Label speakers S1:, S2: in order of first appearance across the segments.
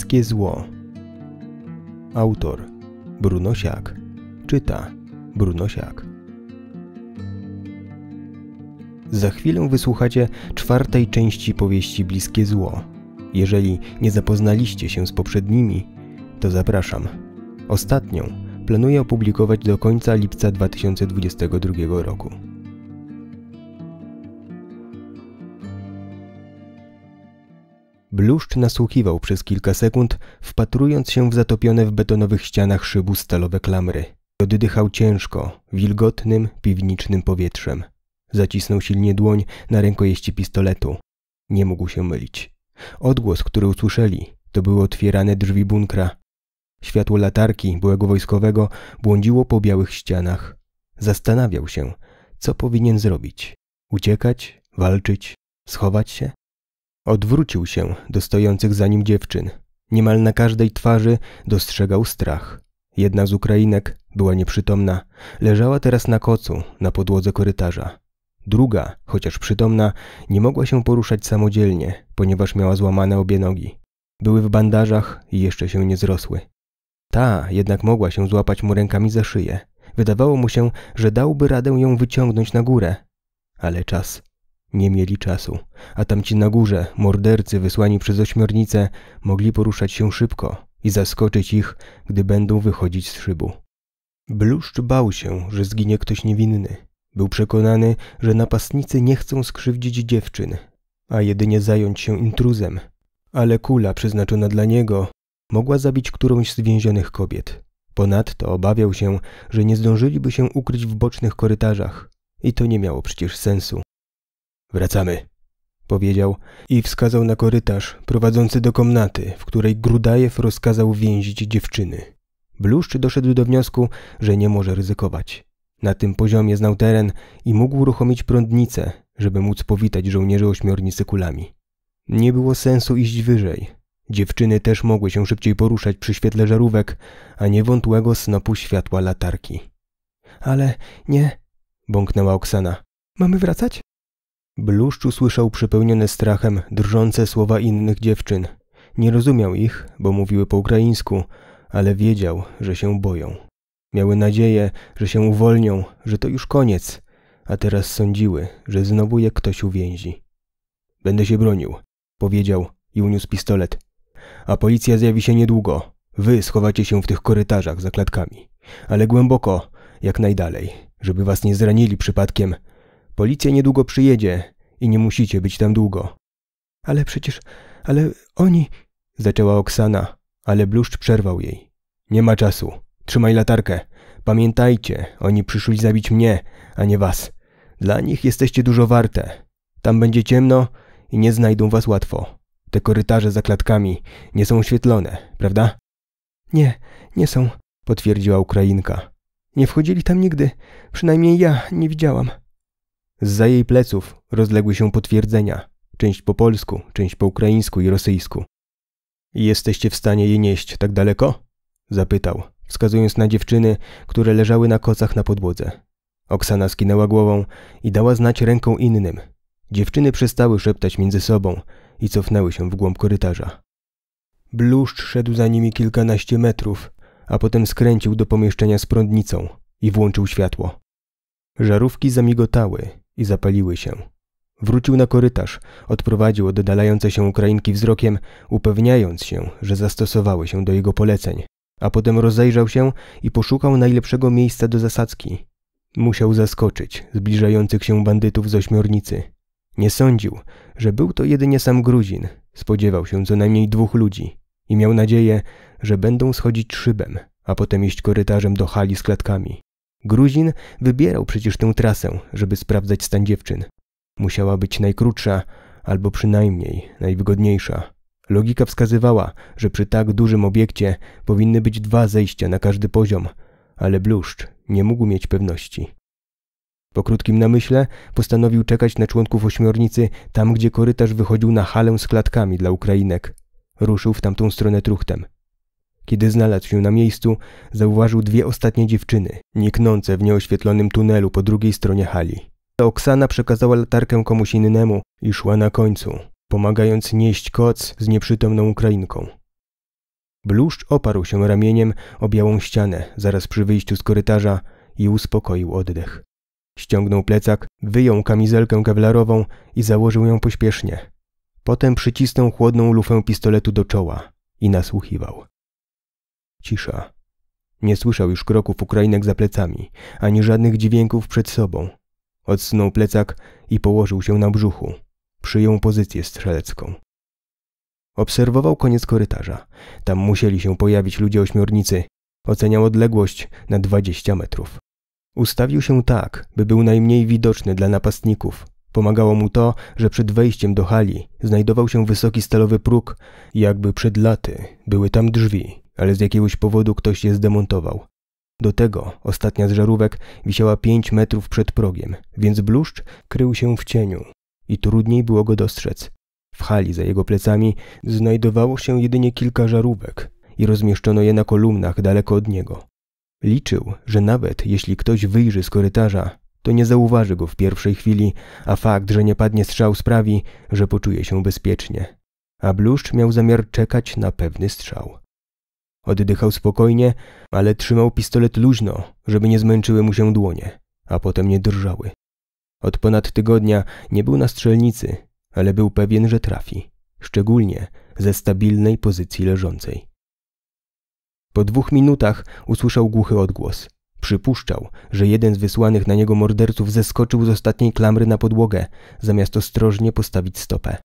S1: Bliskie zło. Autor Bruno Siak. Czyta Bruno Siak. Za chwilę wysłuchacie czwartej części powieści Bliskie Zło. Jeżeli nie zapoznaliście się z poprzednimi, to zapraszam. Ostatnią planuję opublikować do końca lipca 2022 roku. Bluszcz nasłuchiwał przez kilka sekund, wpatrując się w zatopione w betonowych ścianach szybu stalowe klamry. Oddychał ciężko, wilgotnym, piwnicznym powietrzem. Zacisnął silnie dłoń na rękojeści pistoletu. Nie mógł się mylić. Odgłos, który usłyszeli, to były otwierane drzwi bunkra. Światło latarki byłego wojskowego błądziło po białych ścianach. Zastanawiał się, co powinien zrobić. Uciekać? Walczyć? Schować się? Odwrócił się do stojących za nim dziewczyn. Niemal na każdej twarzy dostrzegał strach. Jedna z Ukrainek była nieprzytomna, leżała teraz na kocu na podłodze korytarza. Druga, chociaż przytomna, nie mogła się poruszać samodzielnie, ponieważ miała złamane obie nogi. Były w bandażach i jeszcze się nie zrosły. Ta jednak mogła się złapać mu rękami za szyję. Wydawało mu się, że dałby radę ją wyciągnąć na górę. Ale czas nie mieli czasu, a tamci na górze, mordercy wysłani przez ośmiornicę, mogli poruszać się szybko i zaskoczyć ich, gdy będą wychodzić z szybu. Bluszcz bał się, że zginie ktoś niewinny. Był przekonany, że napastnicy nie chcą skrzywdzić dziewczyn, a jedynie zająć się intruzem. Ale kula przeznaczona dla niego mogła zabić którąś z więzionych kobiet. Ponadto obawiał się, że nie zdążyliby się ukryć w bocznych korytarzach. I to nie miało przecież sensu. Wracamy, powiedział i wskazał na korytarz prowadzący do komnaty, w której Grudajew rozkazał więzić dziewczyny. Bluszcz doszedł do wniosku, że nie może ryzykować. Na tym poziomie znał teren i mógł uruchomić prądnicę, żeby móc powitać żołnierzy ośmiornicy kulami. Nie było sensu iść wyżej. Dziewczyny też mogły się szybciej poruszać przy świetle żarówek, a nie wątłego snapu światła latarki. Ale nie, bąknęła Oksana. Mamy wracać? Bluszcz usłyszał przepełnione strachem, drżące słowa innych dziewczyn. Nie rozumiał ich, bo mówiły po ukraińsku, ale wiedział, że się boją. Miały nadzieję, że się uwolnią, że to już koniec, a teraz sądziły, że znowu je ktoś uwięzi. Będę się bronił, powiedział i uniósł pistolet. A policja zjawi się niedługo. Wy schowacie się w tych korytarzach za klatkami, ale głęboko, jak najdalej, żeby was nie zranili przypadkiem Policja niedługo przyjedzie i nie musicie być tam długo. Ale przecież, ale oni... Zaczęła Oksana, ale bluszcz przerwał jej. Nie ma czasu. Trzymaj latarkę. Pamiętajcie, oni przyszli zabić mnie, a nie was. Dla nich jesteście dużo warte. Tam będzie ciemno i nie znajdą was łatwo. Te korytarze za klatkami nie są oświetlone, prawda? Nie, nie są, potwierdziła Ukrainka. Nie wchodzili tam nigdy. Przynajmniej ja nie widziałam. Za jej pleców rozległy się potwierdzenia, część po polsku, część po ukraińsku i rosyjsku. Jesteście w stanie je nieść tak daleko? zapytał, wskazując na dziewczyny, które leżały na kocach na podłodze. Oksana skinęła głową i dała znać ręką innym. Dziewczyny przestały szeptać między sobą i cofnęły się w głąb korytarza. Bluszcz szedł za nimi kilkanaście metrów, a potem skręcił do pomieszczenia z prądnicą i włączył światło. Żarówki zamigotały i zapaliły się. Wrócił na korytarz, odprowadził oddalające się Ukrainki wzrokiem, upewniając się, że zastosowały się do jego poleceń, a potem rozejrzał się i poszukał najlepszego miejsca do zasadzki. Musiał zaskoczyć zbliżających się bandytów z ośmiornicy. Nie sądził, że był to jedynie sam Gruzin, spodziewał się co najmniej dwóch ludzi i miał nadzieję, że będą schodzić szybem, a potem iść korytarzem do hali z klatkami. Gruzin wybierał przecież tę trasę, żeby sprawdzać stan dziewczyn. Musiała być najkrótsza, albo przynajmniej najwygodniejsza. Logika wskazywała, że przy tak dużym obiekcie powinny być dwa zejścia na każdy poziom, ale bluszcz nie mógł mieć pewności. Po krótkim namyśle postanowił czekać na członków ośmiornicy tam, gdzie korytarz wychodził na halę z klatkami dla Ukrainek. Ruszył w tamtą stronę truchtem. Kiedy znalazł się na miejscu, zauważył dwie ostatnie dziewczyny, niknące w nieoświetlonym tunelu po drugiej stronie hali. Oksana przekazała latarkę komuś innemu i szła na końcu, pomagając nieść koc z nieprzytomną Ukrainką. Bluszcz oparł się ramieniem o białą ścianę zaraz przy wyjściu z korytarza i uspokoił oddech. Ściągnął plecak, wyjął kamizelkę kewlarową i założył ją pośpiesznie. Potem przycisnął chłodną lufę pistoletu do czoła i nasłuchiwał. Cisza. Nie słyszał już kroków Ukrainek za plecami, ani żadnych dźwięków przed sobą. Odsunął plecak i położył się na brzuchu. Przyjął pozycję strzelecką. Obserwował koniec korytarza. Tam musieli się pojawić ludzie ośmiornicy. Oceniał odległość na dwadzieścia metrów. Ustawił się tak, by był najmniej widoczny dla napastników. Pomagało mu to, że przed wejściem do hali znajdował się wysoki stalowy próg, jakby przed laty były tam drzwi ale z jakiegoś powodu ktoś je zdemontował. Do tego ostatnia z żarówek wisiała pięć metrów przed progiem, więc bluszcz krył się w cieniu i trudniej było go dostrzec. W hali za jego plecami znajdowało się jedynie kilka żarówek i rozmieszczono je na kolumnach daleko od niego. Liczył, że nawet jeśli ktoś wyjrzy z korytarza, to nie zauważy go w pierwszej chwili, a fakt, że nie padnie strzał sprawi, że poczuje się bezpiecznie. A bluszcz miał zamiar czekać na pewny strzał. Oddychał spokojnie, ale trzymał pistolet luźno, żeby nie zmęczyły mu się dłonie, a potem nie drżały. Od ponad tygodnia nie był na strzelnicy, ale był pewien, że trafi, szczególnie ze stabilnej pozycji leżącej. Po dwóch minutach usłyszał głuchy odgłos. Przypuszczał, że jeden z wysłanych na niego morderców zeskoczył z ostatniej klamry na podłogę, zamiast ostrożnie postawić stopę.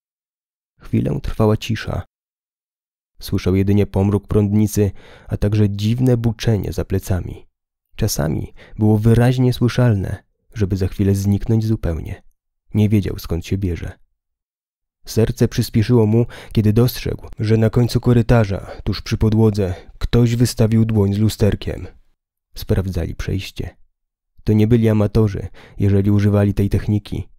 S1: Chwilę trwała cisza, Słyszał jedynie pomruk prądnicy, a także dziwne buczenie za plecami. Czasami było wyraźnie słyszalne, żeby za chwilę zniknąć zupełnie. Nie wiedział skąd się bierze. Serce przyspieszyło mu, kiedy dostrzegł, że na końcu korytarza, tuż przy podłodze, ktoś wystawił dłoń z lusterkiem. Sprawdzali przejście. To nie byli amatorzy, jeżeli używali tej techniki.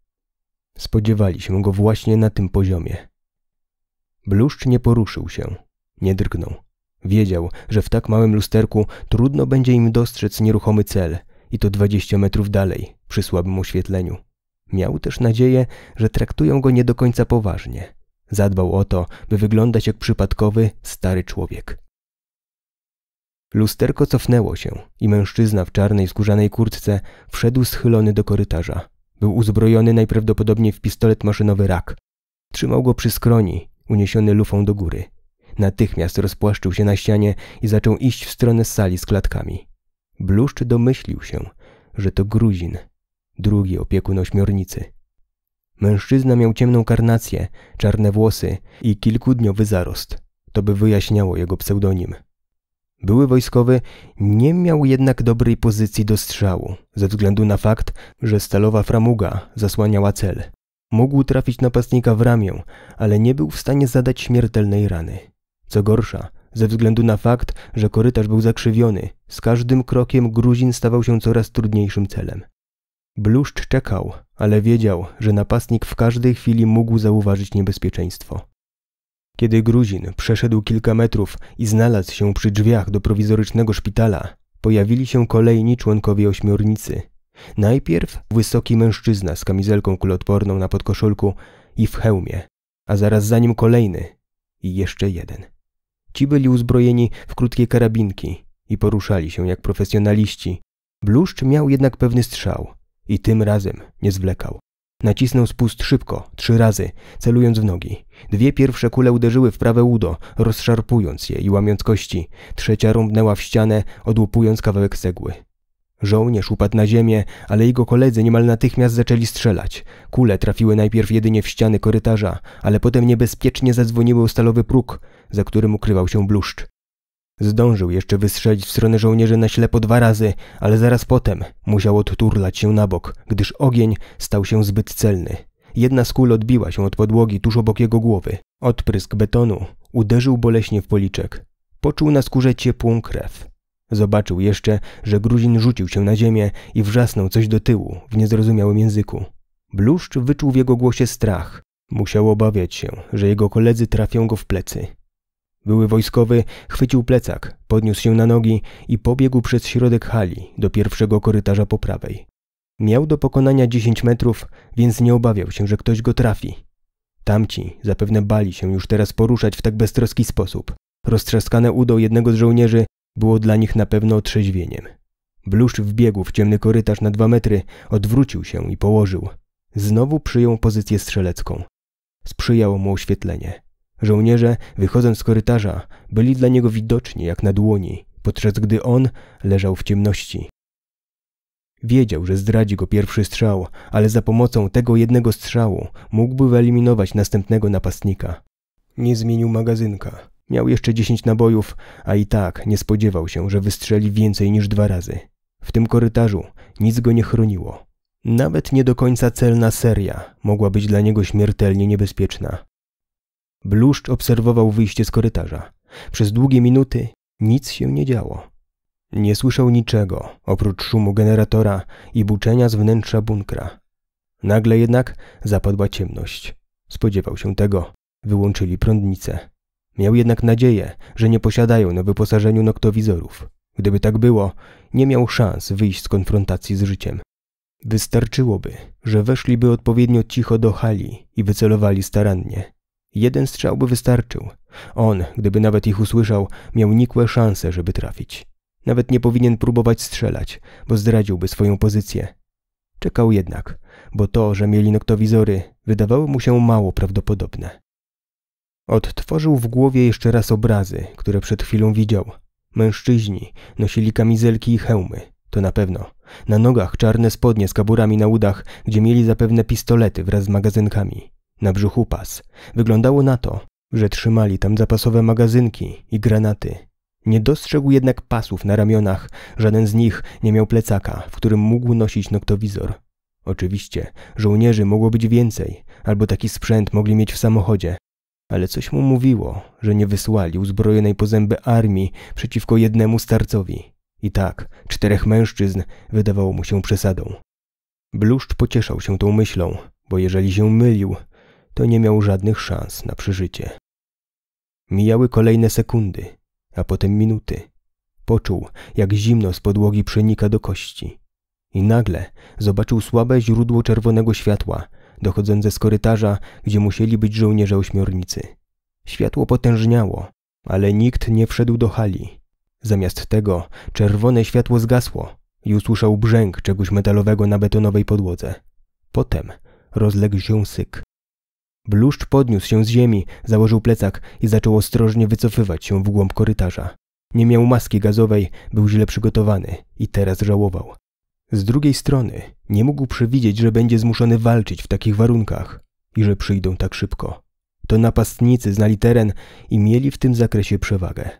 S1: Spodziewali się go właśnie na tym poziomie. Bluszcz nie poruszył się. Nie drgnął. Wiedział, że w tak małym lusterku trudno będzie im dostrzec nieruchomy cel i to dwadzieścia metrów dalej, przy słabym oświetleniu. Miał też nadzieję, że traktują go nie do końca poważnie. Zadbał o to, by wyglądać jak przypadkowy, stary człowiek. Lusterko cofnęło się i mężczyzna w czarnej skórzanej kurtce wszedł schylony do korytarza. Był uzbrojony najprawdopodobniej w pistolet maszynowy rak. Trzymał go przy skroni, uniesiony lufą do góry. Natychmiast rozpłaszczył się na ścianie i zaczął iść w stronę sali z klatkami. Bluszcz domyślił się, że to Gruzin, drugi opiekun ośmiornicy. Mężczyzna miał ciemną karnację, czarne włosy i kilkudniowy zarost. To by wyjaśniało jego pseudonim. Były wojskowy nie miał jednak dobrej pozycji do strzału, ze względu na fakt, że stalowa framuga zasłaniała cel. Mógł trafić napastnika w ramię, ale nie był w stanie zadać śmiertelnej rany. Co gorsza, ze względu na fakt, że korytarz był zakrzywiony, z każdym krokiem Gruzin stawał się coraz trudniejszym celem. Bluszcz czekał, ale wiedział, że napastnik w każdej chwili mógł zauważyć niebezpieczeństwo. Kiedy Gruzin przeszedł kilka metrów i znalazł się przy drzwiach do prowizorycznego szpitala, pojawili się kolejni członkowie ośmiornicy. Najpierw wysoki mężczyzna z kamizelką kulotporną na podkoszulku i w hełmie, a zaraz za nim kolejny i jeszcze jeden. Ci byli uzbrojeni w krótkie karabinki i poruszali się jak profesjonaliści. Bluszcz miał jednak pewny strzał i tym razem nie zwlekał. Nacisnął spust szybko, trzy razy, celując w nogi. Dwie pierwsze kule uderzyły w prawe udo, rozszarpując je i łamiąc kości. Trzecia rąbnęła w ścianę, odłupując kawałek cegły. Żołnierz upadł na ziemię, ale jego koledzy niemal natychmiast zaczęli strzelać. Kule trafiły najpierw jedynie w ściany korytarza, ale potem niebezpiecznie zadzwoniły o stalowy próg, za którym ukrywał się bluszcz. Zdążył jeszcze wystrzelić w stronę żołnierzy na ślepo dwa razy, ale zaraz potem musiał odturlać się na bok, gdyż ogień stał się zbyt celny. Jedna z kul odbiła się od podłogi tuż obok jego głowy. Odprysk betonu uderzył boleśnie w policzek. Poczuł na skórze ciepłą krew. Zobaczył jeszcze, że Gruzin rzucił się na ziemię i wrzasnął coś do tyłu w niezrozumiałym języku. Bluszcz wyczuł w jego głosie strach. Musiał obawiać się, że jego koledzy trafią go w plecy. Były wojskowy chwycił plecak, podniósł się na nogi i pobiegł przez środek hali do pierwszego korytarza po prawej. Miał do pokonania dziesięć metrów, więc nie obawiał się, że ktoś go trafi. Tamci zapewne bali się już teraz poruszać w tak beztroski sposób. Roztrzaskane udo jednego z żołnierzy było dla nich na pewno otrzeźwieniem. Bluszcz wbiegł w ciemny korytarz na dwa metry, odwrócił się i położył. Znowu przyjął pozycję strzelecką. Sprzyjało mu oświetlenie. Żołnierze, wychodząc z korytarza, byli dla niego widoczni jak na dłoni, podczas gdy on leżał w ciemności. Wiedział, że zdradzi go pierwszy strzał, ale za pomocą tego jednego strzału mógłby wyeliminować następnego napastnika. Nie zmienił magazynka. Miał jeszcze dziesięć nabojów, a i tak nie spodziewał się, że wystrzeli więcej niż dwa razy. W tym korytarzu nic go nie chroniło. Nawet nie do końca celna seria mogła być dla niego śmiertelnie niebezpieczna. Bluszcz obserwował wyjście z korytarza. Przez długie minuty nic się nie działo. Nie słyszał niczego oprócz szumu generatora i buczenia z wnętrza bunkra. Nagle jednak zapadła ciemność. Spodziewał się tego. Wyłączyli prądnicę. Miał jednak nadzieję, że nie posiadają na wyposażeniu noktowizorów. Gdyby tak było, nie miał szans wyjść z konfrontacji z życiem. Wystarczyłoby, że weszliby odpowiednio cicho do hali i wycelowali starannie. Jeden strzał by wystarczył. On, gdyby nawet ich usłyszał, miał nikłe szanse, żeby trafić. Nawet nie powinien próbować strzelać, bo zdradziłby swoją pozycję. Czekał jednak, bo to, że mieli noktowizory, wydawało mu się mało prawdopodobne. Odtworzył w głowie jeszcze raz obrazy, które przed chwilą widział. Mężczyźni nosili kamizelki i hełmy, to na pewno. Na nogach czarne spodnie z kaburami na udach, gdzie mieli zapewne pistolety wraz z magazynkami. Na brzuchu pas. Wyglądało na to, że trzymali tam zapasowe magazynki i granaty. Nie dostrzegł jednak pasów na ramionach, żaden z nich nie miał plecaka, w którym mógł nosić noktowizor. Oczywiście, żołnierzy mogło być więcej, albo taki sprzęt mogli mieć w samochodzie, ale coś mu mówiło, że nie wysłali uzbrojonej po zęby armii przeciwko jednemu starcowi. I tak, czterech mężczyzn wydawało mu się przesadą. Bluszcz pocieszał się tą myślą, bo jeżeli się mylił, to nie miał żadnych szans na przeżycie. Mijały kolejne sekundy, a potem minuty. Poczuł, jak zimno z podłogi przenika do kości. I nagle zobaczył słabe źródło czerwonego światła, dochodzące z korytarza, gdzie musieli być żołnierze ośmiornicy. Światło potężniało, ale nikt nie wszedł do hali. Zamiast tego czerwone światło zgasło i usłyszał brzęk czegoś metalowego na betonowej podłodze. Potem rozległ się syk. Bluszcz podniósł się z ziemi, założył plecak i zaczął ostrożnie wycofywać się w głąb korytarza. Nie miał maski gazowej, był źle przygotowany i teraz żałował. Z drugiej strony nie mógł przewidzieć, że będzie zmuszony walczyć w takich warunkach i że przyjdą tak szybko. To napastnicy znali teren i mieli w tym zakresie przewagę.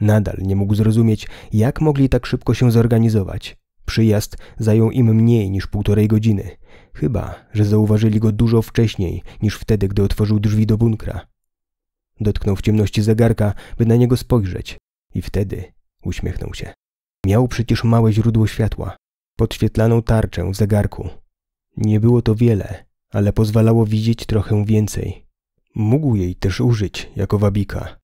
S1: Nadal nie mógł zrozumieć, jak mogli tak szybko się zorganizować. Przyjazd zajął im mniej niż półtorej godziny, chyba że zauważyli go dużo wcześniej niż wtedy, gdy otworzył drzwi do bunkra. Dotknął w ciemności zegarka, by na niego spojrzeć, i wtedy uśmiechnął się. Miał przecież małe źródło światła podświetlaną tarczę w zegarku. Nie było to wiele, ale pozwalało widzieć trochę więcej. Mógł jej też użyć jako wabika.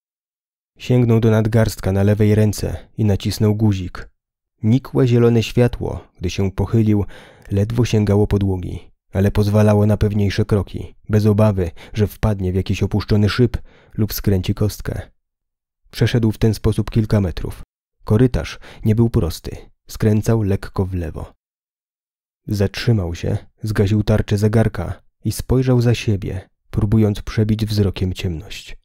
S1: Sięgnął do nadgarstka na lewej ręce i nacisnął guzik. Nikłe zielone światło, gdy się pochylił, ledwo sięgało podłogi, ale pozwalało na pewniejsze kroki, bez obawy, że wpadnie w jakiś opuszczony szyb lub skręci kostkę. Przeszedł w ten sposób kilka metrów. Korytarz nie był prosty. Skręcał lekko w lewo. Zatrzymał się, zgaził tarczę zegarka i spojrzał za siebie, próbując przebić wzrokiem ciemność.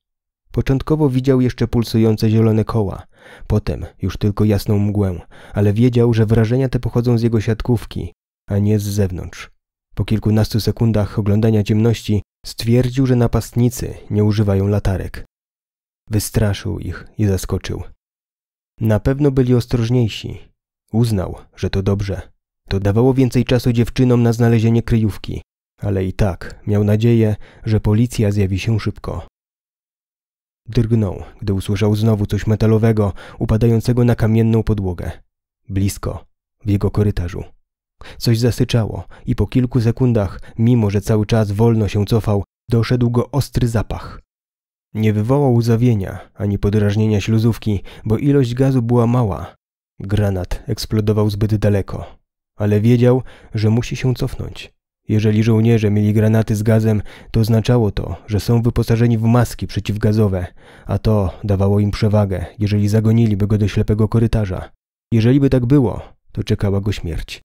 S1: Początkowo widział jeszcze pulsujące zielone koła, potem już tylko jasną mgłę, ale wiedział, że wrażenia te pochodzą z jego siatkówki, a nie z zewnątrz. Po kilkunastu sekundach oglądania ciemności stwierdził, że napastnicy nie używają latarek. Wystraszył ich i zaskoczył. Na pewno byli ostrożniejsi, Uznał, że to dobrze. To dawało więcej czasu dziewczynom na znalezienie kryjówki, ale i tak miał nadzieję, że policja zjawi się szybko. Drgnął, gdy usłyszał znowu coś metalowego upadającego na kamienną podłogę. Blisko, w jego korytarzu. Coś zasyczało i po kilku sekundach, mimo że cały czas wolno się cofał, doszedł go ostry zapach. Nie wywołał zawienia ani podrażnienia śluzówki, bo ilość gazu była mała, Granat eksplodował zbyt daleko, ale wiedział, że musi się cofnąć. Jeżeli żołnierze mieli granaty z gazem, to oznaczało to, że są wyposażeni w maski przeciwgazowe, a to dawało im przewagę, jeżeli zagoniliby go do ślepego korytarza. Jeżeli by tak było, to czekała go śmierć.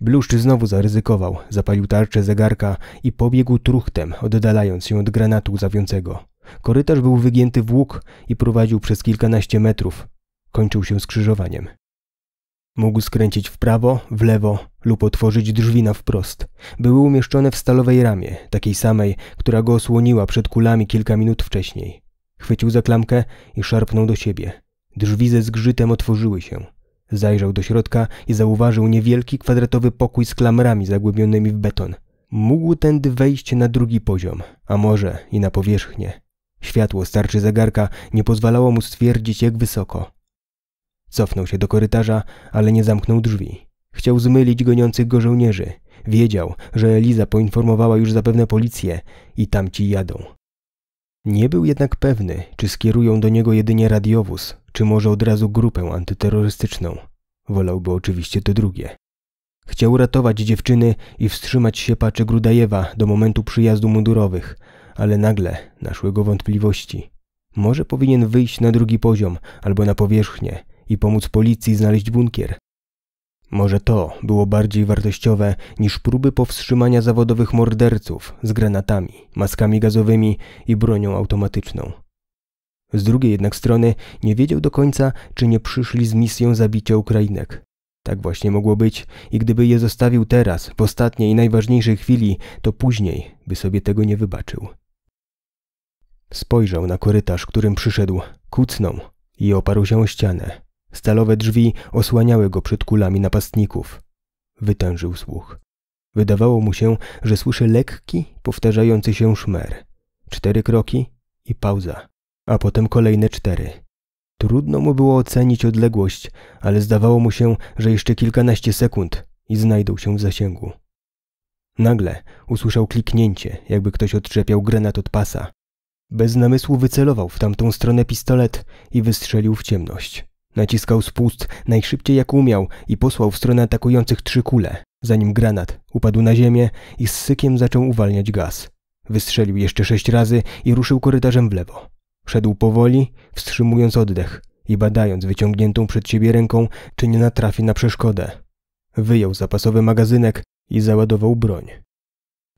S1: Bluszcz znowu zaryzykował, zapalił tarczę zegarka i pobiegł truchtem, oddalając się od granatu łzawiącego. Korytarz był wygięty w łuk i prowadził przez kilkanaście metrów, kończył się skrzyżowaniem. Mógł skręcić w prawo, w lewo lub otworzyć drzwi na wprost. Były umieszczone w stalowej ramie, takiej samej, która go osłoniła przed kulami kilka minut wcześniej. Chwycił za klamkę i szarpnął do siebie. Drzwi ze zgrzytem otworzyły się. Zajrzał do środka i zauważył niewielki kwadratowy pokój z klamrami zagłębionymi w beton. Mógł tędy wejść na drugi poziom, a może i na powierzchnię. Światło starczy zegarka nie pozwalało mu stwierdzić, jak wysoko. Cofnął się do korytarza, ale nie zamknął drzwi. Chciał zmylić goniących go żołnierzy. Wiedział, że Eliza poinformowała już zapewne policję i tamci jadą. Nie był jednak pewny, czy skierują do niego jedynie radiowóz, czy może od razu grupę antyterrorystyczną. Wolałby oczywiście to drugie. Chciał ratować dziewczyny i wstrzymać paczy Grudajewa do momentu przyjazdu mundurowych, ale nagle naszły go wątpliwości. Może powinien wyjść na drugi poziom albo na powierzchnię, i pomóc policji znaleźć bunkier. Może to było bardziej wartościowe niż próby powstrzymania zawodowych morderców z granatami, maskami gazowymi i bronią automatyczną. Z drugiej jednak strony nie wiedział do końca, czy nie przyszli z misją zabicia Ukrainek. Tak właśnie mogło być i gdyby je zostawił teraz, w ostatniej i najważniejszej chwili, to później by sobie tego nie wybaczył. Spojrzał na korytarz, którym przyszedł, kucnął i oparł się o ścianę. Stalowe drzwi osłaniały go przed kulami napastników. Wytężył słuch. Wydawało mu się, że słyszy lekki, powtarzający się szmer. Cztery kroki i pauza, a potem kolejne cztery. Trudno mu było ocenić odległość, ale zdawało mu się, że jeszcze kilkanaście sekund i znajdą się w zasięgu. Nagle usłyszał kliknięcie, jakby ktoś odczepiał granat od pasa. Bez namysłu wycelował w tamtą stronę pistolet i wystrzelił w ciemność. Naciskał spust najszybciej jak umiał i posłał w stronę atakujących trzy kule. Zanim granat upadł na ziemię i z sykiem zaczął uwalniać gaz. Wystrzelił jeszcze sześć razy i ruszył korytarzem w lewo. Szedł powoli, wstrzymując oddech i badając wyciągniętą przed siebie ręką, czy nie natrafi na przeszkodę. Wyjął zapasowy magazynek i załadował broń.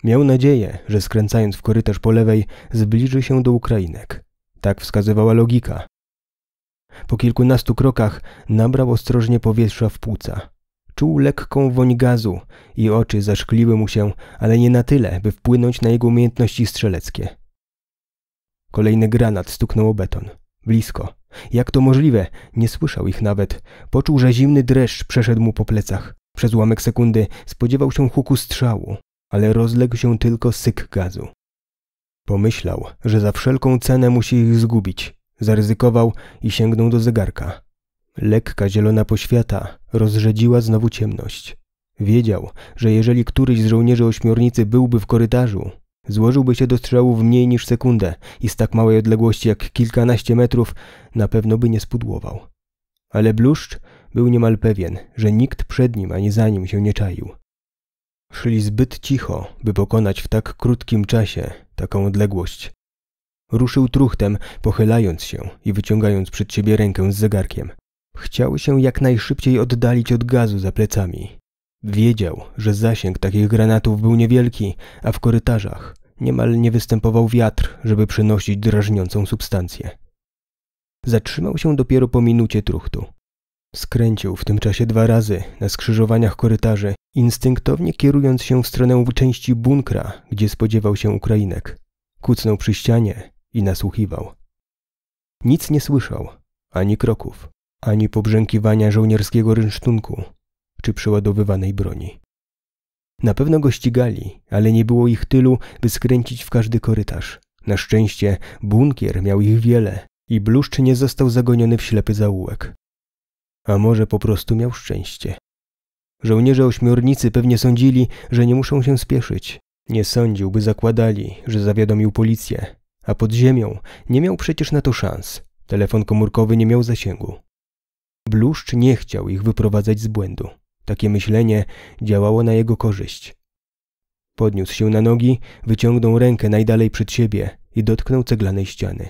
S1: Miał nadzieję, że skręcając w korytarz po lewej, zbliży się do Ukrainek. Tak wskazywała logika, po kilkunastu krokach nabrał ostrożnie powietrza w płuca. Czuł lekką woń gazu i oczy zaszkliły mu się, ale nie na tyle, by wpłynąć na jego umiejętności strzeleckie. Kolejny granat stuknął o beton. Blisko. Jak to możliwe? Nie słyszał ich nawet. Poczuł, że zimny dreszcz przeszedł mu po plecach. Przez ułamek sekundy spodziewał się huku strzału, ale rozległ się tylko syk gazu. Pomyślał, że za wszelką cenę musi ich zgubić. Zaryzykował i sięgnął do zegarka. Lekka zielona poświata rozrzedziła znowu ciemność. Wiedział, że jeżeli któryś z żołnierzy ośmiornicy byłby w korytarzu, złożyłby się do strzału w mniej niż sekundę i z tak małej odległości jak kilkanaście metrów na pewno by nie spudłował. Ale bluszcz był niemal pewien, że nikt przed nim ani za nim się nie czaił. Szli zbyt cicho, by pokonać w tak krótkim czasie taką odległość, Ruszył truchtem, pochylając się i wyciągając przed siebie rękę z zegarkiem. Chciał się jak najszybciej oddalić od gazu za plecami. Wiedział, że zasięg takich granatów był niewielki, a w korytarzach niemal nie występował wiatr, żeby przynosić drażniącą substancję. Zatrzymał się dopiero po minucie truchtu. Skręcił w tym czasie dwa razy na skrzyżowaniach korytarzy, instynktownie kierując się w stronę części bunkra, gdzie spodziewał się Ukrainek. Kucnął przy ścianie i nasłuchiwał. Nic nie słyszał, ani kroków, ani pobrzękiwania żołnierskiego rynsztunku czy przeładowywanej broni. Na pewno go ścigali, ale nie było ich tylu, by skręcić w każdy korytarz. Na szczęście bunkier miał ich wiele i bluszcz nie został zagoniony w ślepy zaułek. A może po prostu miał szczęście. Żołnierze ośmiornicy pewnie sądzili, że nie muszą się spieszyć. Nie sądził, by zakładali, że zawiadomił policję, a pod ziemią nie miał przecież na to szans. Telefon komórkowy nie miał zasięgu. Bluszcz nie chciał ich wyprowadzać z błędu. Takie myślenie działało na jego korzyść. Podniósł się na nogi, wyciągnął rękę najdalej przed siebie i dotknął ceglanej ściany.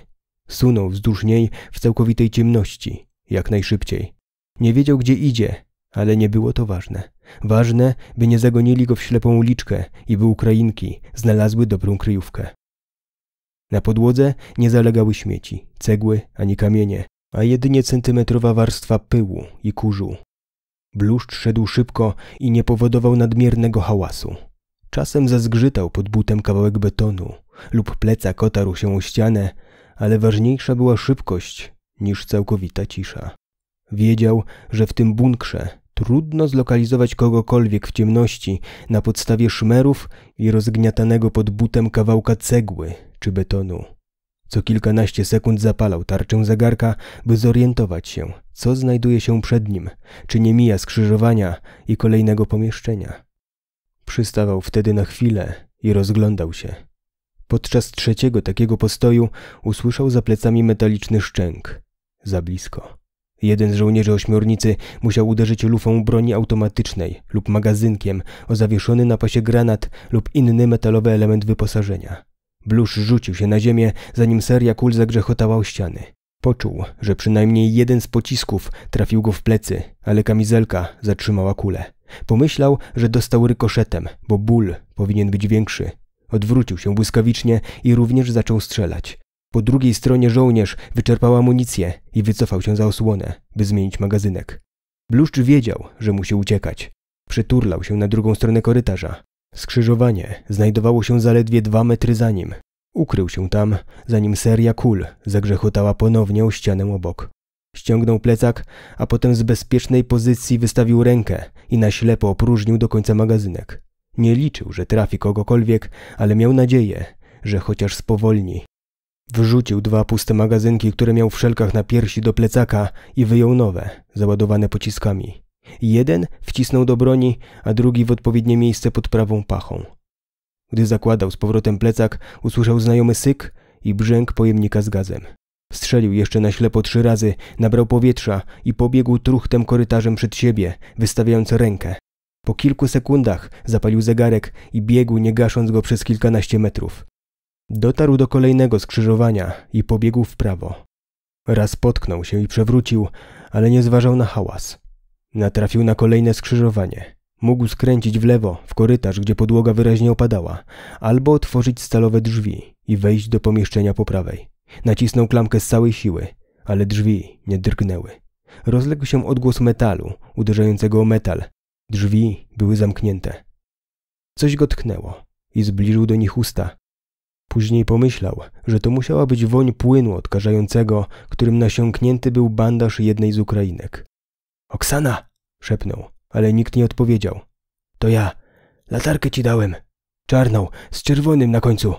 S1: Sunął wzdłuż niej w całkowitej ciemności, jak najszybciej. Nie wiedział, gdzie idzie, ale nie było to ważne. Ważne, by nie zagonili go w ślepą uliczkę i by Ukrainki znalazły dobrą kryjówkę. Na podłodze nie zalegały śmieci, cegły ani kamienie, a jedynie centymetrowa warstwa pyłu i kurzu. Bluszcz szedł szybko i nie powodował nadmiernego hałasu. Czasem zazgrzytał pod butem kawałek betonu lub pleca kotarł się o ścianę, ale ważniejsza była szybkość niż całkowita cisza. Wiedział, że w tym bunkrze trudno zlokalizować kogokolwiek w ciemności na podstawie szmerów i rozgniatanego pod butem kawałka cegły czy betonu. Co kilkanaście sekund zapalał tarczę zegarka, by zorientować się, co znajduje się przed nim, czy nie mija skrzyżowania i kolejnego pomieszczenia. Przystawał wtedy na chwilę i rozglądał się. Podczas trzeciego takiego postoju usłyszał za plecami metaliczny szczęk. Za blisko. Jeden z żołnierzy ośmiornicy musiał uderzyć lufą broni automatycznej lub magazynkiem o zawieszony na pasie granat lub inny metalowy element wyposażenia. Blusz rzucił się na ziemię, zanim seria kul zagrzechotała o ściany. Poczuł, że przynajmniej jeden z pocisków trafił go w plecy, ale kamizelka zatrzymała kulę. Pomyślał, że dostał rykoszetem, bo ból powinien być większy. Odwrócił się błyskawicznie i również zaczął strzelać. Po drugiej stronie żołnierz wyczerpał amunicję i wycofał się za osłonę, by zmienić magazynek. Bluszcz wiedział, że musi uciekać. Przyturlał się na drugą stronę korytarza. Skrzyżowanie znajdowało się zaledwie dwa metry za nim. Ukrył się tam, zanim seria kul zagrzechotała ponownie o ścianę obok. Ściągnął plecak, a potem z bezpiecznej pozycji wystawił rękę i na ślepo opróżnił do końca magazynek. Nie liczył, że trafi kogokolwiek, ale miał nadzieję, że chociaż spowolni. Wrzucił dwa puste magazynki, które miał w szelkach na piersi do plecaka i wyjął nowe, załadowane pociskami. Jeden wcisnął do broni, a drugi w odpowiednie miejsce pod prawą pachą. Gdy zakładał z powrotem plecak, usłyszał znajomy syk i brzęk pojemnika z gazem. Strzelił jeszcze na ślepo trzy razy, nabrał powietrza i pobiegł truchtem korytarzem przed siebie, wystawiając rękę. Po kilku sekundach zapalił zegarek i biegł, nie gasząc go przez kilkanaście metrów. Dotarł do kolejnego skrzyżowania i pobiegł w prawo. Raz potknął się i przewrócił, ale nie zważał na hałas. Natrafił na kolejne skrzyżowanie. Mógł skręcić w lewo, w korytarz, gdzie podłoga wyraźnie opadała, albo otworzyć stalowe drzwi i wejść do pomieszczenia po prawej. Nacisnął klamkę z całej siły, ale drzwi nie drgnęły. Rozległ się odgłos metalu, uderzającego o metal. Drzwi były zamknięte. Coś go tknęło i zbliżył do nich usta. Później pomyślał, że to musiała być woń płynu odkażającego, którym nasiąknięty był bandaż jednej z Ukrainek. Oksana! Szepnął, ale nikt nie odpowiedział. To ja. Latarkę ci dałem. Czarną, z czerwonym na końcu.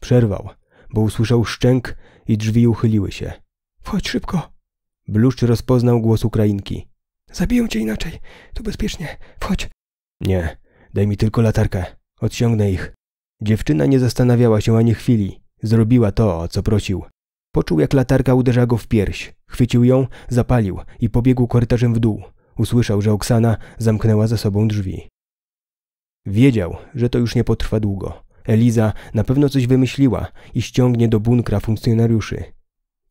S1: Przerwał, bo usłyszał szczęk i drzwi uchyliły się. Wchodź szybko. Bluszcz rozpoznał głos Ukrainki. Zabiją cię inaczej. Tu bezpiecznie. Wchodź. Nie. Daj mi tylko latarkę. Odsiągnę ich. Dziewczyna nie zastanawiała się ani chwili. Zrobiła to, o co prosił. Poczuł, jak latarka uderza go w pierś. Chwycił ją, zapalił i pobiegł korytarzem w dół. Usłyszał, że Oksana zamknęła za sobą drzwi. Wiedział, że to już nie potrwa długo. Eliza na pewno coś wymyśliła i ściągnie do bunkra funkcjonariuszy.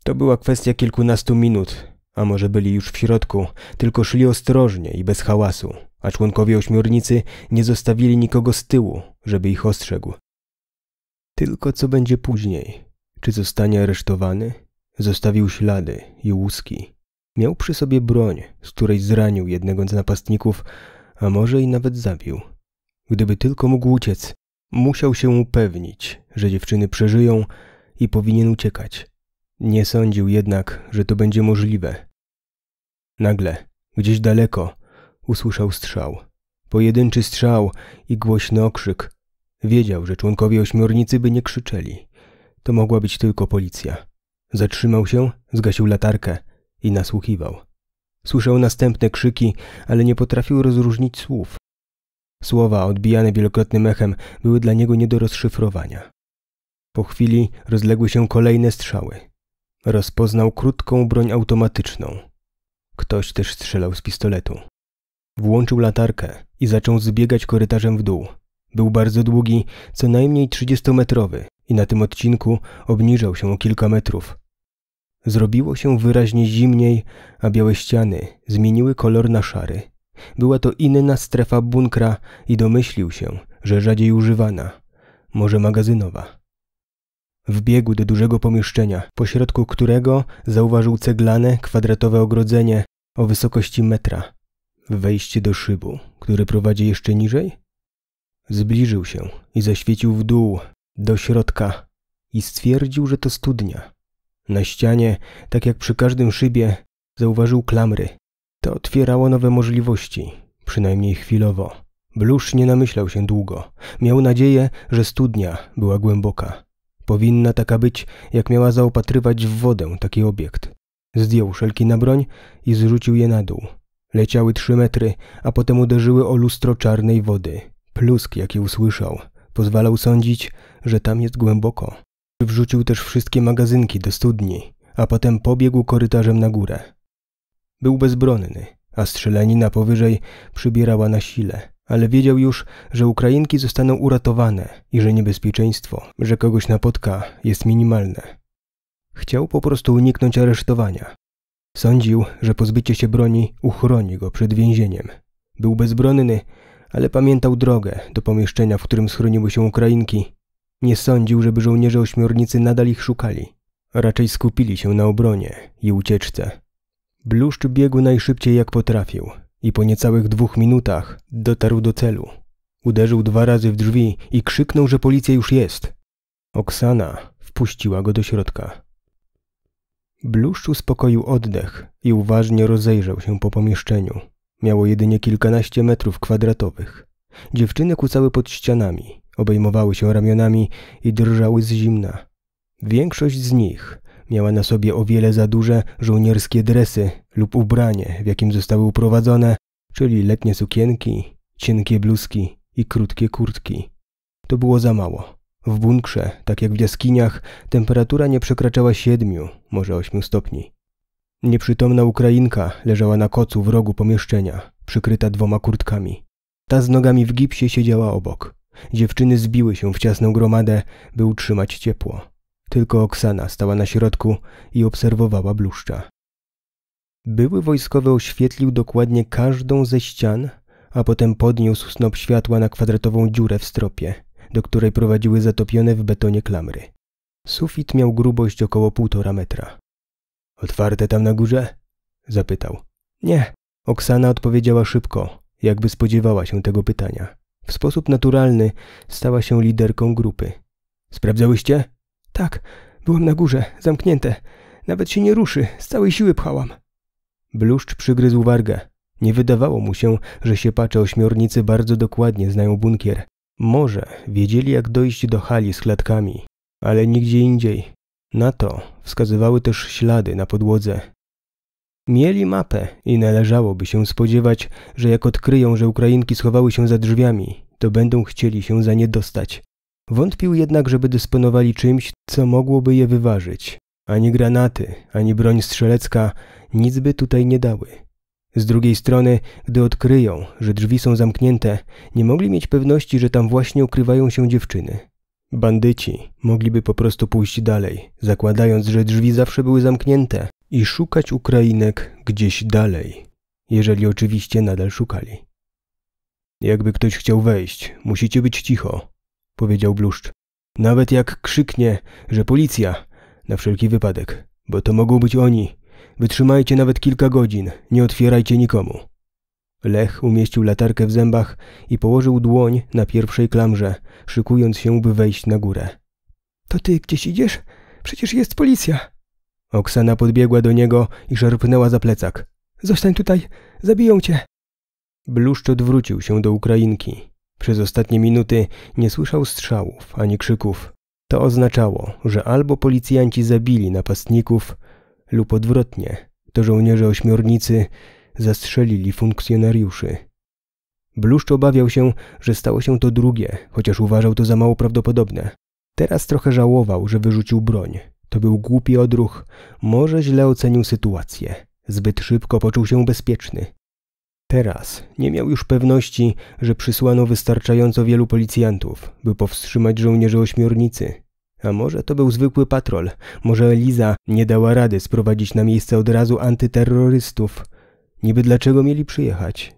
S1: To była kwestia kilkunastu minut, a może byli już w środku, tylko szli ostrożnie i bez hałasu, a członkowie ośmiornicy nie zostawili nikogo z tyłu, żeby ich ostrzegł. Tylko co będzie później? Czy zostanie aresztowany? Zostawił ślady i łuski. Miał przy sobie broń, z której zranił jednego z napastników, a może i nawet zabił. Gdyby tylko mógł uciec, musiał się upewnić, że dziewczyny przeżyją i powinien uciekać. Nie sądził jednak, że to będzie możliwe. Nagle, gdzieś daleko, usłyszał strzał. Pojedynczy strzał i głośny okrzyk. Wiedział, że członkowie ośmiornicy by nie krzyczeli. To mogła być tylko policja. Zatrzymał się, zgasił latarkę i nasłuchiwał. Słyszał następne krzyki, ale nie potrafił rozróżnić słów. Słowa, odbijane wielokrotnym echem, były dla niego nie do rozszyfrowania. Po chwili rozległy się kolejne strzały. Rozpoznał krótką broń automatyczną. Ktoś też strzelał z pistoletu. Włączył latarkę i zaczął zbiegać korytarzem w dół. Był bardzo długi, co najmniej trzydziestometrowy i na tym odcinku obniżał się o kilka metrów, Zrobiło się wyraźnie zimniej, a białe ściany zmieniły kolor na szary. Była to inna strefa bunkra i domyślił się, że rzadziej używana, może magazynowa. Wbiegł do dużego pomieszczenia, pośrodku którego zauważył ceglane, kwadratowe ogrodzenie o wysokości metra. Wejście do szybu, który prowadzi jeszcze niżej? Zbliżył się i zaświecił w dół, do środka i stwierdził, że to studnia. Na ścianie, tak jak przy każdym szybie, zauważył klamry. To otwierało nowe możliwości, przynajmniej chwilowo. Blusz nie namyślał się długo. Miał nadzieję, że studnia była głęboka. Powinna taka być, jak miała zaopatrywać w wodę taki obiekt. Zdjął szelki na broń i zrzucił je na dół. Leciały trzy metry, a potem uderzyły o lustro czarnej wody. Plusk, jaki usłyszał, pozwalał sądzić, że tam jest głęboko. Wrzucił też wszystkie magazynki do studni, a potem pobiegł korytarzem na górę. Był bezbronny, a strzelanina powyżej przybierała na sile, ale wiedział już, że Ukrainki zostaną uratowane i że niebezpieczeństwo, że kogoś napotka, jest minimalne. Chciał po prostu uniknąć aresztowania. Sądził, że pozbycie się broni uchroni go przed więzieniem. Był bezbronny, ale pamiętał drogę do pomieszczenia, w którym schroniły się Ukrainki nie sądził, żeby żołnierze ośmiornicy nadal ich szukali. Raczej skupili się na obronie i ucieczce. Bluszcz biegł najszybciej jak potrafił i po niecałych dwóch minutach dotarł do celu. Uderzył dwa razy w drzwi i krzyknął, że policja już jest. Oksana wpuściła go do środka. Bluszcz uspokoił oddech i uważnie rozejrzał się po pomieszczeniu. Miało jedynie kilkanaście metrów kwadratowych. Dziewczyny kucały pod ścianami, obejmowały się ramionami i drżały z zimna. Większość z nich miała na sobie o wiele za duże żołnierskie dresy lub ubranie, w jakim zostały uprowadzone, czyli letnie sukienki, cienkie bluzki i krótkie kurtki. To było za mało. W bunkrze, tak jak w jaskiniach, temperatura nie przekraczała siedmiu, może ośmiu stopni. Nieprzytomna Ukrainka leżała na kocu w rogu pomieszczenia, przykryta dwoma kurtkami. Ta z nogami w gipsie siedziała obok. Dziewczyny zbiły się w ciasną gromadę, by utrzymać ciepło. Tylko Oksana stała na środku i obserwowała bluszcza. Były wojskowy oświetlił dokładnie każdą ze ścian, a potem podniósł snop światła na kwadratową dziurę w stropie, do której prowadziły zatopione w betonie klamry. Sufit miał grubość około półtora metra. Otwarte tam na górze? zapytał. Nie. Oksana odpowiedziała szybko, jakby spodziewała się tego pytania. W sposób naturalny stała się liderką grupy. Sprawdzałyście? Tak, byłam na górze, zamknięte. Nawet się nie ruszy, z całej siły pchałam. Bluszcz przygryzł wargę. Nie wydawało mu się, że siepacze ośmiornicy bardzo dokładnie znają bunkier. Może wiedzieli jak dojść do hali z klatkami, ale nigdzie indziej. Na to wskazywały też ślady na podłodze, Mieli mapę i należałoby się spodziewać, że jak odkryją, że Ukrainki schowały się za drzwiami, to będą chcieli się za nie dostać. Wątpił jednak, żeby dysponowali czymś, co mogłoby je wyważyć. Ani granaty, ani broń strzelecka nic by tutaj nie dały. Z drugiej strony, gdy odkryją, że drzwi są zamknięte, nie mogli mieć pewności, że tam właśnie ukrywają się dziewczyny. Bandyci mogliby po prostu pójść dalej, zakładając, że drzwi zawsze były zamknięte i szukać Ukrainek gdzieś dalej, jeżeli oczywiście nadal szukali. Jakby ktoś chciał wejść, musicie być cicho, powiedział Bluszcz. Nawet jak krzyknie, że policja, na wszelki wypadek, bo to mogą być oni. Wytrzymajcie nawet kilka godzin, nie otwierajcie nikomu. Lech umieścił latarkę w zębach i położył dłoń na pierwszej klamrze, szykując się, by wejść na górę. To ty gdzieś idziesz? Przecież jest policja, Oksana podbiegła do niego i szarpnęła za plecak. Zostań tutaj, zabiją cię. Bluszcz odwrócił się do Ukrainki. Przez ostatnie minuty nie słyszał strzałów ani krzyków. To oznaczało, że albo policjanci zabili napastników, lub odwrotnie, to żołnierze ośmiornicy zastrzelili funkcjonariuszy. Bluszcz obawiał się, że stało się to drugie, chociaż uważał to za mało prawdopodobne. Teraz trochę żałował, że wyrzucił broń. To był głupi odruch. Może źle ocenił sytuację. Zbyt szybko poczuł się bezpieczny. Teraz nie miał już pewności, że przysłano wystarczająco wielu policjantów, by powstrzymać żołnierzy ośmiornicy. A może to był zwykły patrol, może Eliza nie dała rady sprowadzić na miejsce od razu antyterrorystów. Niby dlaczego mieli przyjechać?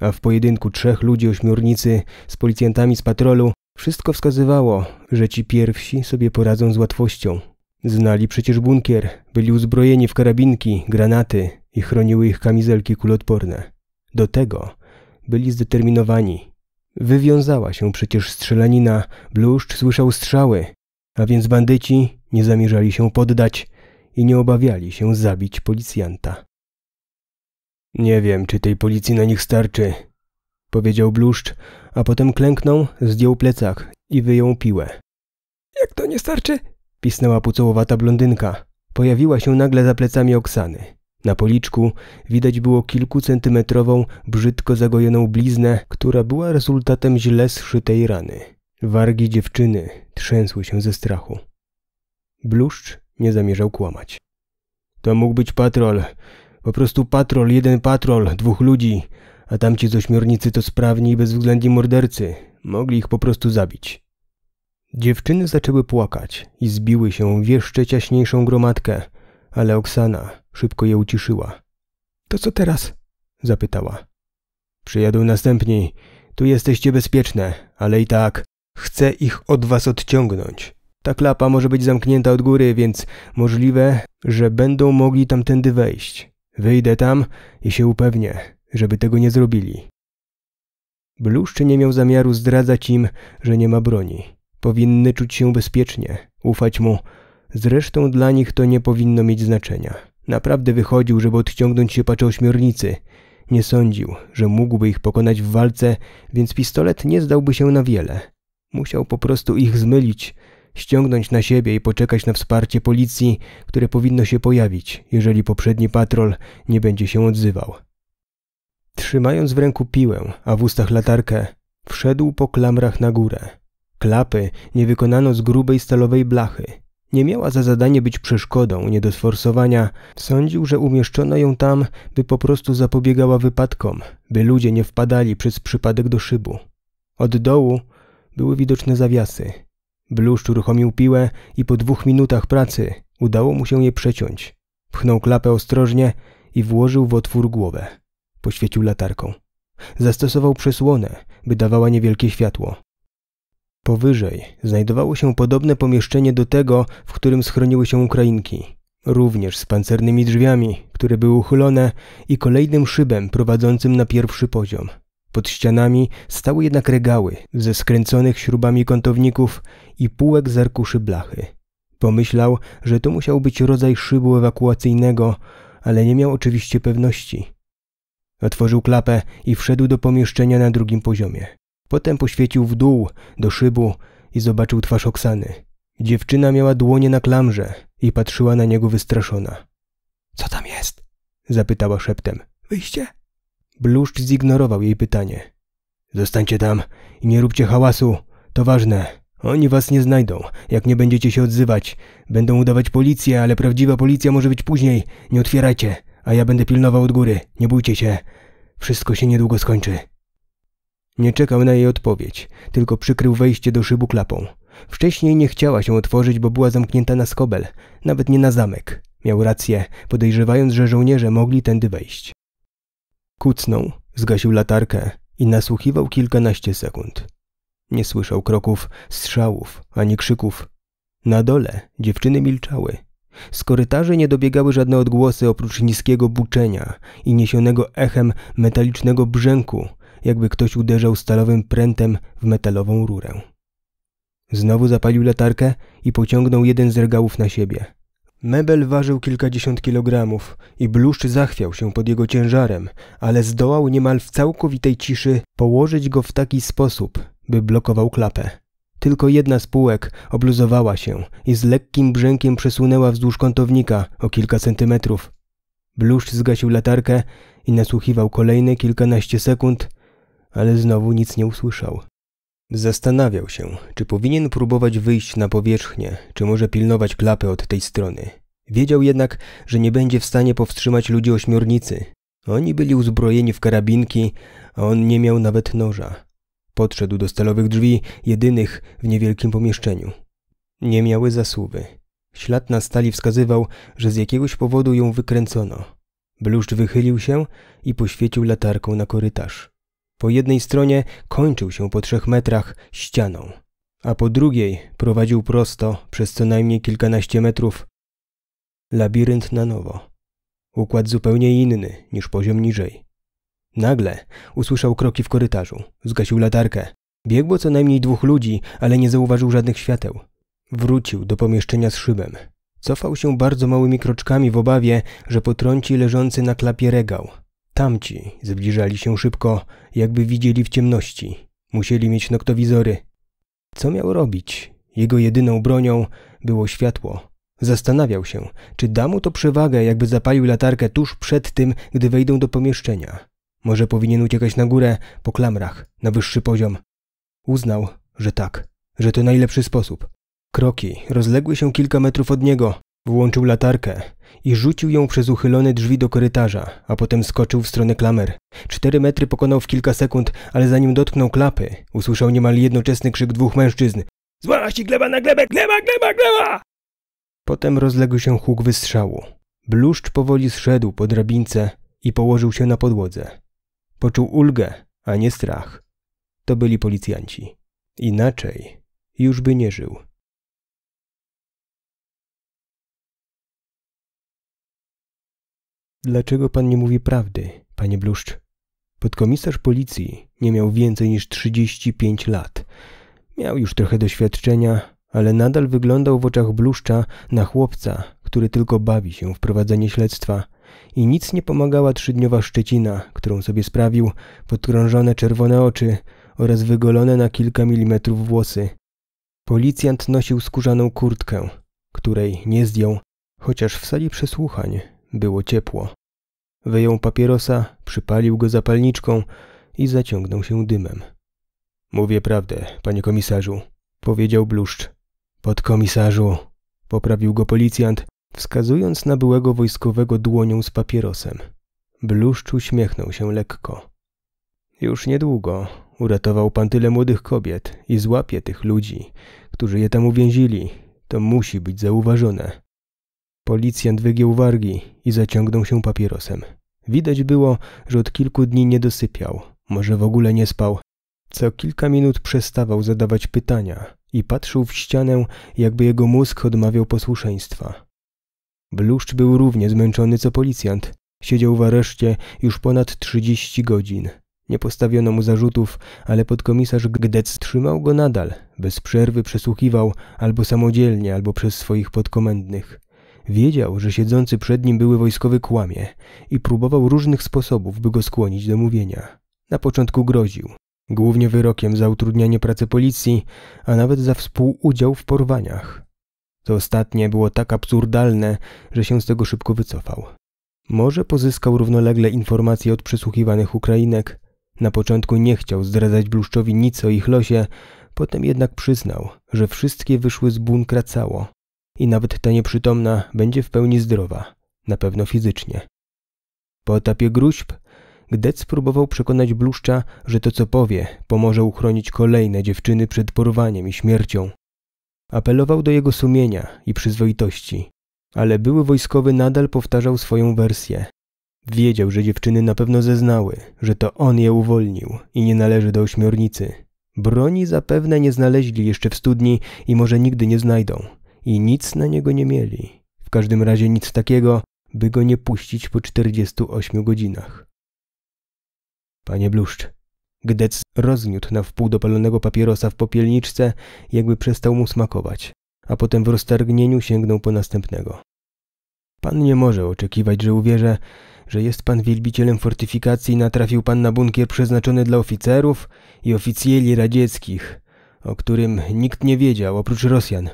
S1: A w pojedynku trzech ludzi ośmiornicy z policjantami z patrolu wszystko wskazywało, że ci pierwsi sobie poradzą z łatwością. Znali przecież bunkier, byli uzbrojeni w karabinki, granaty i chroniły ich kamizelki kulotporne. Do tego byli zdeterminowani. Wywiązała się przecież strzelanina, bluszcz słyszał strzały, a więc bandyci nie zamierzali się poddać i nie obawiali się zabić policjanta. Nie wiem, czy tej policji na nich starczy, powiedział bluszcz, a potem klęknął, zdjął plecak i wyjął piłę. Jak to nie starczy, Pisnęła pucołowata blondynka. Pojawiła się nagle za plecami Oksany. Na policzku widać było kilkucentymetrową, brzydko zagojoną bliznę, która była rezultatem źle zszytej rany. Wargi dziewczyny trzęsły się ze strachu. Bluszcz nie zamierzał kłamać. To mógł być patrol. Po prostu patrol, jeden patrol, dwóch ludzi. A tamci z ośmiornicy to sprawni i bezwzględni mordercy. Mogli ich po prostu zabić. Dziewczyny zaczęły płakać i zbiły się w jeszcze ciaśniejszą gromadkę, ale Oksana szybko je uciszyła. To co teraz? zapytała. Przyjadą następni. Tu jesteście bezpieczne, ale i tak chcę ich od was odciągnąć. Ta klapa może być zamknięta od góry, więc możliwe, że będą mogli tamtędy wejść. Wyjdę tam i się upewnię, żeby tego nie zrobili. Bluszczy nie miał zamiaru zdradzać im, że nie ma broni. Powinny czuć się bezpiecznie, ufać mu. Zresztą dla nich to nie powinno mieć znaczenia. Naprawdę wychodził, żeby odciągnąć się pacze ośmiornicy. Nie sądził, że mógłby ich pokonać w walce, więc pistolet nie zdałby się na wiele. Musiał po prostu ich zmylić, ściągnąć na siebie i poczekać na wsparcie policji, które powinno się pojawić, jeżeli poprzedni patrol nie będzie się odzywał. Trzymając w ręku piłę, a w ustach latarkę, wszedł po klamrach na górę. Klapy nie wykonano z grubej stalowej blachy. Nie miała za zadanie być przeszkodą nie do sforsowania. Sądził, że umieszczono ją tam, by po prostu zapobiegała wypadkom, by ludzie nie wpadali przez przypadek do szybu. Od dołu były widoczne zawiasy. Bluszcz uruchomił piłę i po dwóch minutach pracy udało mu się je przeciąć. Pchnął klapę ostrożnie i włożył w otwór głowę. Poświecił latarką. Zastosował przesłonę, by dawała niewielkie światło. Powyżej znajdowało się podobne pomieszczenie do tego, w którym schroniły się Ukrainki, również z pancernymi drzwiami, które były uchylone i kolejnym szybem prowadzącym na pierwszy poziom. Pod ścianami stały jednak regały ze skręconych śrubami kątowników i półek z arkuszy blachy. Pomyślał, że to musiał być rodzaj szybu ewakuacyjnego, ale nie miał oczywiście pewności. Otworzył klapę i wszedł do pomieszczenia na drugim poziomie. Potem poświecił w dół, do szybu i zobaczył twarz Oksany. Dziewczyna miała dłonie na klamrze i patrzyła na niego wystraszona. – Co tam jest? – zapytała szeptem. – Wyjście? Bluszcz zignorował jej pytanie. – Zostańcie tam i nie róbcie hałasu. To ważne. Oni was nie znajdą, jak nie będziecie się odzywać. Będą udawać policję, ale prawdziwa policja może być później. Nie otwierajcie, a ja będę pilnował od góry. Nie bójcie się. Wszystko się niedługo skończy. Nie czekał na jej odpowiedź, tylko przykrył wejście do szybu klapą. Wcześniej nie chciała się otworzyć, bo była zamknięta na skobel, nawet nie na zamek. Miał rację, podejrzewając, że żołnierze mogli tędy wejść. Kucnął, zgasił latarkę i nasłuchiwał kilkanaście sekund. Nie słyszał kroków, strzałów ani krzyków. Na dole dziewczyny milczały. Z korytarzy nie dobiegały żadne odgłosy oprócz niskiego buczenia i niesionego echem metalicznego brzęku jakby ktoś uderzał stalowym prętem w metalową rurę. Znowu zapalił latarkę i pociągnął jeden z regałów na siebie. Mebel ważył kilkadziesiąt kilogramów i bluszcz zachwiał się pod jego ciężarem, ale zdołał niemal w całkowitej ciszy położyć go w taki sposób, by blokował klapę. Tylko jedna z półek obluzowała się i z lekkim brzękiem przesunęła wzdłuż kątownika o kilka centymetrów. Bluszcz zgasił latarkę i nasłuchiwał kolejne kilkanaście sekund, ale znowu nic nie usłyszał. Zastanawiał się, czy powinien próbować wyjść na powierzchnię, czy może pilnować klapy od tej strony. Wiedział jednak, że nie będzie w stanie powstrzymać ludzi ośmiornicy. Oni byli uzbrojeni w karabinki, a on nie miał nawet noża. Podszedł do stalowych drzwi, jedynych w niewielkim pomieszczeniu. Nie miały zasuwy. Ślad na stali wskazywał, że z jakiegoś powodu ją wykręcono. Bluszcz wychylił się i poświecił latarką na korytarz. Po jednej stronie kończył się po trzech metrach ścianą, a po drugiej prowadził prosto przez co najmniej kilkanaście metrów labirynt na nowo. Układ zupełnie inny niż poziom niżej. Nagle usłyszał kroki w korytarzu, zgasił latarkę. Biegło co najmniej dwóch ludzi, ale nie zauważył żadnych świateł. Wrócił do pomieszczenia z szybem. Cofał się bardzo małymi kroczkami w obawie, że potrąci leżący na klapie regał. Tamci zbliżali się szybko, jakby widzieli w ciemności. Musieli mieć noktowizory. Co miał robić? Jego jedyną bronią było światło. Zastanawiał się, czy da mu to przewagę, jakby zapalił latarkę tuż przed tym, gdy wejdą do pomieszczenia. Może powinien uciekać na górę, po klamrach, na wyższy poziom. Uznał, że tak, że to najlepszy sposób. Kroki rozległy się kilka metrów od niego. Włączył latarkę i rzucił ją przez uchylone drzwi do korytarza, a potem skoczył w stronę klamer. Cztery metry pokonał w kilka sekund, ale zanim dotknął klapy, usłyszał niemal jednoczesny krzyk dwóch mężczyzn. Złała się gleba na glebę! Gleba, gleba, gleba! Potem rozległ się huk wystrzału. Bluszcz powoli zszedł po drabince i położył się na podłodze. Poczuł ulgę, a nie strach. To byli policjanci. Inaczej już by nie żył. Dlaczego pan nie mówi prawdy, panie Bluszcz? Podkomisarz policji nie miał więcej niż 35 lat. Miał już trochę doświadczenia, ale nadal wyglądał w oczach Bluszcza na chłopca, który tylko bawi się w prowadzenie śledztwa. I nic nie pomagała trzydniowa szczecina, którą sobie sprawił, podkrążone czerwone oczy oraz wygolone na kilka milimetrów włosy. Policjant nosił skórzaną kurtkę, której nie zdjął, chociaż w sali przesłuchań było ciepło. Wyjął papierosa, przypalił go zapalniczką i zaciągnął się dymem. Mówię prawdę, panie komisarzu, powiedział bluszcz. Podkomisarzu, poprawił go policjant, wskazując na byłego wojskowego dłonią z papierosem. Bluszcz uśmiechnął się lekko. Już niedługo uratował pan tyle młodych kobiet i złapie tych ludzi, którzy je tam uwięzili. To musi być zauważone. Policjant wygiął wargi i zaciągnął się papierosem. Widać było, że od kilku dni nie dosypiał, może w ogóle nie spał. Co kilka minut przestawał zadawać pytania i patrzył w ścianę, jakby jego mózg odmawiał posłuszeństwa. Bluszcz był równie zmęczony co policjant. Siedział w areszcie już ponad trzydzieści godzin. Nie postawiono mu zarzutów, ale podkomisarz Gdec trzymał go nadal. Bez przerwy przesłuchiwał albo samodzielnie, albo przez swoich podkomendnych. Wiedział, że siedzący przed nim były wojskowy kłamie i próbował różnych sposobów, by go skłonić do mówienia. Na początku groził, głównie wyrokiem za utrudnianie pracy policji, a nawet za współudział w porwaniach. To ostatnie było tak absurdalne, że się z tego szybko wycofał. Może pozyskał równolegle informacje od przesłuchiwanych Ukrainek. Na początku nie chciał zdradzać Bluszczowi nic o ich losie, potem jednak przyznał, że wszystkie wyszły z bunkra cało i nawet ta nieprzytomna będzie w pełni zdrowa, na pewno fizycznie. Po etapie gruźb Gdec próbował przekonać Bluszcza, że to co powie pomoże uchronić kolejne dziewczyny przed porwaniem i śmiercią. Apelował do jego sumienia i przyzwoitości, ale były wojskowy nadal powtarzał swoją wersję. Wiedział, że dziewczyny na pewno zeznały, że to on je uwolnił i nie należy do ośmiornicy. Broni zapewne nie znaleźli jeszcze w studni i może nigdy nie znajdą i nic na niego nie mieli. W każdym razie nic takiego, by go nie puścić po 48 godzinach. Panie Bluszcz, Gdec rozniótł na wpół dopalonego papierosa w popielniczce, jakby przestał mu smakować, a potem w roztargnieniu sięgnął po następnego. Pan nie może oczekiwać, że uwierzę, że jest pan wielbicielem fortyfikacji i natrafił pan na bunkier przeznaczony dla oficerów i oficjeli radzieckich, o którym nikt nie wiedział oprócz Rosjan,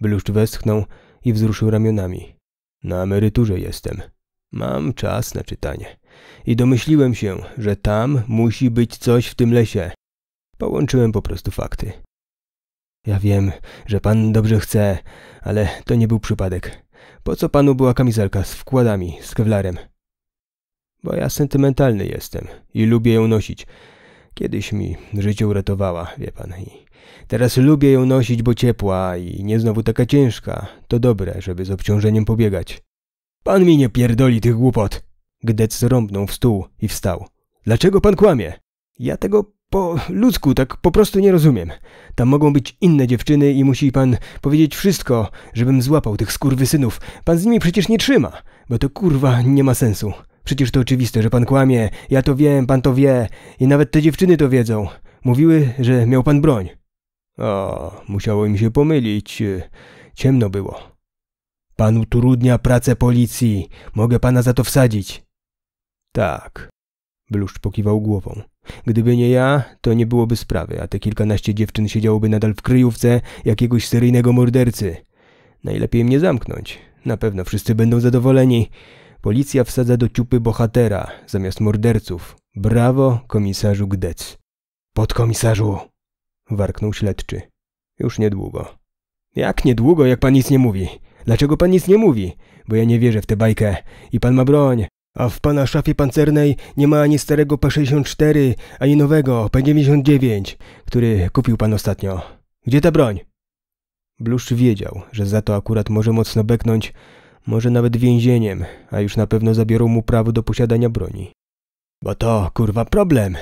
S1: Bluszcz westchnął i wzruszył ramionami. Na emeryturze jestem. Mam czas na czytanie. I domyśliłem się, że tam musi być coś w tym lesie. Połączyłem po prostu fakty. Ja wiem, że pan dobrze chce, ale to nie był przypadek. Po co panu była kamizelka z wkładami, z kewlarem? Bo ja sentymentalny jestem i lubię ją nosić. Kiedyś mi życie uratowała, wie pan, i Teraz lubię ją nosić, bo ciepła i nie znowu taka ciężka. To dobre, żeby z obciążeniem pobiegać. Pan mi nie pierdoli tych głupot! Gdec rąbnął w stół i wstał. Dlaczego pan kłamie? Ja tego po ludzku tak po prostu nie rozumiem. Tam mogą być inne dziewczyny i musi pan powiedzieć wszystko, żebym złapał tych skurwysynów. Pan z nimi przecież nie trzyma, bo to kurwa nie ma sensu. Przecież to oczywiste, że pan kłamie. Ja to wiem, pan to wie i nawet te dziewczyny to wiedzą. Mówiły, że miał pan broń. O, musiało im się pomylić. Ciemno było. Pan utrudnia pracę policji. Mogę pana za to wsadzić. Tak. Bluszcz pokiwał głową. Gdyby nie ja, to nie byłoby sprawy, a te kilkanaście dziewczyn siedziałoby nadal w kryjówce jakiegoś seryjnego mordercy. Najlepiej mnie zamknąć. Na pewno wszyscy będą zadowoleni. Policja wsadza do ciupy bohatera zamiast morderców. Brawo, komisarzu Gdec. Podkomisarzu! warknął śledczy. Już niedługo. Jak niedługo, jak pan nic nie mówi? Dlaczego pan nic nie mówi? Bo ja nie wierzę w tę bajkę. I pan ma broń. A w pana szafie pancernej nie ma ani starego P64, ani nowego P99, który kupił pan ostatnio. Gdzie ta broń? Bluszcz wiedział, że za to akurat może mocno beknąć, może nawet więzieniem, a już na pewno zabiorą mu prawo do posiadania broni. Bo to, kurwa, problem,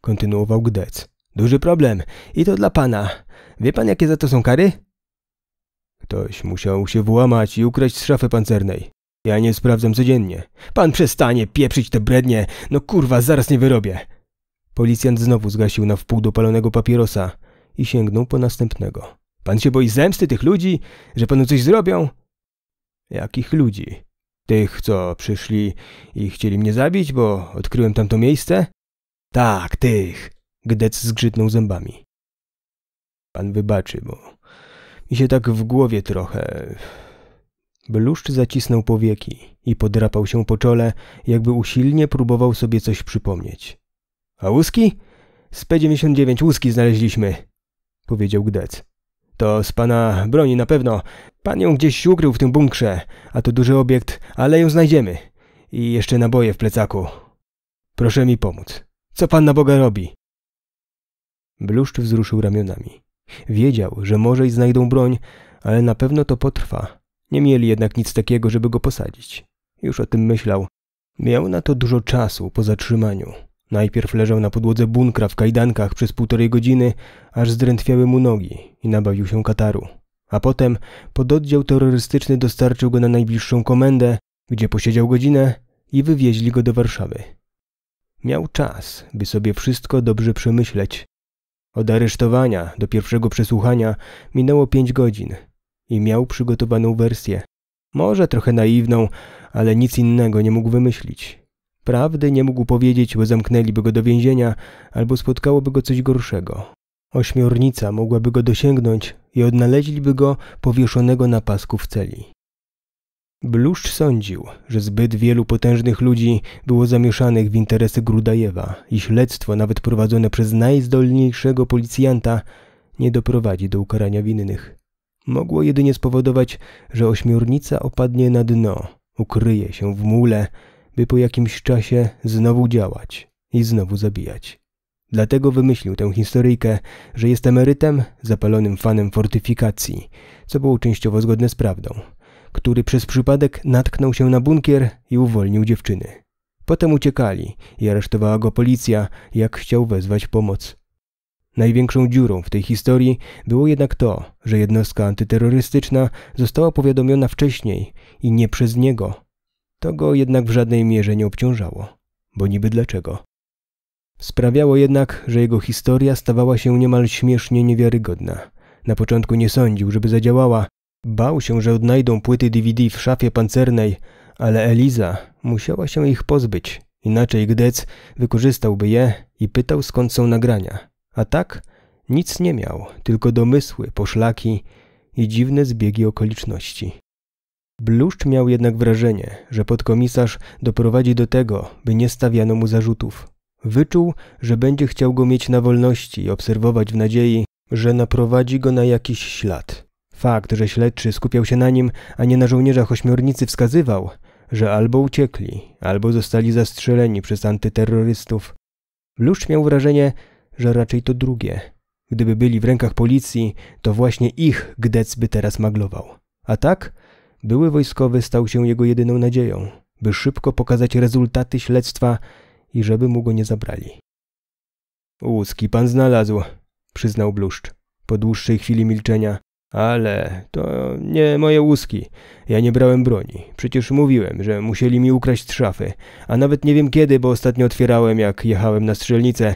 S1: kontynuował Gdec. Duży problem. I to dla pana. Wie pan, jakie za to są kary? Ktoś musiał się włamać i ukraść z szafy pancernej. Ja nie sprawdzam codziennie. Pan przestanie pieprzyć te brednie. No kurwa, zaraz nie wyrobię. Policjant znowu zgasił na wpół dopalonego papierosa i sięgnął po następnego. Pan się boi zemsty tych ludzi? Że panu coś zrobią? Jakich ludzi? Tych, co przyszli i chcieli mnie zabić, bo odkryłem tamto miejsce? Tak, tych. Gdec zgrzytnął zębami. Pan wybaczy, bo mi się tak w głowie trochę... Bluszcz zacisnął powieki i podrapał się po czole, jakby usilnie próbował sobie coś przypomnieć. A łuski? Z P-99 łuski znaleźliśmy, powiedział Gdec. To z pana broni na pewno. Pan ją gdzieś ukrył w tym bunkrze, a to duży obiekt, ale ją znajdziemy. I jeszcze naboje w plecaku. Proszę mi pomóc. Co pan na Boga robi? Bluszcz wzruszył ramionami. Wiedział, że może i znajdą broń, ale na pewno to potrwa. Nie mieli jednak nic takiego, żeby go posadzić. Już o tym myślał. Miał na to dużo czasu po zatrzymaniu. Najpierw leżał na podłodze bunkra w kajdankach przez półtorej godziny, aż zdrętwiały mu nogi i nabawił się kataru. A potem pododdział terrorystyczny dostarczył go na najbliższą komendę, gdzie posiedział godzinę i wywieźli go do Warszawy. Miał czas, by sobie wszystko dobrze przemyśleć, od aresztowania do pierwszego przesłuchania minęło pięć godzin i miał przygotowaną wersję. Może trochę naiwną, ale nic innego nie mógł wymyślić. Prawdy nie mógł powiedzieć, bo zamknęliby go do więzienia albo spotkałoby go coś gorszego. Ośmiornica mogłaby go dosięgnąć i odnaleźliby go powieszonego na pasku w celi. Bluszcz sądził, że zbyt wielu potężnych ludzi było zamieszanych w interesy Grudajewa i śledztwo, nawet prowadzone przez najzdolniejszego policjanta, nie doprowadzi do ukarania winnych. Mogło jedynie spowodować, że ośmiornica opadnie na dno, ukryje się w mule, by po jakimś czasie znowu działać i znowu zabijać. Dlatego wymyślił tę historyjkę, że jest emerytem, zapalonym fanem fortyfikacji, co było częściowo zgodne z prawdą – który przez przypadek natknął się na bunkier i uwolnił dziewczyny. Potem uciekali i aresztowała go policja, jak chciał wezwać pomoc. Największą dziurą w tej historii było jednak to, że jednostka antyterrorystyczna została powiadomiona wcześniej i nie przez niego. To go jednak w żadnej mierze nie obciążało, bo niby dlaczego. Sprawiało jednak, że jego historia stawała się niemal śmiesznie niewiarygodna. Na początku nie sądził, żeby zadziałała, Bał się, że odnajdą płyty DVD w szafie pancernej, ale Eliza musiała się ich pozbyć, inaczej Gdec wykorzystałby je i pytał skąd są nagrania. A tak nic nie miał, tylko domysły, poszlaki i dziwne zbiegi okoliczności. Bluszcz miał jednak wrażenie, że podkomisarz doprowadzi do tego, by nie stawiano mu zarzutów. Wyczuł, że będzie chciał go mieć na wolności i obserwować w nadziei, że naprowadzi go na jakiś ślad. Fakt, że śledczy skupiał się na nim, a nie na żołnierzach ośmiornicy wskazywał, że albo uciekli, albo zostali zastrzeleni przez antyterrorystów. Lusz miał wrażenie, że raczej to drugie. Gdyby byli w rękach policji, to właśnie ich Gdec by teraz maglował. A tak, były wojskowy stał się jego jedyną nadzieją, by szybko pokazać rezultaty śledztwa i żeby mu go nie zabrali. Łuski pan znalazł, przyznał Bluszcz po dłuższej chwili milczenia. Ale to nie moje łuski. Ja nie brałem broni. Przecież mówiłem, że musieli mi ukraść z szafy. A nawet nie wiem kiedy, bo ostatnio otwierałem, jak jechałem na strzelnicę.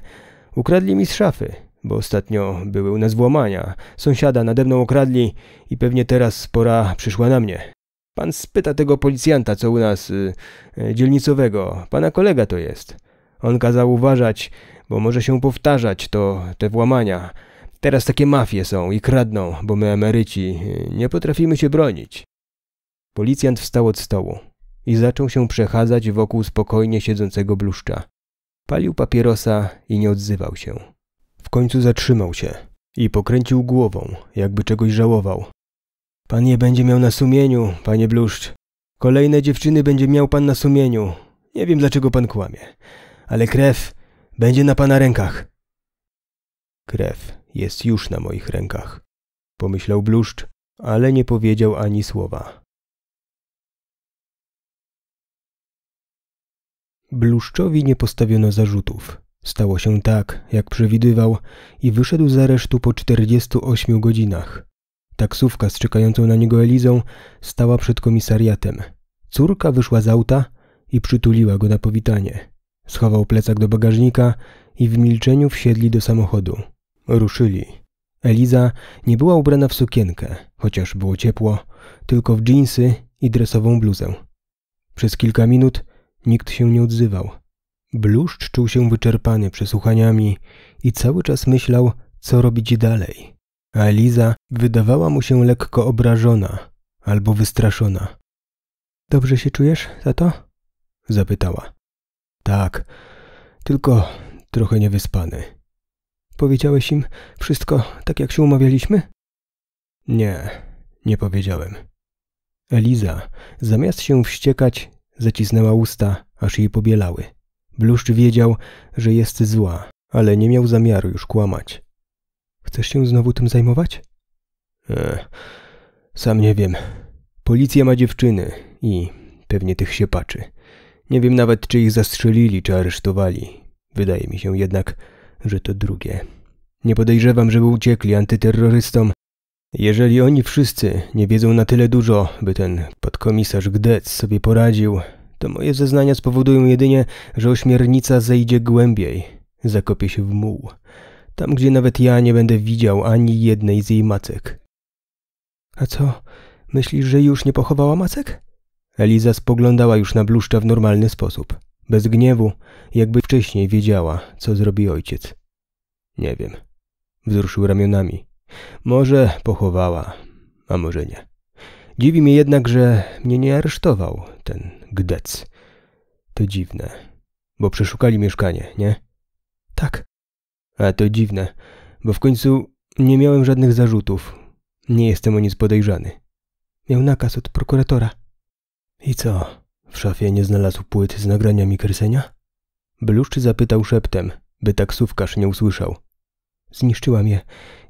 S1: Ukradli mi z szafy, bo ostatnio były u nas włamania. Sąsiada nade mną okradli i pewnie teraz pora przyszła na mnie. Pan spyta tego policjanta, co u nas, y, y, dzielnicowego. Pana kolega to jest. On kazał uważać, bo może się powtarzać to, te włamania. Teraz takie mafie są i kradną, bo my emeryci nie potrafimy się bronić. Policjant wstał od stołu i zaczął się przechadzać wokół spokojnie siedzącego bluszcza. Palił papierosa i nie odzywał się. W końcu zatrzymał się i pokręcił głową, jakby czegoś żałował. Pan nie będzie miał na sumieniu, panie bluszcz. Kolejne dziewczyny będzie miał pan na sumieniu. Nie wiem, dlaczego pan kłamie, ale krew będzie na pana rękach. Krew jest już na moich rękach. Pomyślał bluszcz, ale nie powiedział ani słowa. Bluszczowi nie postawiono zarzutów. Stało się tak, jak przewidywał, i wyszedł z aresztu po 48 godzinach. Taksówka z czekającą na niego Elizą stała przed komisariatem. Córka wyszła z auta i przytuliła go na powitanie. Schował plecak do bagażnika i w milczeniu wsiedli do samochodu. Ruszyli. Eliza nie była ubrana w sukienkę, chociaż było ciepło, tylko w dżinsy i dresową bluzę. Przez kilka minut nikt się nie odzywał. Bluszcz czuł się wyczerpany przesłuchaniami i cały czas myślał, co robić dalej. A Eliza wydawała mu się lekko obrażona albo wystraszona. Dobrze się czujesz, tato? zapytała. Tak, tylko trochę niewyspany. Powiedziałeś im wszystko tak, jak się umawialiśmy? Nie, nie powiedziałem. Eliza, zamiast się wściekać, zacisnęła usta, aż jej pobielały. Bluszcz wiedział, że jest zła, ale nie miał zamiaru już kłamać. Chcesz się znowu tym zajmować? Ech, sam nie wiem. Policja ma dziewczyny i pewnie tych się patrzy. Nie wiem nawet, czy ich zastrzelili, czy aresztowali. Wydaje mi się jednak, że to drugie. Nie podejrzewam, żeby uciekli antyterrorystom. Jeżeli oni wszyscy nie wiedzą na tyle dużo, by ten podkomisarz Gdec sobie poradził, to moje zeznania spowodują jedynie, że ośmiernica zejdzie głębiej, zakopie się w muł, tam gdzie nawet ja nie będę widział ani jednej z jej macek. A co, myślisz, że już nie pochowała macek? Eliza spoglądała już na bluszcza w normalny sposób. Bez gniewu, jakby wcześniej wiedziała, co zrobi ojciec. Nie wiem. Wzruszył ramionami. Może pochowała, a może nie. Dziwi mnie jednak, że mnie nie aresztował ten gdec. To dziwne, bo przeszukali mieszkanie, nie? Tak. A to dziwne, bo w końcu nie miałem żadnych zarzutów. Nie jestem o nic podejrzany. Miał nakaz od prokuratora. I co? W szafie nie znalazł płyt z nagraniami Kersenia? Bluszcz zapytał szeptem, by taksówkarz nie usłyszał. Zniszczyłam je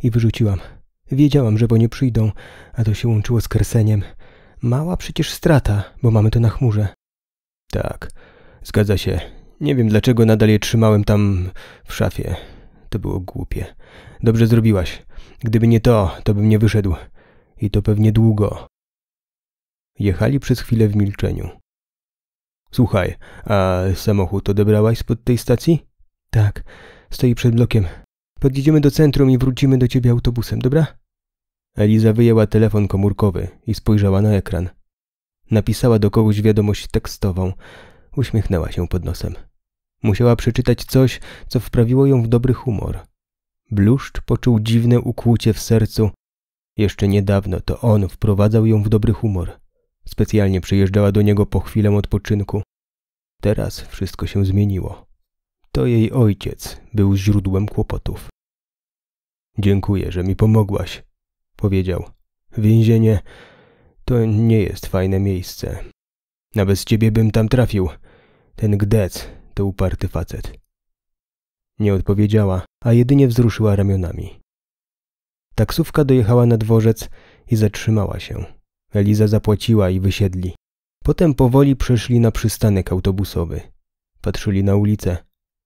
S1: i wyrzuciłam. Wiedziałam, że bo nie przyjdą, a to się łączyło z Kerseniem. Mała przecież strata, bo mamy to na chmurze. Tak, zgadza się. Nie wiem, dlaczego nadal je trzymałem tam w szafie. To było głupie. Dobrze zrobiłaś. Gdyby nie to, to bym nie wyszedł. I to pewnie długo. Jechali przez chwilę w milczeniu. Słuchaj, a samochód odebrałaś spod tej stacji? Tak, stoi przed blokiem. Podjedziemy do centrum i wrócimy do ciebie autobusem, dobra? Eliza wyjęła telefon komórkowy i spojrzała na ekran. Napisała do kogoś wiadomość tekstową. Uśmiechnęła się pod nosem. Musiała przeczytać coś, co wprawiło ją w dobry humor. Bluszcz poczuł dziwne ukłucie w sercu. Jeszcze niedawno to on wprowadzał ją w dobry humor. Specjalnie przyjeżdżała do niego po chwilę odpoczynku. Teraz wszystko się zmieniło. To jej ojciec był źródłem kłopotów. Dziękuję, że mi pomogłaś, powiedział. Więzienie to nie jest fajne miejsce. Nawet z ciebie bym tam trafił. Ten gdec to uparty facet. Nie odpowiedziała, a jedynie wzruszyła ramionami. Taksówka dojechała na dworzec i zatrzymała się. Eliza zapłaciła i wysiedli. Potem powoli przeszli na przystanek autobusowy. Patrzyli na ulicę.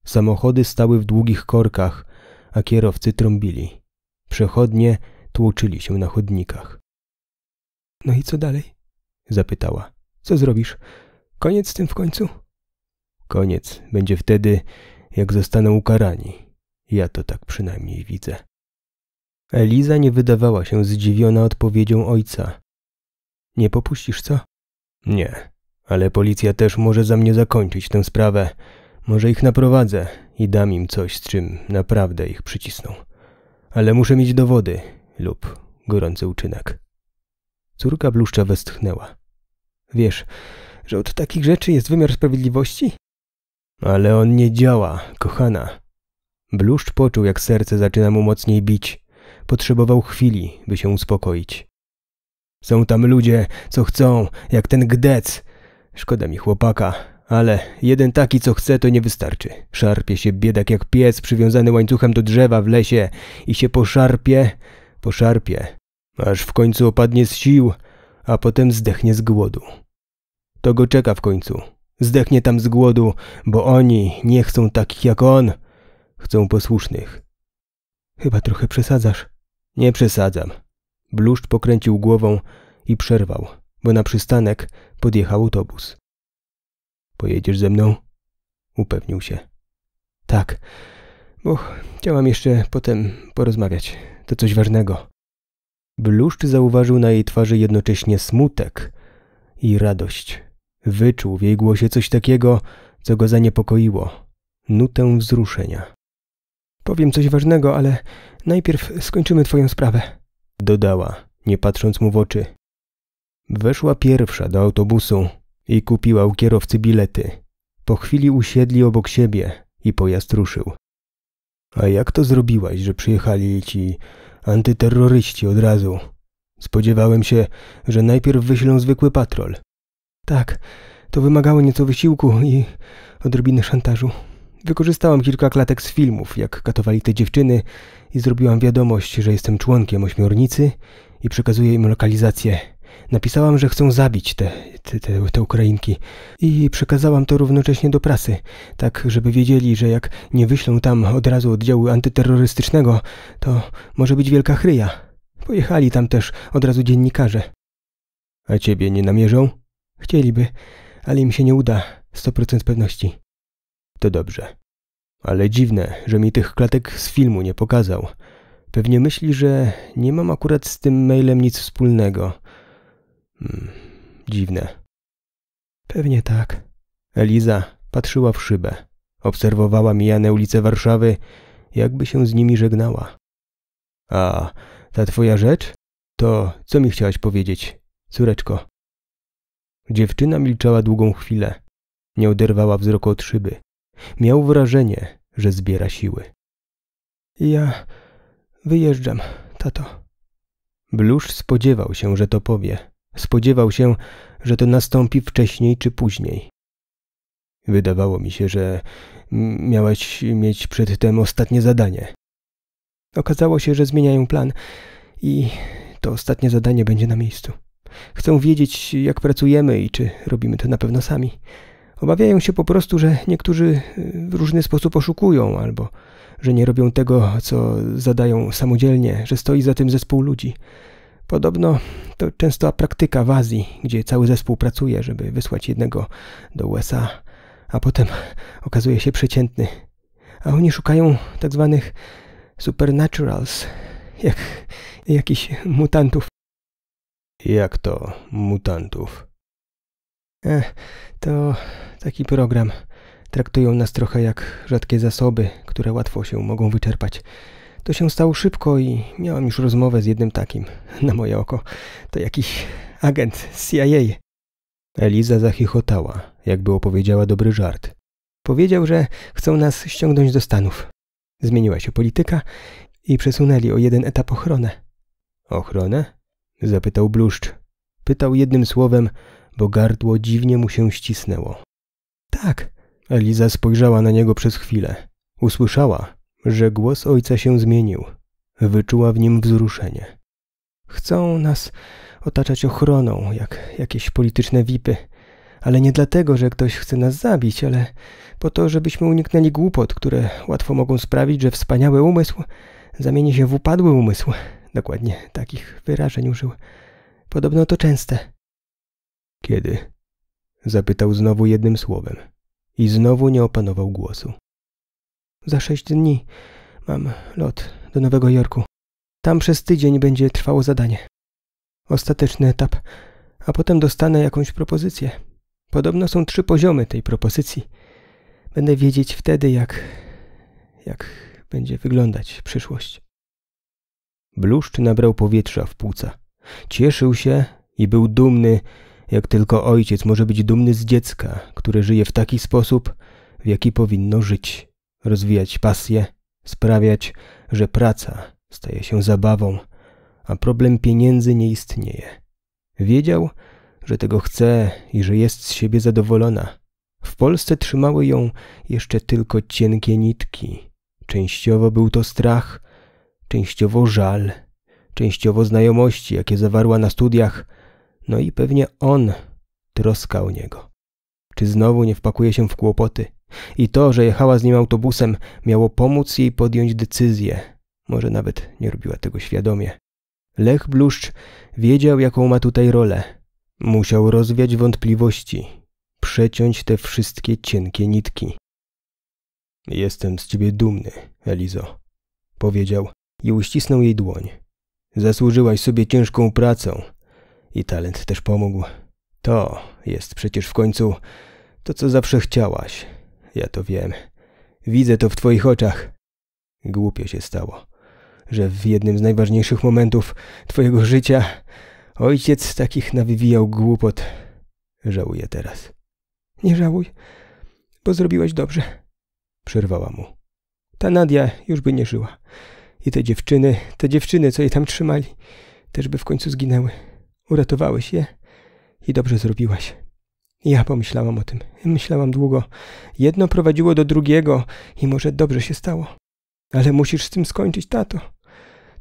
S1: Samochody stały w długich korkach, a kierowcy trąbili. Przechodnie tłoczyli się na chodnikach. No i co dalej? zapytała. Co zrobisz? Koniec z tym w końcu? Koniec będzie wtedy, jak zostaną ukarani. Ja to tak przynajmniej widzę. Eliza nie wydawała się zdziwiona odpowiedzią ojca. Nie popuścisz, co? Nie, ale policja też może za mnie zakończyć tę sprawę. Może ich naprowadzę i dam im coś, z czym naprawdę ich przycisną. Ale muszę mieć dowody lub gorący uczynek. Córka bluszcza westchnęła. Wiesz, że od takich rzeczy jest wymiar sprawiedliwości? Ale on nie działa, kochana. Bluszcz poczuł, jak serce zaczyna mu mocniej bić. Potrzebował chwili, by się uspokoić. Są tam ludzie, co chcą, jak ten gdec. Szkoda mi chłopaka, ale jeden taki, co chce, to nie wystarczy. Szarpie się biedak jak pies przywiązany łańcuchem do drzewa w lesie i się poszarpie, poszarpie, aż w końcu opadnie z sił, a potem zdechnie z głodu. To go czeka w końcu. Zdechnie tam z głodu, bo oni nie chcą takich jak on. Chcą posłusznych. Chyba trochę przesadzasz. Nie przesadzam. Bluszcz pokręcił głową i przerwał, bo na przystanek podjechał autobus. Pojedziesz ze mną? Upewnił się. Tak, bo chciałam jeszcze potem porozmawiać. To coś ważnego. Bluszcz zauważył na jej twarzy jednocześnie smutek i radość. Wyczuł w jej głosie coś takiego, co go zaniepokoiło. Nutę wzruszenia. Powiem coś ważnego, ale najpierw skończymy twoją sprawę dodała, nie patrząc mu w oczy. Weszła pierwsza do autobusu i kupiła u kierowcy bilety. Po chwili usiedli obok siebie i pojazd ruszył. A jak to zrobiłaś, że przyjechali ci antyterroryści od razu? Spodziewałem się, że najpierw wyślą zwykły patrol. Tak, to wymagało nieco wysiłku i odrobiny szantażu. Wykorzystałam kilka klatek z filmów, jak katowali te dziewczyny i zrobiłam wiadomość, że jestem członkiem ośmiornicy i przekazuję im lokalizację. Napisałam, że chcą zabić te, te, te, te, Ukrainki i przekazałam to równocześnie do prasy, tak żeby wiedzieli, że jak nie wyślą tam od razu oddziału antyterrorystycznego, to może być wielka chryja. Pojechali tam też od razu dziennikarze. A ciebie nie namierzą? Chcieliby, ale im się nie uda, 100% pewności. To dobrze. Ale dziwne, że mi tych klatek z filmu nie pokazał. Pewnie myśli, że nie mam akurat z tym mailem nic wspólnego. Hmm, dziwne. Pewnie tak. Eliza patrzyła w szybę. Obserwowała mijane ulice Warszawy, jakby się z nimi żegnała. A, ta twoja rzecz? To co mi chciałaś powiedzieć, córeczko? Dziewczyna milczała długą chwilę. Nie oderwała wzroku od szyby. Miał wrażenie, że zbiera siły. Ja wyjeżdżam, tato. Blusz spodziewał się, że to powie. Spodziewał się, że to nastąpi wcześniej czy później. Wydawało mi się, że miałaś mieć przedtem ostatnie zadanie. Okazało się, że zmieniają plan i to ostatnie zadanie będzie na miejscu. Chcą wiedzieć, jak pracujemy i czy robimy to na pewno sami. Obawiają się po prostu, że niektórzy y, w różny sposób oszukują albo że nie robią tego, co zadają samodzielnie, że stoi za tym zespół ludzi. Podobno to często praktyka w Azji, gdzie cały zespół pracuje, żeby wysłać jednego do USA, a potem okazuje się przeciętny. A oni szukają tak zwanych supernaturals, jak jakichś mutantów. Jak to mutantów? E, to taki program. Traktują nas trochę jak rzadkie zasoby, które łatwo się mogą wyczerpać. To się stało szybko i miałam już rozmowę z jednym takim. Na moje oko to jakiś agent CIA. Eliza zachichotała, jakby opowiedziała dobry żart. Powiedział, że chcą nas ściągnąć do Stanów. Zmieniła się polityka i przesunęli o jeden etap ochronę. Ochronę? zapytał bluszcz. Pytał jednym słowem, bo gardło dziwnie mu się ścisnęło. Tak. Eliza spojrzała na niego przez chwilę. Usłyszała, że głos ojca się zmienił. Wyczuła w nim wzruszenie. Chcą nas otaczać ochroną, jak jakieś polityczne wipy. Ale nie dlatego, że ktoś chce nas zabić, ale po to, żebyśmy uniknęli głupot, które łatwo mogą sprawić, że wspaniały umysł zamieni się w upadły umysł. Dokładnie takich wyrażeń użył. Podobno to częste. Kiedy? Zapytał znowu jednym słowem i znowu nie opanował głosu. Za sześć dni mam lot do Nowego Jorku. Tam przez tydzień będzie trwało zadanie. Ostateczny etap, a potem dostanę jakąś propozycję. Podobno są trzy poziomy tej propozycji. Będę wiedzieć wtedy, jak. jak będzie wyglądać przyszłość. Bluszcz nabrał powietrza w płuca. Cieszył się i był dumny, jak tylko ojciec może być dumny z dziecka, które żyje w taki sposób, w jaki powinno żyć, rozwijać pasję, sprawiać, że praca staje się zabawą, a problem pieniędzy nie istnieje. Wiedział, że tego chce i że jest z siebie zadowolona. W Polsce trzymały ją jeszcze tylko cienkie nitki. Częściowo był to strach, częściowo żal, częściowo znajomości, jakie zawarła na studiach, no i pewnie on, troska o niego. Czy znowu nie wpakuje się w kłopoty? I to, że jechała z nim autobusem, miało pomóc jej podjąć decyzję. Może nawet nie robiła tego świadomie. Lech Bluszcz wiedział, jaką ma tutaj rolę. Musiał rozwiać wątpliwości, przeciąć te wszystkie cienkie nitki. Jestem z ciebie dumny, Elizo, powiedział i uścisnął jej dłoń. Zasłużyłaś sobie ciężką pracą, i talent też pomógł. To jest przecież w końcu to, co zawsze chciałaś. Ja to wiem. Widzę to w twoich oczach. Głupio się stało, że w jednym z najważniejszych momentów twojego życia ojciec takich nawywijał głupot. Żałuję teraz. Nie żałuj, bo zrobiłeś dobrze. Przerwała mu. Ta Nadia już by nie żyła. I te dziewczyny, te dziewczyny, co je tam trzymali, też by w końcu zginęły. Uratowałeś je i dobrze zrobiłaś. Ja pomyślałam o tym. Myślałam długo. Jedno prowadziło do drugiego i może dobrze się stało. Ale musisz z tym skończyć, tato.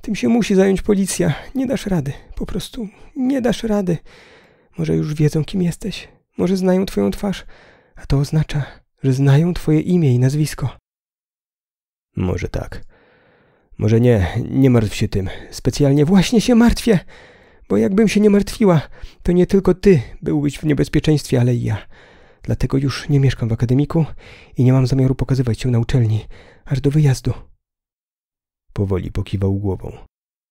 S1: Tym się musi zająć policja. Nie dasz rady. Po prostu nie dasz rady. Może już wiedzą, kim jesteś. Może znają twoją twarz. A to oznacza, że znają twoje imię i nazwisko. Może tak. Może nie. Nie martw się tym. Specjalnie właśnie się martwię bo jakbym się nie martwiła, to nie tylko ty byłbyś w niebezpieczeństwie, ale i ja. Dlatego już nie mieszkam w akademiku i nie mam zamiaru pokazywać się na uczelni, aż do wyjazdu. Powoli pokiwał głową.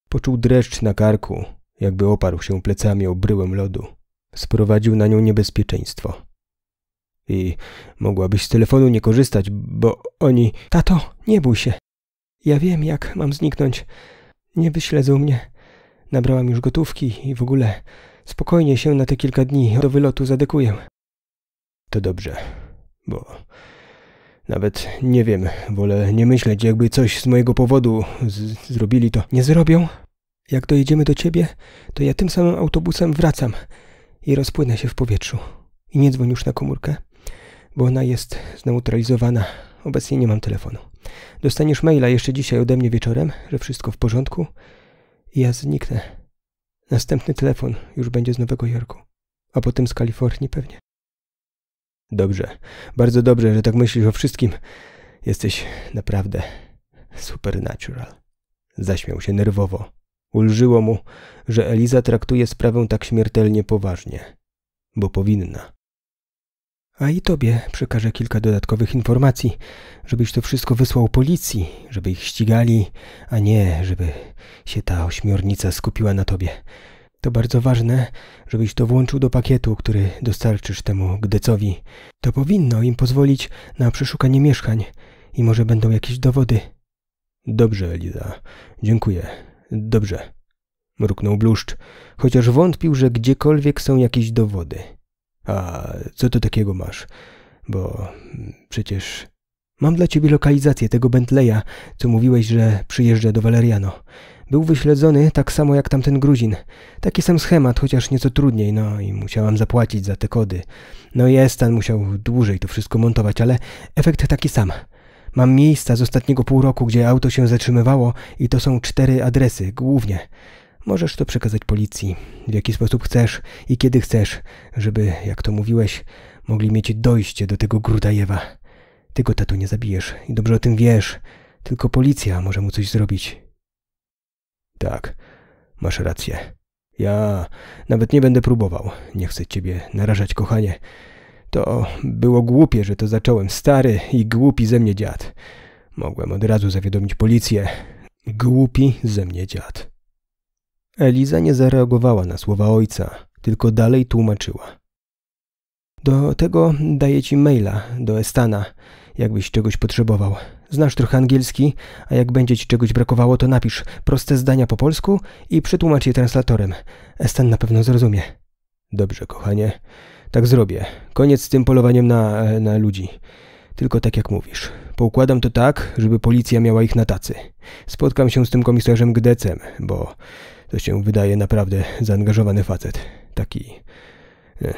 S1: Poczuł dreszcz na karku, jakby oparł się plecami o bryłę lodu. Sprowadził na nią niebezpieczeństwo. I mogłabyś z telefonu nie korzystać, bo oni... Tato, nie bój się. Ja wiem, jak mam zniknąć. Nie wyśledzą mnie. Nabrałam już gotówki i w ogóle spokojnie się na te kilka dni do wylotu zadekuję. To dobrze, bo nawet nie wiem, wolę nie myśleć, jakby coś z mojego powodu z zrobili to. Nie zrobią? Jak dojedziemy do ciebie, to ja tym samym autobusem wracam i rozpłynę się w powietrzu. I nie dzwoń już na komórkę, bo ona jest zneutralizowana. Obecnie nie mam telefonu. Dostaniesz maila jeszcze dzisiaj ode mnie wieczorem, że wszystko w porządku i ja zniknę. Następny telefon już będzie z Nowego Jorku, a potem z Kalifornii pewnie. Dobrze, bardzo dobrze, że tak myślisz o wszystkim. Jesteś naprawdę supernatural. Zaśmiał się nerwowo. Ulżyło mu, że Eliza traktuje sprawę tak śmiertelnie poważnie. Bo powinna. A i tobie przekażę kilka dodatkowych informacji, żebyś to wszystko wysłał policji, żeby ich ścigali, a nie żeby się ta ośmiornica skupiła na tobie. To bardzo ważne, żebyś to włączył do pakietu, który dostarczysz temu Gdecowi. To powinno im pozwolić na przeszukanie mieszkań i może będą jakieś dowody. Dobrze, Eliza. Dziękuję. Dobrze. Mruknął bluszcz, chociaż wątpił, że gdziekolwiek są jakieś dowody. A co to takiego masz? Bo przecież mam dla ciebie lokalizację tego Bentleya, co mówiłeś, że przyjeżdża do Valeriano. Był wyśledzony tak samo jak tamten Gruzin. Taki sam schemat, chociaż nieco trudniej, no i musiałam zapłacić za te kody. No i Estan musiał dłużej to wszystko montować, ale efekt taki sam. Mam miejsca z ostatniego pół roku, gdzie auto się zatrzymywało i to są cztery adresy, głównie. Możesz to przekazać policji, w jaki sposób chcesz i kiedy chcesz, żeby, jak to mówiłeś, mogli mieć dojście do tego Grudajewa. Ty go, tatu nie zabijesz i dobrze o tym wiesz. Tylko policja może mu coś zrobić. Tak, masz rację. Ja nawet nie będę próbował. Nie chcę ciebie narażać, kochanie. To było głupie, że to zacząłem. Stary i głupi ze mnie dziad. Mogłem od razu zawiadomić policję. Głupi ze mnie dziad. Eliza nie zareagowała na słowa ojca, tylko dalej tłumaczyła. Do tego daję ci maila do Estana, jakbyś czegoś potrzebował. Znasz trochę angielski, a jak będzie ci czegoś brakowało, to napisz proste zdania po polsku i przetłumacz je translatorem. Estan na pewno zrozumie. Dobrze, kochanie. Tak zrobię. Koniec z tym polowaniem na, na ludzi. Tylko tak jak mówisz. Poukładam to tak, żeby policja miała ich na tacy. Spotkam się z tym komisarzem Gdecem, bo to się wydaje naprawdę zaangażowany facet. Taki... E,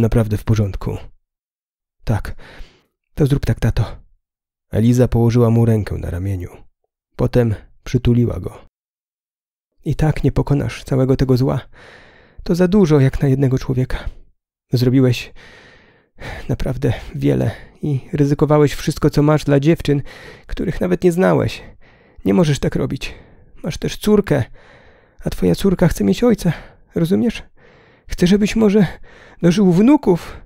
S1: naprawdę w porządku. Tak, to zrób tak, tato. Eliza położyła mu rękę na ramieniu. Potem przytuliła go. I tak nie pokonasz całego tego zła. To za dużo jak na jednego człowieka. Zrobiłeś naprawdę wiele i ryzykowałeś wszystko, co masz dla dziewczyn, których nawet nie znałeś. Nie możesz tak robić. Masz też córkę, a twoja córka chce mieć ojca, rozumiesz? Chce, żebyś może dożył wnuków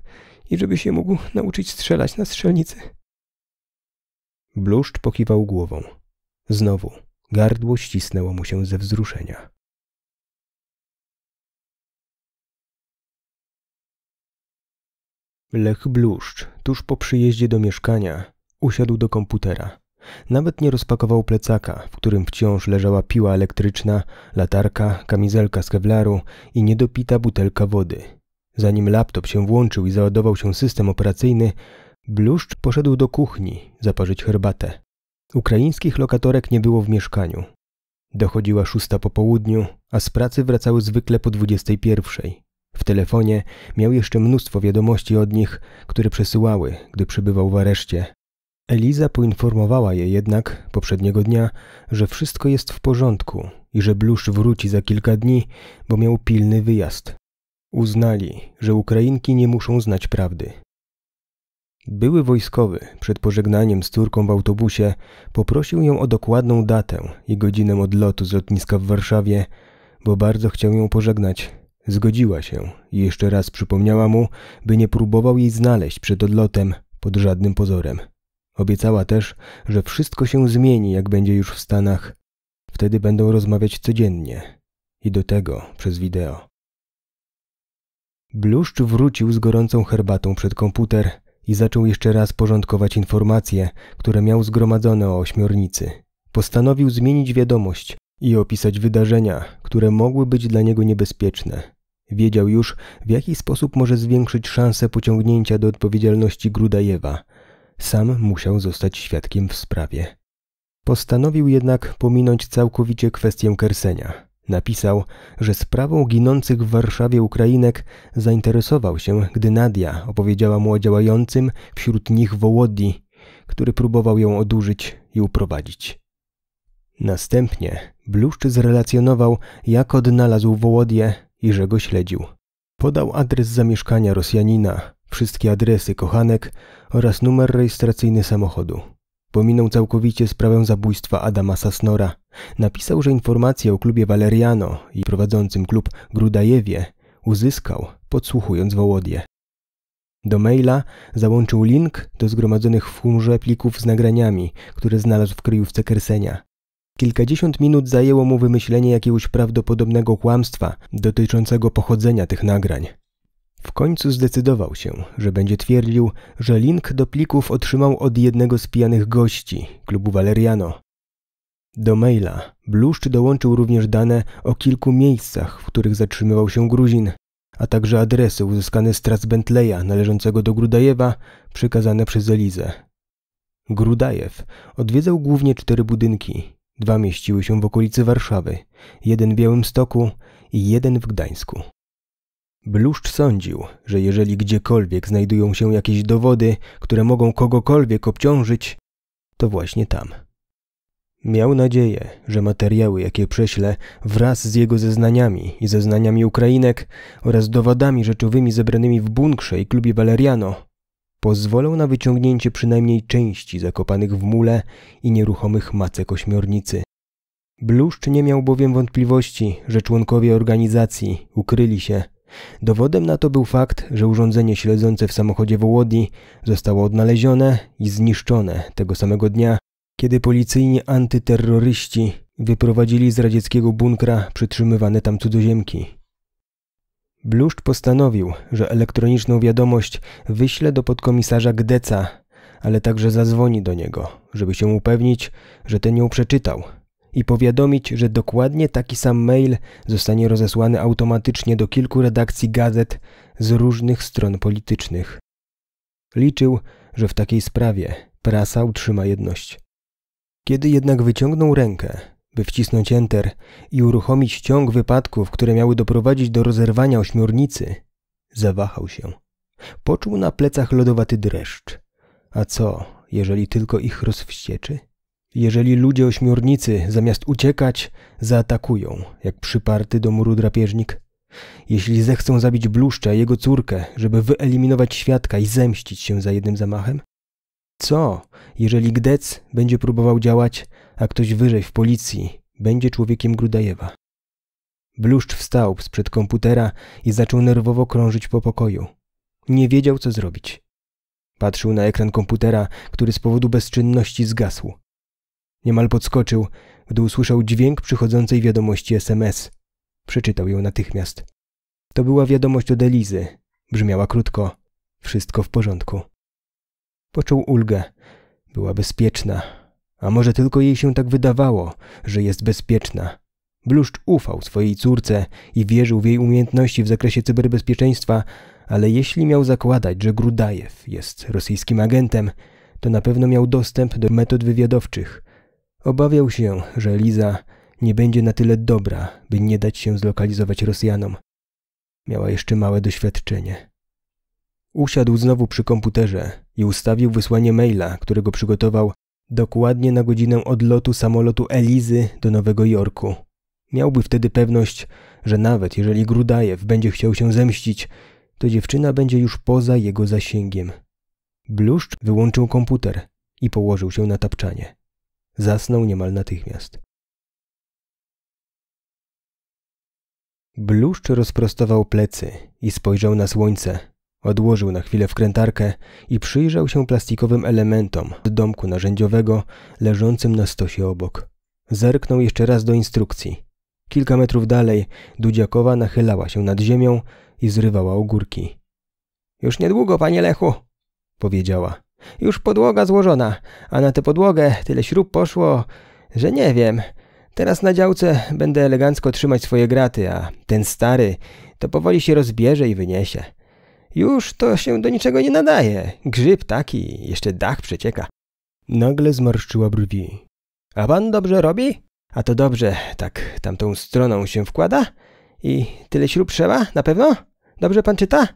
S1: i żeby się mógł nauczyć strzelać na strzelnicy. Bluszcz pokiwał głową. Znowu gardło ścisnęło mu się ze wzruszenia. Lech Bluszcz, tuż po przyjeździe do mieszkania, usiadł do komputera nawet nie rozpakował plecaka, w którym wciąż leżała piła elektryczna, latarka, kamizelka z kewlaru i niedopita butelka wody. Zanim laptop się włączył i załadował się system operacyjny, Bluszcz poszedł do kuchni zaparzyć herbatę. Ukraińskich lokatorek nie było w mieszkaniu. Dochodziła szósta po południu, a z pracy wracały zwykle po dwudziestej pierwszej. W telefonie miał jeszcze mnóstwo wiadomości od nich, które przesyłały, gdy przebywał w areszcie, Eliza poinformowała je jednak poprzedniego dnia, że wszystko jest w porządku i że Blusz wróci za kilka dni, bo miał pilny wyjazd. Uznali, że Ukrainki nie muszą znać prawdy. Były wojskowy przed pożegnaniem z córką w autobusie poprosił ją o dokładną datę i godzinę odlotu z lotniska w Warszawie, bo bardzo chciał ją pożegnać. Zgodziła się i jeszcze raz przypomniała mu, by nie próbował jej znaleźć przed odlotem pod żadnym pozorem. Obiecała też, że wszystko się zmieni, jak będzie już w Stanach. Wtedy będą rozmawiać codziennie. I do tego przez wideo. Bluszcz wrócił z gorącą herbatą przed komputer i zaczął jeszcze raz porządkować informacje, które miał zgromadzone o ośmiornicy. Postanowił zmienić wiadomość i opisać wydarzenia, które mogły być dla niego niebezpieczne. Wiedział już, w jaki sposób może zwiększyć szanse pociągnięcia do odpowiedzialności Grudajewa – sam musiał zostać świadkiem w sprawie. Postanowił jednak pominąć całkowicie kwestię Kersenia. Napisał, że sprawą ginących w Warszawie Ukrainek zainteresował się, gdy Nadia opowiedziała mu o działającym wśród nich Wołodii, który próbował ją odurzyć i uprowadzić. Następnie Bluszcz zrelacjonował, jak odnalazł Wołodię i że go śledził. Podał adres zamieszkania Rosjanina, wszystkie adresy kochanek oraz numer rejestracyjny samochodu. Pominął całkowicie sprawę zabójstwa Adama Sasnora. Napisał, że informacje o klubie Valeriano i prowadzącym klub Grudajewie uzyskał, podsłuchując Wołodie. Do maila załączył link do zgromadzonych w chmurze plików z nagraniami, które znalazł w kryjówce Kersenia. Kilkadziesiąt minut zajęło mu wymyślenie jakiegoś prawdopodobnego kłamstwa dotyczącego pochodzenia tych nagrań. W końcu zdecydował się, że będzie twierdził, że link do plików otrzymał od jednego z pijanych gości klubu Valeriano. Do maila Bluszcz dołączył również dane o kilku miejscach, w których zatrzymywał się Gruzin, a także adresy uzyskane z trac Bentleya należącego do Grudajewa, przekazane przez Elizę. Grudajew odwiedzał głównie cztery budynki. Dwa mieściły się w okolicy Warszawy, jeden w Białymstoku i jeden w Gdańsku. Bluszcz sądził, że jeżeli gdziekolwiek znajdują się jakieś dowody, które mogą kogokolwiek obciążyć, to właśnie tam. Miał nadzieję, że materiały, jakie prześlę wraz z jego zeznaniami i zeznaniami Ukrainek oraz dowodami rzeczowymi zebranymi w bunkrze i klubie Baleriano, pozwolą na wyciągnięcie przynajmniej części zakopanych w mule i nieruchomych macek ośmiornicy. Bluszcz nie miał bowiem wątpliwości, że członkowie organizacji ukryli się Dowodem na to był fakt, że urządzenie śledzące w samochodzie Wołodni zostało odnalezione i zniszczone tego samego dnia, kiedy policyjni antyterroryści wyprowadzili z radzieckiego bunkra przytrzymywane tam cudzoziemki. Bluszcz postanowił, że elektroniczną wiadomość wyśle do podkomisarza Gdeca, ale także zadzwoni do niego, żeby się upewnić, że ten ją przeczytał – i powiadomić, że dokładnie taki sam mail zostanie rozesłany automatycznie do kilku redakcji gazet z różnych stron politycznych. Liczył, że w takiej sprawie prasa utrzyma jedność. Kiedy jednak wyciągnął rękę, by wcisnąć enter i uruchomić ciąg wypadków, które miały doprowadzić do rozerwania ośmiornicy, zawahał się. Poczuł na plecach lodowaty dreszcz. A co, jeżeli tylko ich rozwścieczy? Jeżeli ludzie ośmiornicy zamiast uciekać, zaatakują, jak przyparty do muru drapieżnik. Jeśli zechcą zabić Bluszcza i jego córkę, żeby wyeliminować świadka i zemścić się za jednym zamachem? Co, jeżeli Gdec będzie próbował działać, a ktoś wyżej w policji będzie człowiekiem Grudajewa? Bluszcz wstał z przed komputera i zaczął nerwowo krążyć po pokoju. Nie wiedział, co zrobić. Patrzył na ekran komputera, który z powodu bezczynności zgasł. Niemal podskoczył, gdy usłyszał dźwięk przychodzącej wiadomości SMS. Przeczytał ją natychmiast. To była wiadomość od Elizy. Brzmiała krótko. Wszystko w porządku. Poczuł ulgę. Była bezpieczna. A może tylko jej się tak wydawało, że jest bezpieczna. Bluszcz ufał swojej córce i wierzył w jej umiejętności w zakresie cyberbezpieczeństwa, ale jeśli miał zakładać, że Grudajew jest rosyjskim agentem, to na pewno miał dostęp do metod wywiadowczych, Obawiał się, że Liza nie będzie na tyle dobra, by nie dać się zlokalizować Rosjanom. Miała jeszcze małe doświadczenie. Usiadł znowu przy komputerze i ustawił wysłanie maila, którego przygotował dokładnie na godzinę odlotu samolotu Elizy do Nowego Jorku. Miałby wtedy pewność, że nawet jeżeli Grudajew będzie chciał się zemścić, to dziewczyna będzie już poza jego zasięgiem. Bluszcz wyłączył komputer i położył się na tapczanie. Zasnął niemal natychmiast. Bluszcz rozprostował plecy i spojrzał na słońce. Odłożył na chwilę wkrętarkę i przyjrzał się plastikowym elementom z domku narzędziowego leżącym na stosie obok. Zerknął jeszcze raz do instrukcji. Kilka metrów dalej Dudziakowa nachylała się nad ziemią i zrywała ogórki. Już niedługo, panie Lechu, powiedziała. Już podłoga złożona, a na tę podłogę tyle śrub poszło, że nie wiem. Teraz na działce będę elegancko trzymać swoje graty, a ten stary to powoli się rozbierze i wyniesie. Już to się do niczego nie nadaje. Grzyb taki, jeszcze dach przecieka. Nagle zmarszczyła brwi. A pan dobrze robi? A to dobrze, tak tamtą stroną się wkłada? I tyle śrub trzeba, na pewno? Dobrze pan czyta?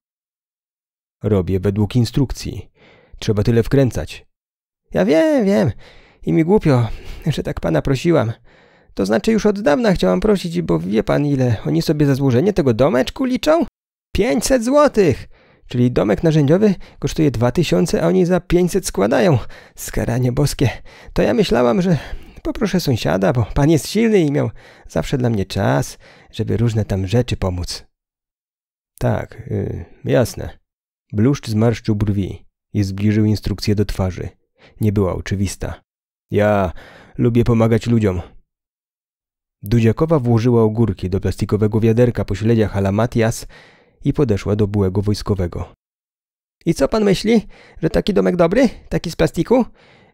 S1: Robię według instrukcji. Trzeba tyle wkręcać. Ja wiem, wiem. I mi głupio, że tak pana prosiłam. To znaczy już od dawna chciałam prosić, bo wie pan ile oni sobie za złożenie tego domeczku liczą? 500 złotych! Czyli domek narzędziowy kosztuje 2000, a oni za 500 składają. Skaranie boskie. To ja myślałam, że poproszę sąsiada, bo pan jest silny i miał zawsze dla mnie czas, żeby różne tam rzeczy pomóc. Tak, y, jasne. Bluszcz zmarszczył brwi i zbliżył instrukcję do twarzy. Nie była oczywista. Ja lubię pomagać ludziom. Dudziakowa włożyła ogórki do plastikowego wiaderka po śledziach Alamatias i podeszła do byłego wojskowego. I co pan myśli? Że taki domek dobry? Taki z plastiku?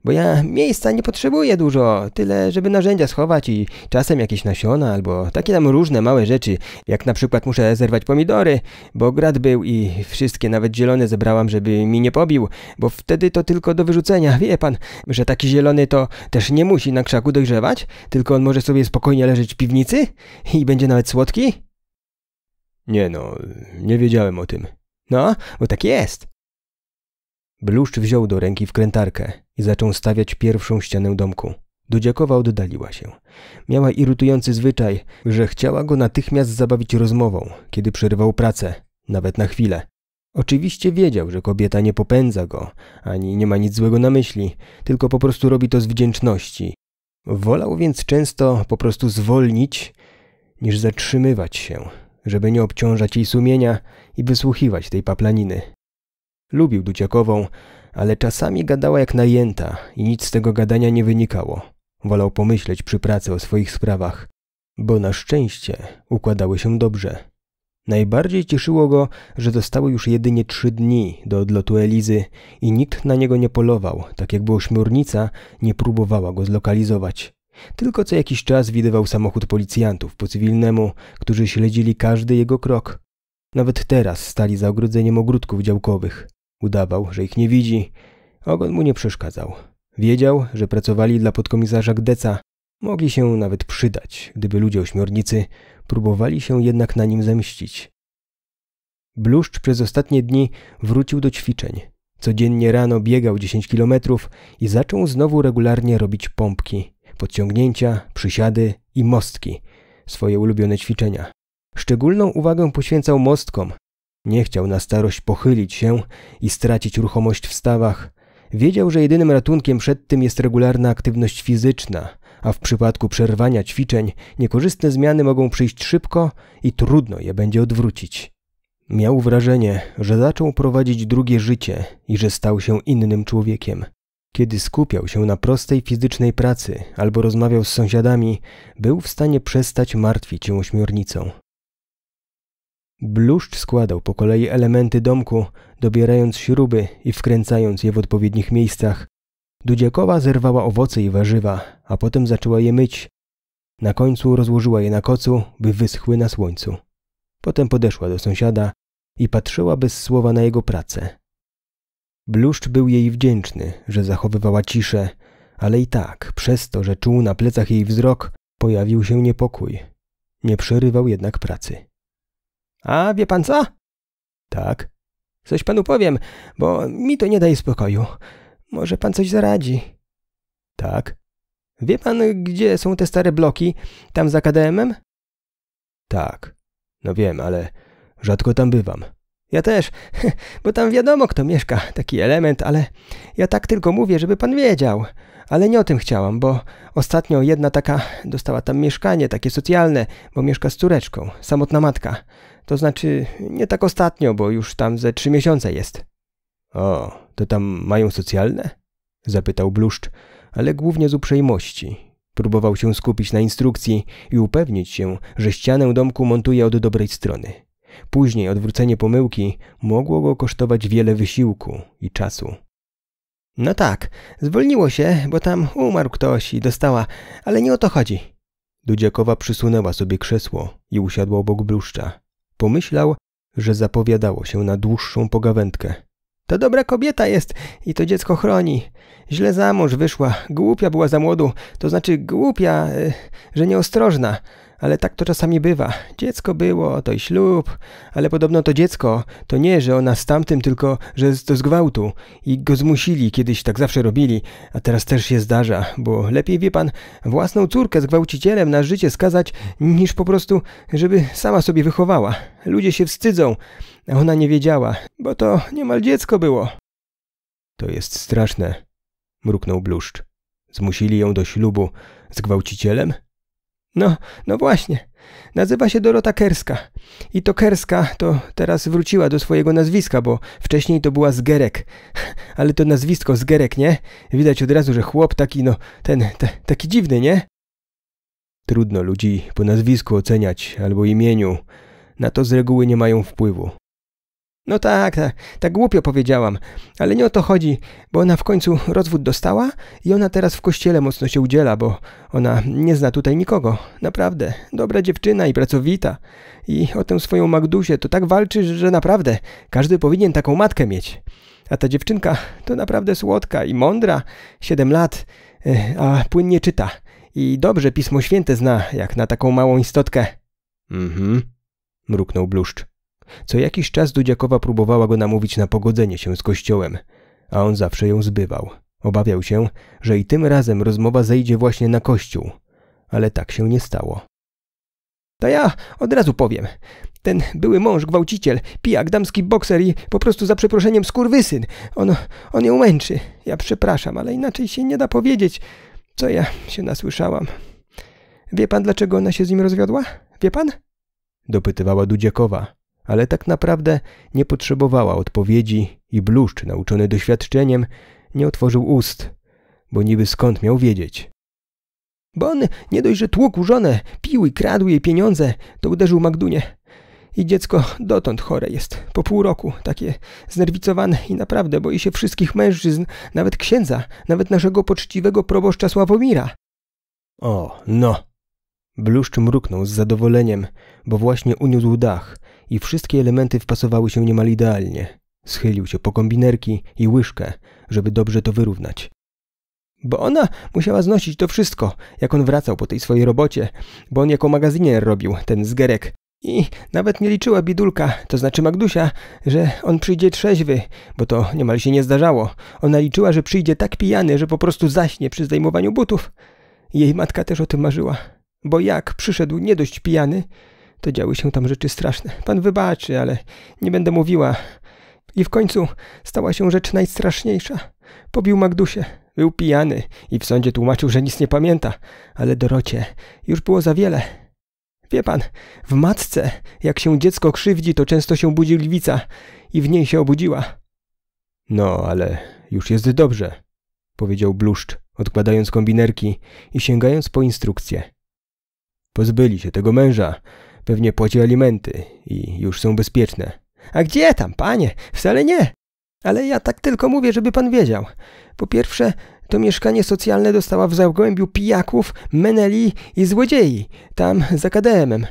S1: Bo ja miejsca nie potrzebuję dużo, tyle żeby narzędzia schować i czasem jakieś nasiona albo takie tam różne małe rzeczy, jak na przykład muszę zerwać pomidory, bo grad był i wszystkie nawet zielone zebrałam, żeby mi nie pobił, bo wtedy to tylko do wyrzucenia, wie pan, że taki zielony to też nie musi na krzaku dojrzewać, tylko on może sobie spokojnie leżeć w piwnicy i będzie nawet słodki? Nie no, nie wiedziałem o tym. No, bo tak jest. Bluszcz wziął do ręki wkrętarkę i zaczął stawiać pierwszą ścianę domku. Dudziakowa oddaliła się. Miała irytujący zwyczaj, że chciała go natychmiast zabawić rozmową, kiedy przerywał pracę, nawet na chwilę. Oczywiście wiedział, że kobieta nie popędza go, ani nie ma nic złego na myśli, tylko po prostu robi to z wdzięczności. Wolał więc często po prostu zwolnić, niż zatrzymywać się, żeby nie obciążać jej sumienia i wysłuchiwać tej paplaniny. Lubił Duciakową, ale czasami gadała jak najęta i nic z tego gadania nie wynikało. Wolał pomyśleć przy pracy o swoich sprawach, bo na szczęście układały się dobrze. Najbardziej cieszyło go, że zostały już jedynie trzy dni do odlotu Elizy i nikt na niego nie polował, tak jakby ośmiornica nie próbowała go zlokalizować. Tylko co jakiś czas widywał samochód policjantów po cywilnemu, którzy śledzili każdy jego krok. Nawet teraz stali za ogrodzeniem ogródków działkowych. Udawał, że ich nie widzi. Ogon mu nie przeszkadzał. Wiedział, że pracowali dla podkomisarza Gdeca. Mogli się nawet przydać, gdyby ludzie ośmiornicy próbowali się jednak na nim zemścić. Bluszcz przez ostatnie dni wrócił do ćwiczeń. Codziennie rano biegał 10 kilometrów i zaczął znowu regularnie robić pompki, podciągnięcia, przysiady i mostki, swoje ulubione ćwiczenia. Szczególną uwagę poświęcał mostkom, nie chciał na starość pochylić się i stracić ruchomość w stawach. Wiedział, że jedynym ratunkiem przed tym jest regularna aktywność fizyczna, a w przypadku przerwania ćwiczeń niekorzystne zmiany mogą przyjść szybko i trudno je będzie odwrócić. Miał wrażenie, że zaczął prowadzić drugie życie i że stał się innym człowiekiem. Kiedy skupiał się na prostej fizycznej pracy albo rozmawiał z sąsiadami, był w stanie przestać martwić się ośmiornicą. Bluszcz składał po kolei elementy domku, dobierając śruby i wkręcając je w odpowiednich miejscach. Dudziakowa zerwała owoce i warzywa, a potem zaczęła je myć. Na końcu rozłożyła je na kocu, by wyschły na słońcu. Potem podeszła do sąsiada i patrzyła bez słowa na jego pracę. Bluszcz był jej wdzięczny, że zachowywała ciszę, ale i tak, przez to, że czuł na plecach jej wzrok, pojawił się niepokój. Nie przerywał jednak pracy. A wie pan co? Tak. Coś panu powiem, bo mi to nie daje spokoju. Może pan coś zaradzi. Tak. Wie pan, gdzie są te stare bloki? Tam za KDM-em? Tak. No wiem, ale rzadko tam bywam. Ja też, bo tam wiadomo, kto mieszka, taki element, ale ja tak tylko mówię, żeby pan wiedział. Ale nie o tym chciałam, bo ostatnio jedna taka dostała tam mieszkanie, takie socjalne, bo mieszka z córeczką, samotna matka. To znaczy, nie tak ostatnio, bo już tam ze trzy miesiące jest. O, to tam mają socjalne? Zapytał Bluszcz, ale głównie z uprzejmości. Próbował się skupić na instrukcji i upewnić się, że ścianę domku montuje od dobrej strony. Później odwrócenie pomyłki mogło go kosztować wiele wysiłku i czasu. No tak, zwolniło się, bo tam umarł ktoś i dostała, ale nie o to chodzi. Dudziakowa przysunęła sobie krzesło i usiadła obok bluszcza. Pomyślał, że zapowiadało się na dłuższą pogawędkę. To dobra kobieta jest i to dziecko chroni. Źle za mąż wyszła, głupia była za młodu, to znaczy głupia, e, że nieostrożna. Ale tak to czasami bywa. Dziecko było, to i ślub, ale podobno to dziecko to nie, że ona z tamtym, tylko że to z gwałtu i go zmusili, kiedyś tak zawsze robili, a teraz też się zdarza, bo lepiej wie pan własną córkę z gwałcicielem na życie skazać, niż po prostu, żeby sama sobie wychowała. Ludzie się wstydzą, a ona nie wiedziała, bo to niemal dziecko było. To jest straszne, mruknął bluszcz. Zmusili ją do ślubu z gwałcicielem? No, no właśnie. Nazywa się Dorota Kerska. I to Kerska to teraz wróciła do swojego nazwiska, bo wcześniej to była Zgerek. Ale to nazwisko Zgerek, nie? Widać od razu, że chłop taki, no, ten, taki dziwny, nie? Trudno ludzi po nazwisku oceniać albo imieniu. Na to z reguły nie mają wpływu. No tak, tak, tak głupio powiedziałam, ale nie o to chodzi, bo ona w końcu rozwód dostała i ona teraz w kościele mocno się udziela, bo ona nie zna tutaj nikogo. Naprawdę, dobra dziewczyna i pracowita. I o tę swoją Magdusię to tak walczy, że naprawdę każdy powinien taką matkę mieć. A ta dziewczynka to naprawdę słodka i mądra, siedem lat, e, a płynnie czyta. I dobrze Pismo Święte zna, jak na taką małą istotkę. Mhm, mruknął bluszcz. Co jakiś czas Dudziakowa próbowała go namówić na pogodzenie się z kościołem, a on zawsze ją zbywał. Obawiał się, że i tym razem rozmowa zejdzie właśnie na kościół, ale tak się nie stało. To ja od razu powiem. Ten były mąż, gwałciciel, pijak, damski bokser i po prostu za przeproszeniem skurwysyn. On, on ją męczy. Ja przepraszam, ale inaczej się nie da powiedzieć, co ja się nasłyszałam. Wie pan, dlaczego ona się z nim rozwiodła? Wie pan? Dopytywała Dudziakowa ale tak naprawdę nie potrzebowała odpowiedzi i bluszcz nauczony doświadczeniem nie otworzył ust, bo niby skąd miał wiedzieć. Bon nie dość, że tłukł żonę, pił i kradł jej pieniądze, to uderzył Magdunię. I dziecko dotąd chore jest, po pół roku, takie znerwicowane i naprawdę boi się wszystkich mężczyzn, nawet księdza, nawet naszego poczciwego proboszcza Sławomira. O, no! Bluszcz mruknął z zadowoleniem, bo właśnie uniósł dach – i wszystkie elementy wpasowały się niemal idealnie. Schylił się po kombinerki i łyżkę, żeby dobrze to wyrównać. Bo ona musiała znosić to wszystko, jak on wracał po tej swojej robocie, bo on jako magazynier robił, ten zgerek. I nawet nie liczyła bidulka, to znaczy Magdusia, że on przyjdzie trzeźwy, bo to niemal się nie zdarzało. Ona liczyła, że przyjdzie tak pijany, że po prostu zaśnie przy zdejmowaniu butów. Jej matka też o tym marzyła. Bo jak przyszedł nie dość pijany, to działy się tam rzeczy straszne. Pan wybaczy, ale nie będę mówiła. I w końcu stała się rzecz najstraszniejsza. Pobił Magdusie. Był pijany i w sądzie tłumaczył, że nic nie pamięta, ale Dorocie już było za wiele. Wie pan, w matce, jak się dziecko krzywdzi, to często się budzi lwica i w niej się obudziła. No, ale już jest dobrze, powiedział bluszcz, odkładając kombinerki i sięgając po instrukcję. Pozbyli się tego męża, Pewnie płaci alimenty i już są bezpieczne. A gdzie tam, panie? Wcale nie. Ale ja tak tylko mówię, żeby pan wiedział. Po pierwsze, to mieszkanie socjalne dostała w zagłębiu pijaków, meneli i złodziei. Tam, za KDM-em.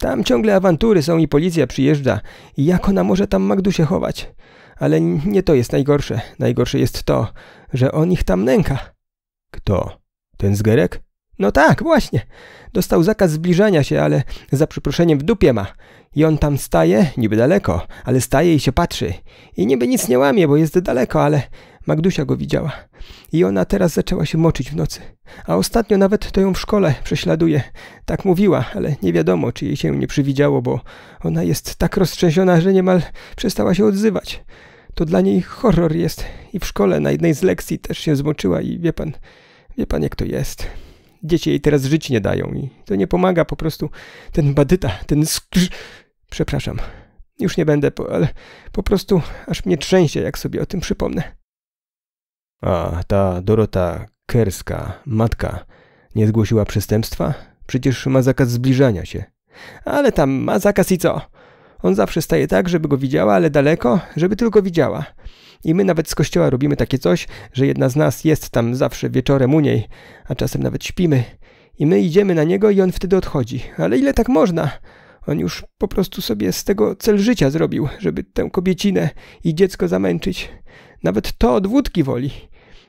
S1: Tam ciągle awantury są i policja przyjeżdża. I jak ona może tam Magdusie chować? Ale nie to jest najgorsze. Najgorsze jest to, że on ich tam nęka. Kto? Ten zgerek? No tak, właśnie. Dostał zakaz zbliżania się, ale za przeproszeniem w dupie ma. I on tam staje, niby daleko, ale staje i się patrzy. I niby nic nie łamie, bo jest daleko, ale Magdusia go widziała. I ona teraz zaczęła się moczyć w nocy. A ostatnio nawet to ją w szkole prześladuje. Tak mówiła, ale nie wiadomo, czy jej się nie przywidziało, bo ona jest tak roztrzęsiona, że niemal przestała się odzywać. To dla niej horror jest. I w szkole na jednej z lekcji też się zmoczyła i wie pan, wie pan jak to jest. Dzieci jej teraz żyć nie dają i to nie pomaga, po prostu ten badyta, ten skrz... Przepraszam, już nie będę, po, ale po prostu aż mnie trzęsie, jak sobie o tym przypomnę. A ta Dorota Kerska, matka, nie zgłosiła przestępstwa? Przecież ma zakaz zbliżania się. Ale tam ma zakaz i co? On zawsze staje tak, żeby go widziała, ale daleko, żeby tylko widziała. I my nawet z kościoła robimy takie coś, że jedna z nas jest tam zawsze wieczorem u niej, a czasem nawet śpimy. I my idziemy na niego i on wtedy odchodzi. Ale ile tak można? On już po prostu sobie z tego cel życia zrobił, żeby tę kobiecinę i dziecko zamęczyć. Nawet to od wódki woli.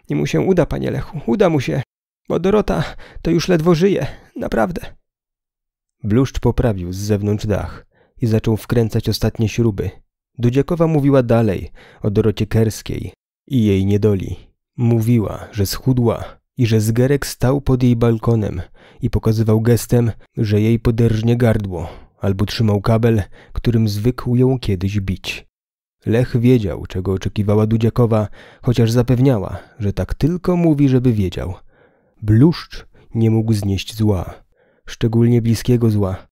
S1: I mu się uda, panie Lechu, uda mu się, bo Dorota to już ledwo żyje, naprawdę. Bluszcz poprawił z zewnątrz dach i zaczął wkręcać ostatnie śruby, Dudziakowa mówiła dalej o Dorocie Kerskiej i jej niedoli. Mówiła, że schudła i że zgerek stał pod jej balkonem i pokazywał gestem, że jej poderżnie gardło, albo trzymał kabel, którym zwykł ją kiedyś bić. Lech wiedział, czego oczekiwała Dudziakowa, chociaż zapewniała, że tak tylko mówi, żeby wiedział. Bluszcz nie mógł znieść zła, szczególnie bliskiego zła.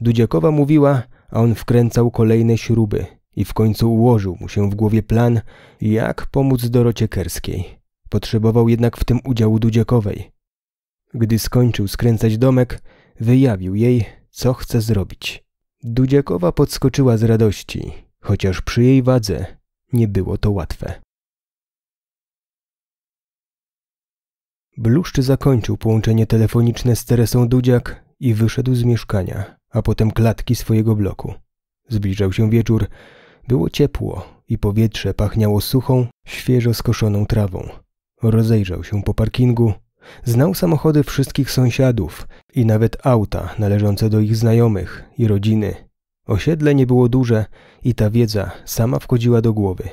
S1: Dudziakowa mówiła, a on wkręcał kolejne śruby i w końcu ułożył mu się w głowie plan, jak pomóc Dorocie Kerskiej. Potrzebował jednak w tym udziału Dudziakowej. Gdy skończył skręcać domek, wyjawił jej, co chce zrobić. Dudziakowa podskoczyła z radości, chociaż przy jej wadze nie było to łatwe. Bluszcz zakończył połączenie telefoniczne z Teresą Dudziak i wyszedł z mieszkania a potem klatki swojego bloku. Zbliżał się wieczór. Było ciepło i powietrze pachniało suchą, świeżo skoszoną trawą. Rozejrzał się po parkingu. Znał samochody wszystkich sąsiadów i nawet auta należące do ich znajomych i rodziny. Osiedle nie było duże i ta wiedza sama wchodziła do głowy.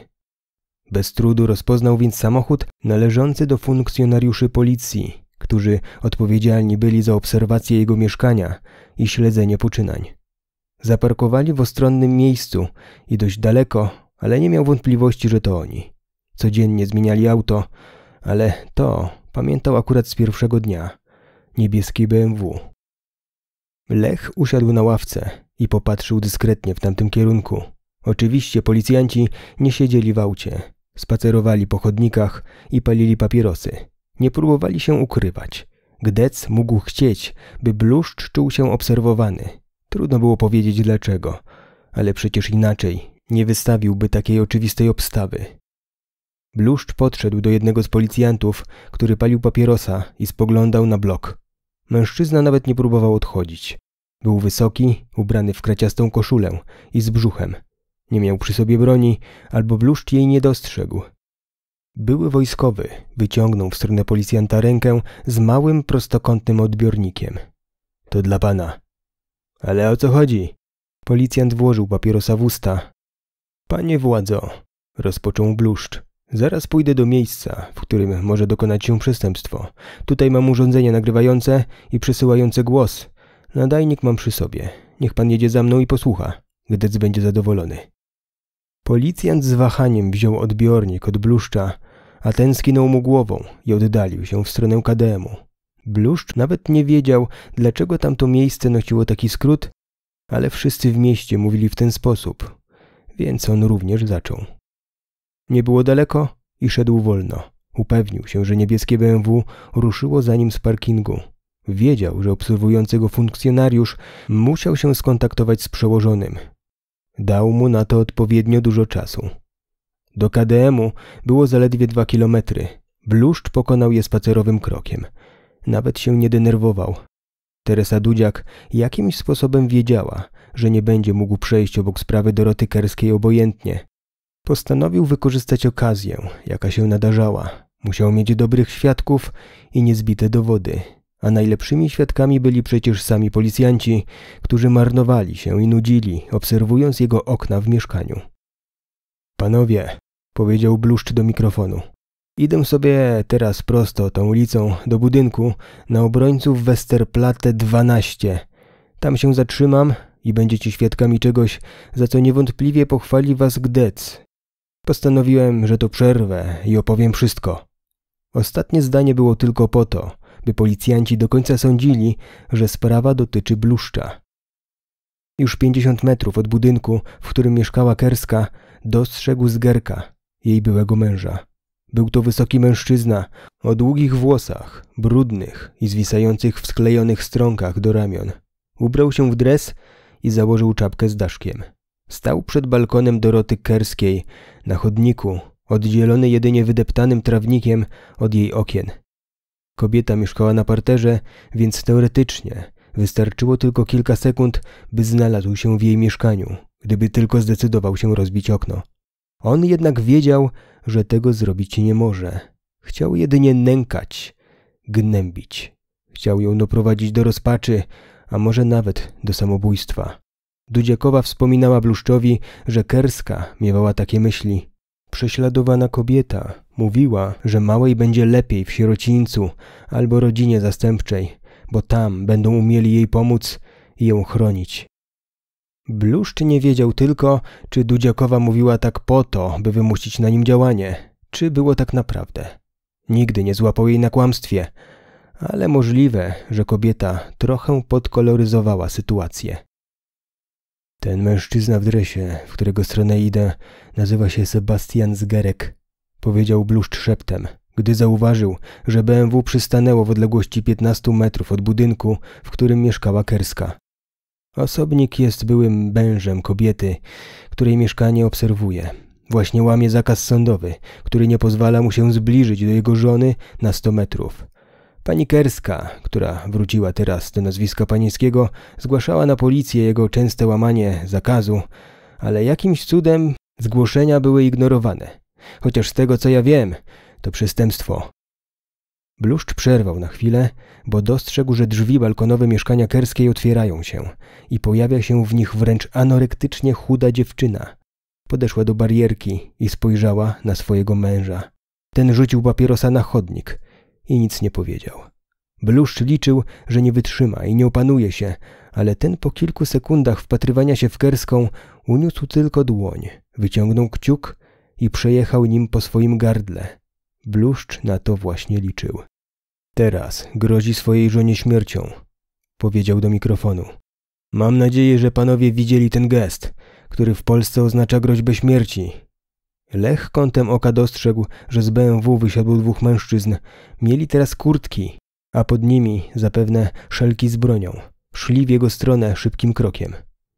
S1: Bez trudu rozpoznał więc samochód należący do funkcjonariuszy policji, którzy odpowiedzialni byli za obserwację jego mieszkania i śledzenie poczynań. Zaparkowali w ostronnym miejscu i dość daleko, ale nie miał wątpliwości, że to oni. Codziennie zmieniali auto, ale to pamiętał akurat z pierwszego dnia. Niebieski BMW. Lech usiadł na ławce i popatrzył dyskretnie w tamtym kierunku. Oczywiście policjanci nie siedzieli w aucie. Spacerowali po chodnikach i palili papierosy. Nie próbowali się ukrywać. Gdec mógł chcieć, by bluszcz czuł się obserwowany. Trudno było powiedzieć dlaczego, ale przecież inaczej nie wystawiłby takiej oczywistej obstawy. Bluszcz podszedł do jednego z policjantów, który palił papierosa i spoglądał na blok. Mężczyzna nawet nie próbował odchodzić. Był wysoki, ubrany w kraciastą koszulę i z brzuchem. Nie miał przy sobie broni, albo bluszcz jej nie dostrzegł – były wojskowy wyciągnął w stronę policjanta rękę z małym prostokątnym odbiornikiem. To dla pana. Ale o co chodzi? Policjant włożył papierosa w usta. Panie władzo, rozpoczął bluszcz. Zaraz pójdę do miejsca, w którym może dokonać się przestępstwo. Tutaj mam urządzenie nagrywające i przesyłające głos. Nadajnik mam przy sobie. Niech pan jedzie za mną i posłucha, gdyc będzie zadowolony. Policjant z wahaniem wziął odbiornik od bluszcza, a ten skinął mu głową i oddalił się w stronę KDM-u. Bluszcz nawet nie wiedział, dlaczego tamto miejsce nosiło taki skrót, ale wszyscy w mieście mówili w ten sposób, więc on również zaczął. Nie było daleko i szedł wolno. Upewnił się, że niebieskie BMW ruszyło za nim z parkingu. Wiedział, że obserwujący go funkcjonariusz musiał się skontaktować z przełożonym, Dał mu na to odpowiednio dużo czasu. Do KDM-u było zaledwie dwa kilometry. Bluszcz pokonał je spacerowym krokiem. Nawet się nie denerwował. Teresa Dudziak jakimś sposobem wiedziała, że nie będzie mógł przejść obok sprawy Doroty Kerskiej obojętnie. Postanowił wykorzystać okazję, jaka się nadarzała. Musiał mieć dobrych świadków i niezbite dowody. A najlepszymi świadkami byli przecież sami policjanci, którzy marnowali się i nudzili, obserwując jego okna w mieszkaniu. Panowie, powiedział bluszcz do mikrofonu. Idę sobie teraz prosto tą ulicą do budynku na obrońców Westerplatte 12. Tam się zatrzymam i będziecie świadkami czegoś, za co niewątpliwie pochwali was Gdec. Postanowiłem, że to przerwę i opowiem wszystko. Ostatnie zdanie było tylko po to, by policjanci do końca sądzili, że sprawa dotyczy bluszcza. Już pięćdziesiąt metrów od budynku, w którym mieszkała Kerska, dostrzegł Zgerka, jej byłego męża. Był to wysoki mężczyzna, o długich włosach, brudnych i zwisających w sklejonych strąkach do ramion. Ubrał się w dres i założył czapkę z daszkiem. Stał przed balkonem Doroty Kerskiej, na chodniku, oddzielony jedynie wydeptanym trawnikiem od jej okien – Kobieta mieszkała na parterze, więc teoretycznie wystarczyło tylko kilka sekund, by znalazł się w jej mieszkaniu, gdyby tylko zdecydował się rozbić okno. On jednak wiedział, że tego zrobić nie może. Chciał jedynie nękać, gnębić. Chciał ją doprowadzić do rozpaczy, a może nawet do samobójstwa. Dudziakowa wspominała Bluszczowi, że Kerska miewała takie myśli. Prześladowana kobieta, Mówiła, że małej będzie lepiej w sierocińcu albo rodzinie zastępczej, bo tam będą umieli jej pomóc i ją chronić. Bluszcz nie wiedział tylko, czy Dudziakowa mówiła tak po to, by wymusić na nim działanie, czy było tak naprawdę. Nigdy nie złapał jej na kłamstwie, ale możliwe, że kobieta trochę podkoloryzowała sytuację. Ten mężczyzna w dresie, w którego stronę idę, nazywa się Sebastian Zgerek, powiedział bluszcz szeptem. Gdy zauważył, że BMW przystanęło w odległości 15 metrów od budynku, w którym mieszkała Kerska. Osobnik jest byłym mężem kobiety, której mieszkanie obserwuje. Właśnie łamie zakaz sądowy, który nie pozwala mu się zbliżyć do jego żony na 100 metrów. Pani Kerska, która wróciła teraz do nazwiska panieńskiego, zgłaszała na policję jego częste łamanie zakazu, ale jakimś cudem zgłoszenia były ignorowane chociaż z tego co ja wiem, to przestępstwo. Bluszcz przerwał na chwilę, bo dostrzegł, że drzwi balkonowe mieszkania Kerskiej otwierają się i pojawia się w nich wręcz anorektycznie chuda dziewczyna. Podeszła do barierki i spojrzała na swojego męża. Ten rzucił papierosa na chodnik i nic nie powiedział. Bluszcz liczył, że nie wytrzyma i nie opanuje się, ale ten po kilku sekundach wpatrywania się w Kerską uniósł tylko dłoń, wyciągnął kciuk i przejechał nim po swoim gardle. Bluszcz na to właśnie liczył. Teraz grozi swojej żonie śmiercią, powiedział do mikrofonu. Mam nadzieję, że panowie widzieli ten gest, który w Polsce oznacza groźbę śmierci. Lech kątem oka dostrzegł, że z BMW wysiadło dwóch mężczyzn. Mieli teraz kurtki, a pod nimi zapewne szelki z bronią. Szli w jego stronę szybkim krokiem.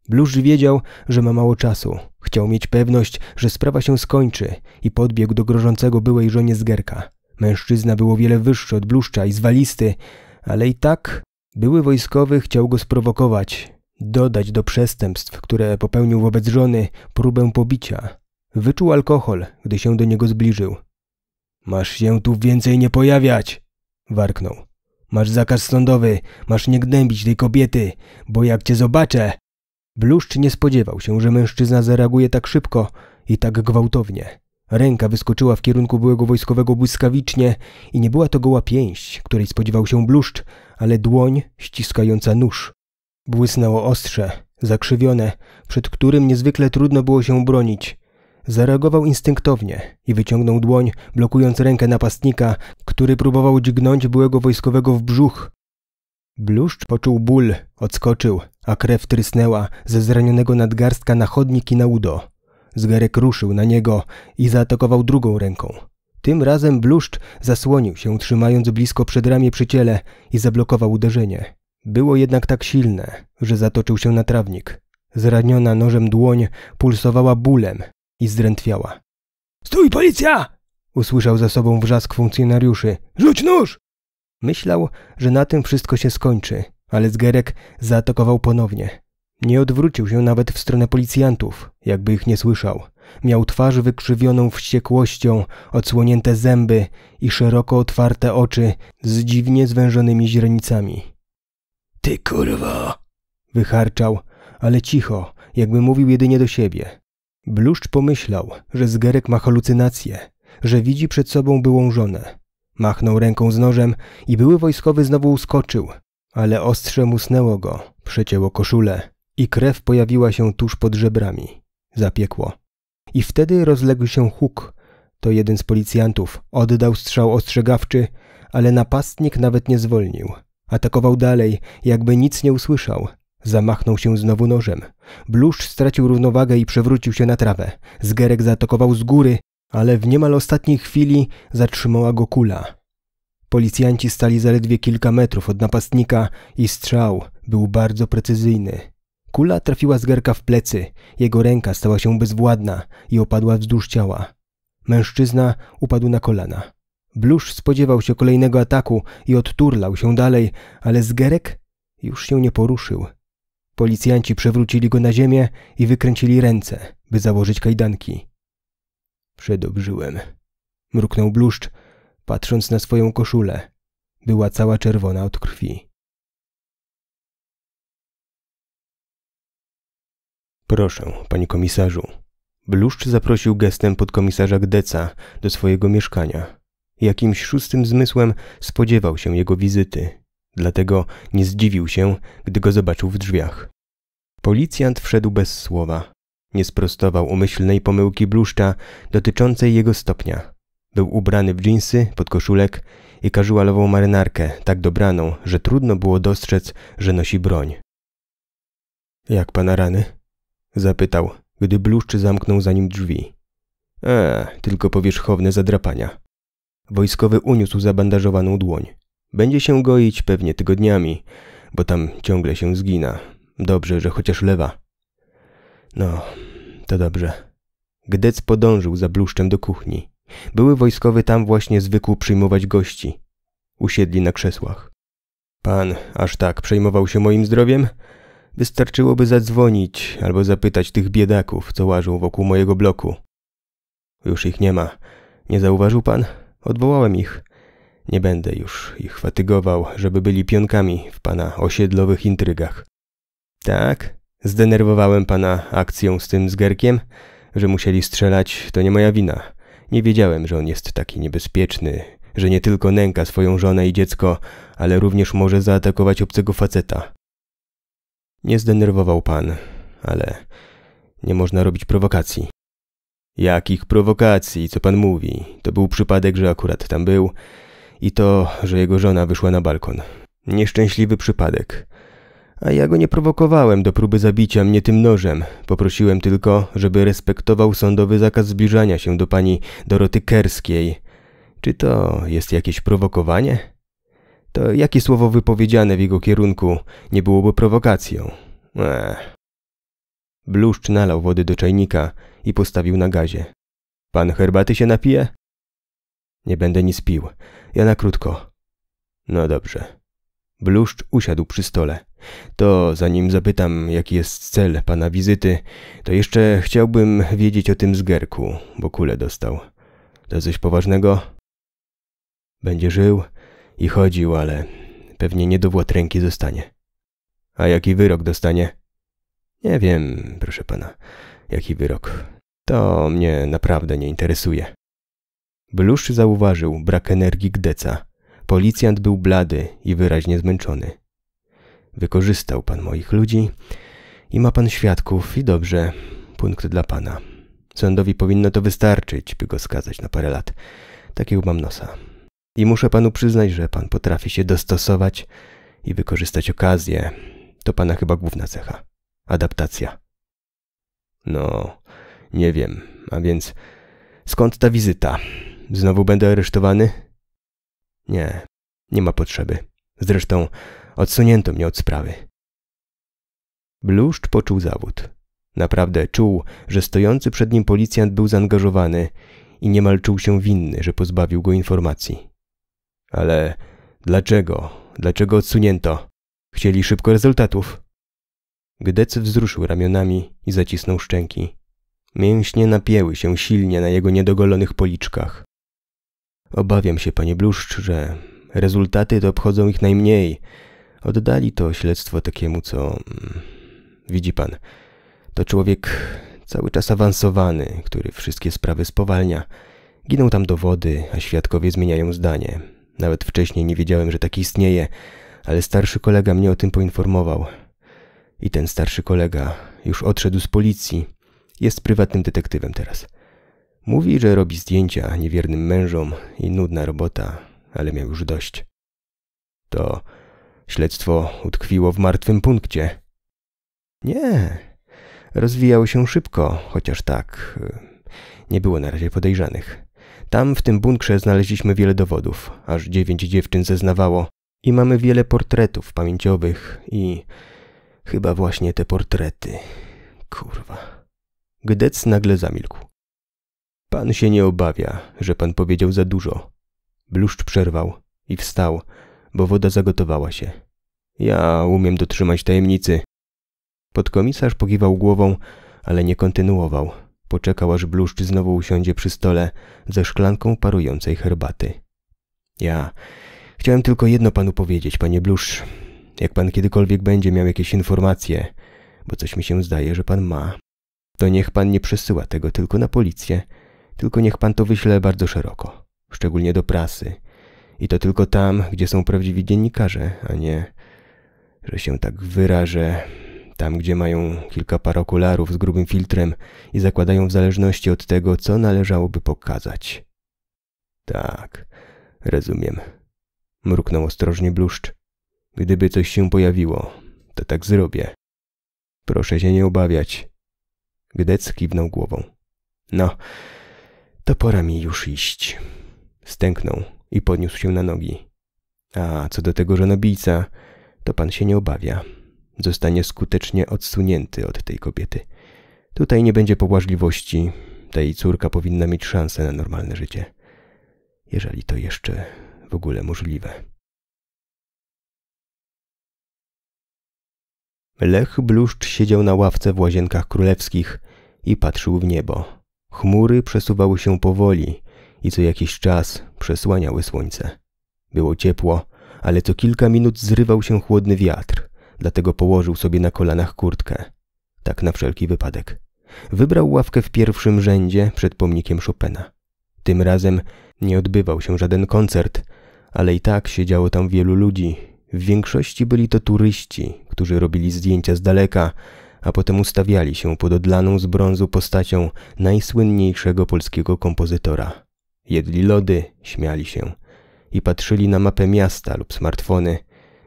S1: Bluszcz wiedział, że ma mało czasu. Chciał mieć pewność, że sprawa się skończy i podbiegł do grożącego byłej żonie zgerka. Mężczyzna był o wiele wyższy od bluszcza i zwalisty, ale i tak były wojskowy chciał go sprowokować, dodać do przestępstw, które popełnił wobec żony, próbę pobicia. Wyczuł alkohol, gdy się do niego zbliżył. Masz się tu więcej nie pojawiać! warknął. Masz zakaz sądowy, masz nie gnębić tej kobiety, bo jak cię zobaczę, Bluszcz nie spodziewał się, że mężczyzna zareaguje tak szybko i tak gwałtownie. Ręka wyskoczyła w kierunku byłego wojskowego błyskawicznie i nie była to goła pięść, której spodziewał się bluszcz, ale dłoń ściskająca nóż. Błysnęło ostrze, zakrzywione, przed którym niezwykle trudno było się bronić. Zareagował instynktownie i wyciągnął dłoń, blokując rękę napastnika, który próbował dźgnąć byłego wojskowego w brzuch, Bluszcz poczuł ból, odskoczył, a krew trysnęła ze zranionego nadgarstka na chodnik i na udo. Zgerek ruszył na niego i zaatakował drugą ręką. Tym razem bluszcz zasłonił się, trzymając blisko przedramię przy ciele i zablokował uderzenie. Było jednak tak silne, że zatoczył się na trawnik. Zraniona nożem dłoń pulsowała bólem i zdrętwiała. Stój, policja! Usłyszał za sobą wrzask funkcjonariuszy. Rzuć nóż! Myślał, że na tym wszystko się skończy, ale Zgerek zaatakował ponownie. Nie odwrócił się nawet w stronę policjantów, jakby ich nie słyszał. Miał twarz wykrzywioną wściekłością, odsłonięte zęby i szeroko otwarte oczy z dziwnie zwężonymi źrenicami. Ty kurwa! wycharczał, ale cicho, jakby mówił jedynie do siebie. Bluszcz pomyślał, że Zgerek ma halucynację, że widzi przed sobą byłą żonę. Machnął ręką z nożem i były wojskowy znowu uskoczył, ale ostrze musnęło go, przecięło koszulę i krew pojawiła się tuż pod żebrami. Zapiekło. I wtedy rozległ się huk. To jeden z policjantów oddał strzał ostrzegawczy, ale napastnik nawet nie zwolnił. Atakował dalej, jakby nic nie usłyszał. Zamachnął się znowu nożem. Bluszcz stracił równowagę i przewrócił się na trawę. Zgerek zaatakował z góry, ale w niemal ostatniej chwili zatrzymała go kula. Policjanci stali zaledwie kilka metrów od napastnika i strzał był bardzo precyzyjny. Kula trafiła zgarka w plecy, jego ręka stała się bezwładna i opadła wzdłuż ciała. Mężczyzna upadł na kolana. Blusz spodziewał się kolejnego ataku i odturlał się dalej, ale zgerek już się nie poruszył. Policjanci przewrócili go na ziemię i wykręcili ręce, by założyć kajdanki. Przedobrzyłem. Mruknął bluszcz, patrząc na swoją koszulę. Była cała czerwona od krwi. Proszę, panie komisarzu. Bluszcz zaprosił gestem podkomisarza Gdeca do swojego mieszkania. Jakimś szóstym zmysłem spodziewał się jego wizyty, dlatego nie zdziwił się, gdy go zobaczył w drzwiach. Policjant wszedł bez słowa. Nie sprostował umyślnej pomyłki bluszcza dotyczącej jego stopnia. Był ubrany w dżinsy, podkoszulek i casualową marynarkę, tak dobraną, że trudno było dostrzec, że nosi broń. Jak pana rany? Zapytał, gdy bluszcz zamknął za nim drzwi. A, e, tylko powierzchowne zadrapania. Wojskowy uniósł zabandażowaną dłoń. Będzie się goić pewnie tygodniami, bo tam ciągle się zgina. Dobrze, że chociaż lewa. No, to dobrze. Gdec podążył za bluszczem do kuchni. Były wojskowy tam właśnie zwykł przyjmować gości. Usiedli na krzesłach. Pan aż tak przejmował się moim zdrowiem? Wystarczyłoby zadzwonić albo zapytać tych biedaków, co łażą wokół mojego bloku. Już ich nie ma. Nie zauważył pan? Odwołałem ich. Nie będę już ich fatygował, żeby byli pionkami w pana osiedlowych intrygach. Tak? Zdenerwowałem pana akcją z tym zgerkiem, że musieli strzelać, to nie moja wina. Nie wiedziałem, że on jest taki niebezpieczny, że nie tylko nęka swoją żonę i dziecko, ale również może zaatakować obcego faceta. Nie zdenerwował pan, ale nie można robić prowokacji. Jakich prowokacji, co pan mówi? To był przypadek, że akurat tam był i to, że jego żona wyszła na balkon. Nieszczęśliwy przypadek. A ja go nie prowokowałem do próby zabicia mnie tym nożem. Poprosiłem tylko, żeby respektował sądowy zakaz zbliżania się do pani Doroty Kerskiej. Czy to jest jakieś prowokowanie? To jakie słowo wypowiedziane w jego kierunku nie byłoby prowokacją? Ech. Bluszcz nalał wody do czajnika i postawił na gazie. Pan herbaty się napije? Nie będę nic pił. Ja na krótko. No dobrze. Bluszcz usiadł przy stole. To zanim zapytam, jaki jest cel pana wizyty, to jeszcze chciałbym wiedzieć o tym zgerku, bo kulę dostał. To coś poważnego? Będzie żył i chodził, ale pewnie nie do włotręki zostanie. A jaki wyrok dostanie? Nie wiem, proszę pana, jaki wyrok. To mnie naprawdę nie interesuje. Blusz zauważył brak energii Gdeca. Policjant był blady i wyraźnie zmęczony. Wykorzystał Pan moich ludzi i ma Pan świadków i dobrze, punkt dla Pana. Sądowi powinno to wystarczyć, by go skazać na parę lat. Takiego mam nosa. I muszę Panu przyznać, że Pan potrafi się dostosować i wykorzystać okazję. To Pana chyba główna cecha. Adaptacja. No, nie wiem. A więc skąd ta wizyta? Znowu będę aresztowany? Nie, nie ma potrzeby. Zresztą Odsunięto mnie od sprawy. Bluszcz poczuł zawód. Naprawdę czuł, że stojący przed nim policjant był zaangażowany i niemal czuł się winny, że pozbawił go informacji. Ale dlaczego? Dlaczego odsunięto? Chcieli szybko rezultatów. Gdec wzruszył ramionami i zacisnął szczęki. Mięśnie napięły się silnie na jego niedogolonych policzkach. Obawiam się, panie Bluszcz, że rezultaty to obchodzą ich najmniej – Oddali to śledztwo takiemu, co... Mm, widzi pan, to człowiek cały czas awansowany, który wszystkie sprawy spowalnia. Giną tam dowody, a świadkowie zmieniają zdanie. Nawet wcześniej nie wiedziałem, że taki istnieje, ale starszy kolega mnie o tym poinformował. I ten starszy kolega już odszedł z policji. Jest prywatnym detektywem teraz. Mówi, że robi zdjęcia niewiernym mężom i nudna robota, ale miał już dość. To Śledztwo utkwiło w martwym punkcie. Nie. Rozwijało się szybko, chociaż tak. Y, nie było na razie podejrzanych. Tam, w tym bunkrze, znaleźliśmy wiele dowodów. Aż dziewięć dziewczyn zeznawało. I mamy wiele portretów pamięciowych i... Chyba właśnie te portrety. Kurwa. Gdec nagle zamilkł. Pan się nie obawia, że pan powiedział za dużo. Bluszcz przerwał i wstał, bo woda zagotowała się. Ja umiem dotrzymać tajemnicy. Podkomisarz pogiwał głową, ale nie kontynuował. Poczekał, aż bluszcz znowu usiądzie przy stole ze szklanką parującej herbaty. Ja chciałem tylko jedno panu powiedzieć, panie bluszcz. Jak pan kiedykolwiek będzie miał jakieś informacje, bo coś mi się zdaje, że pan ma, to niech pan nie przesyła tego tylko na policję, tylko niech pan to wyśle bardzo szeroko, szczególnie do prasy – i to tylko tam, gdzie są prawdziwi dziennikarze, a nie, że się tak wyrażę, tam gdzie mają kilka par okularów z grubym filtrem i zakładają w zależności od tego, co należałoby pokazać. Tak, rozumiem. Mruknął ostrożnie bluszcz. Gdyby coś się pojawiło, to tak zrobię. Proszę się nie obawiać. Gdec kiwnął głową. No, to pora mi już iść. Stęknął, i podniósł się na nogi. A co do tego że żonobijca, to pan się nie obawia. Zostanie skutecznie odsunięty od tej kobiety. Tutaj nie będzie pobłażliwości. Ta jej córka powinna mieć szansę na normalne życie. Jeżeli to jeszcze w ogóle możliwe. Lech Bluszcz siedział na ławce w łazienkach królewskich i patrzył w niebo. Chmury przesuwały się powoli, i co jakiś czas przesłaniały słońce. Było ciepło, ale co kilka minut zrywał się chłodny wiatr, dlatego położył sobie na kolanach kurtkę. Tak na wszelki wypadek. Wybrał ławkę w pierwszym rzędzie przed pomnikiem Chopina. Tym razem nie odbywał się żaden koncert, ale i tak siedziało tam wielu ludzi. W większości byli to turyści, którzy robili zdjęcia z daleka, a potem ustawiali się pod odlaną z brązu postacią najsłynniejszego polskiego kompozytora jedli lody, śmiali się i patrzyli na mapę miasta lub smartfony,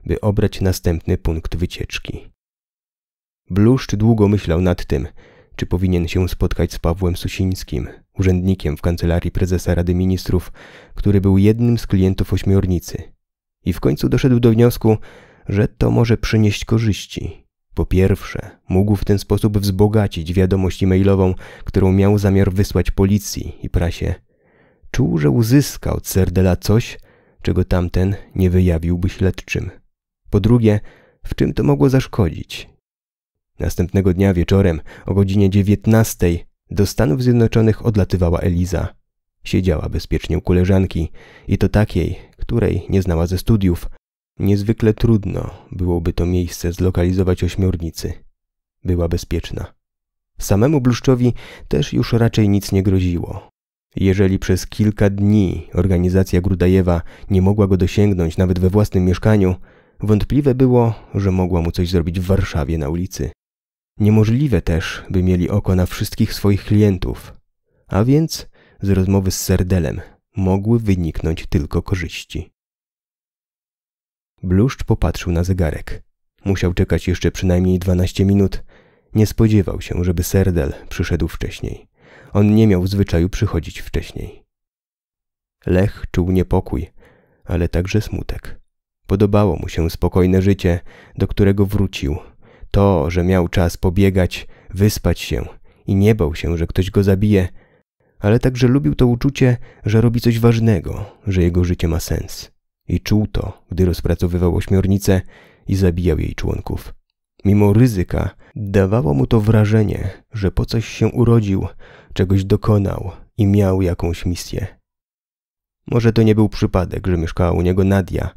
S1: by obrać następny punkt wycieczki. Bluszcz długo myślał nad tym, czy powinien się spotkać z Pawłem Susińskim, urzędnikiem w kancelarii prezesa Rady Ministrów, który był jednym z klientów ośmiornicy. I w końcu doszedł do wniosku, że to może przynieść korzyści. Po pierwsze, mógł w ten sposób wzbogacić wiadomość e-mailową, którą miał zamiar wysłać policji i prasie Czuł, że uzyskał od Serdela coś, czego tamten nie wyjawiłby śledczym. Po drugie, w czym to mogło zaszkodzić? Następnego dnia wieczorem o godzinie dziewiętnastej do Stanów Zjednoczonych odlatywała Eliza. Siedziała bezpiecznie u koleżanki i to takiej, której nie znała ze studiów. Niezwykle trudno byłoby to miejsce zlokalizować ośmiornicy. Była bezpieczna. Samemu Bluszczowi też już raczej nic nie groziło. Jeżeli przez kilka dni organizacja Grudajewa nie mogła go dosięgnąć nawet we własnym mieszkaniu, wątpliwe było, że mogła mu coś zrobić w Warszawie na ulicy. Niemożliwe też, by mieli oko na wszystkich swoich klientów. A więc z rozmowy z Serdelem mogły wyniknąć tylko korzyści. Bluszcz popatrzył na zegarek. Musiał czekać jeszcze przynajmniej dwanaście minut. Nie spodziewał się, żeby Serdel przyszedł wcześniej. On nie miał zwyczaju przychodzić wcześniej. Lech czuł niepokój, ale także smutek. Podobało mu się spokojne życie, do którego wrócił. To, że miał czas pobiegać, wyspać się i nie bał się, że ktoś go zabije, ale także lubił to uczucie, że robi coś ważnego, że jego życie ma sens. I czuł to, gdy rozpracowywał ośmiornicę i zabijał jej członków. Mimo ryzyka dawało mu to wrażenie, że po coś się urodził, czegoś dokonał i miał jakąś misję. Może to nie był przypadek, że mieszkała u niego Nadia,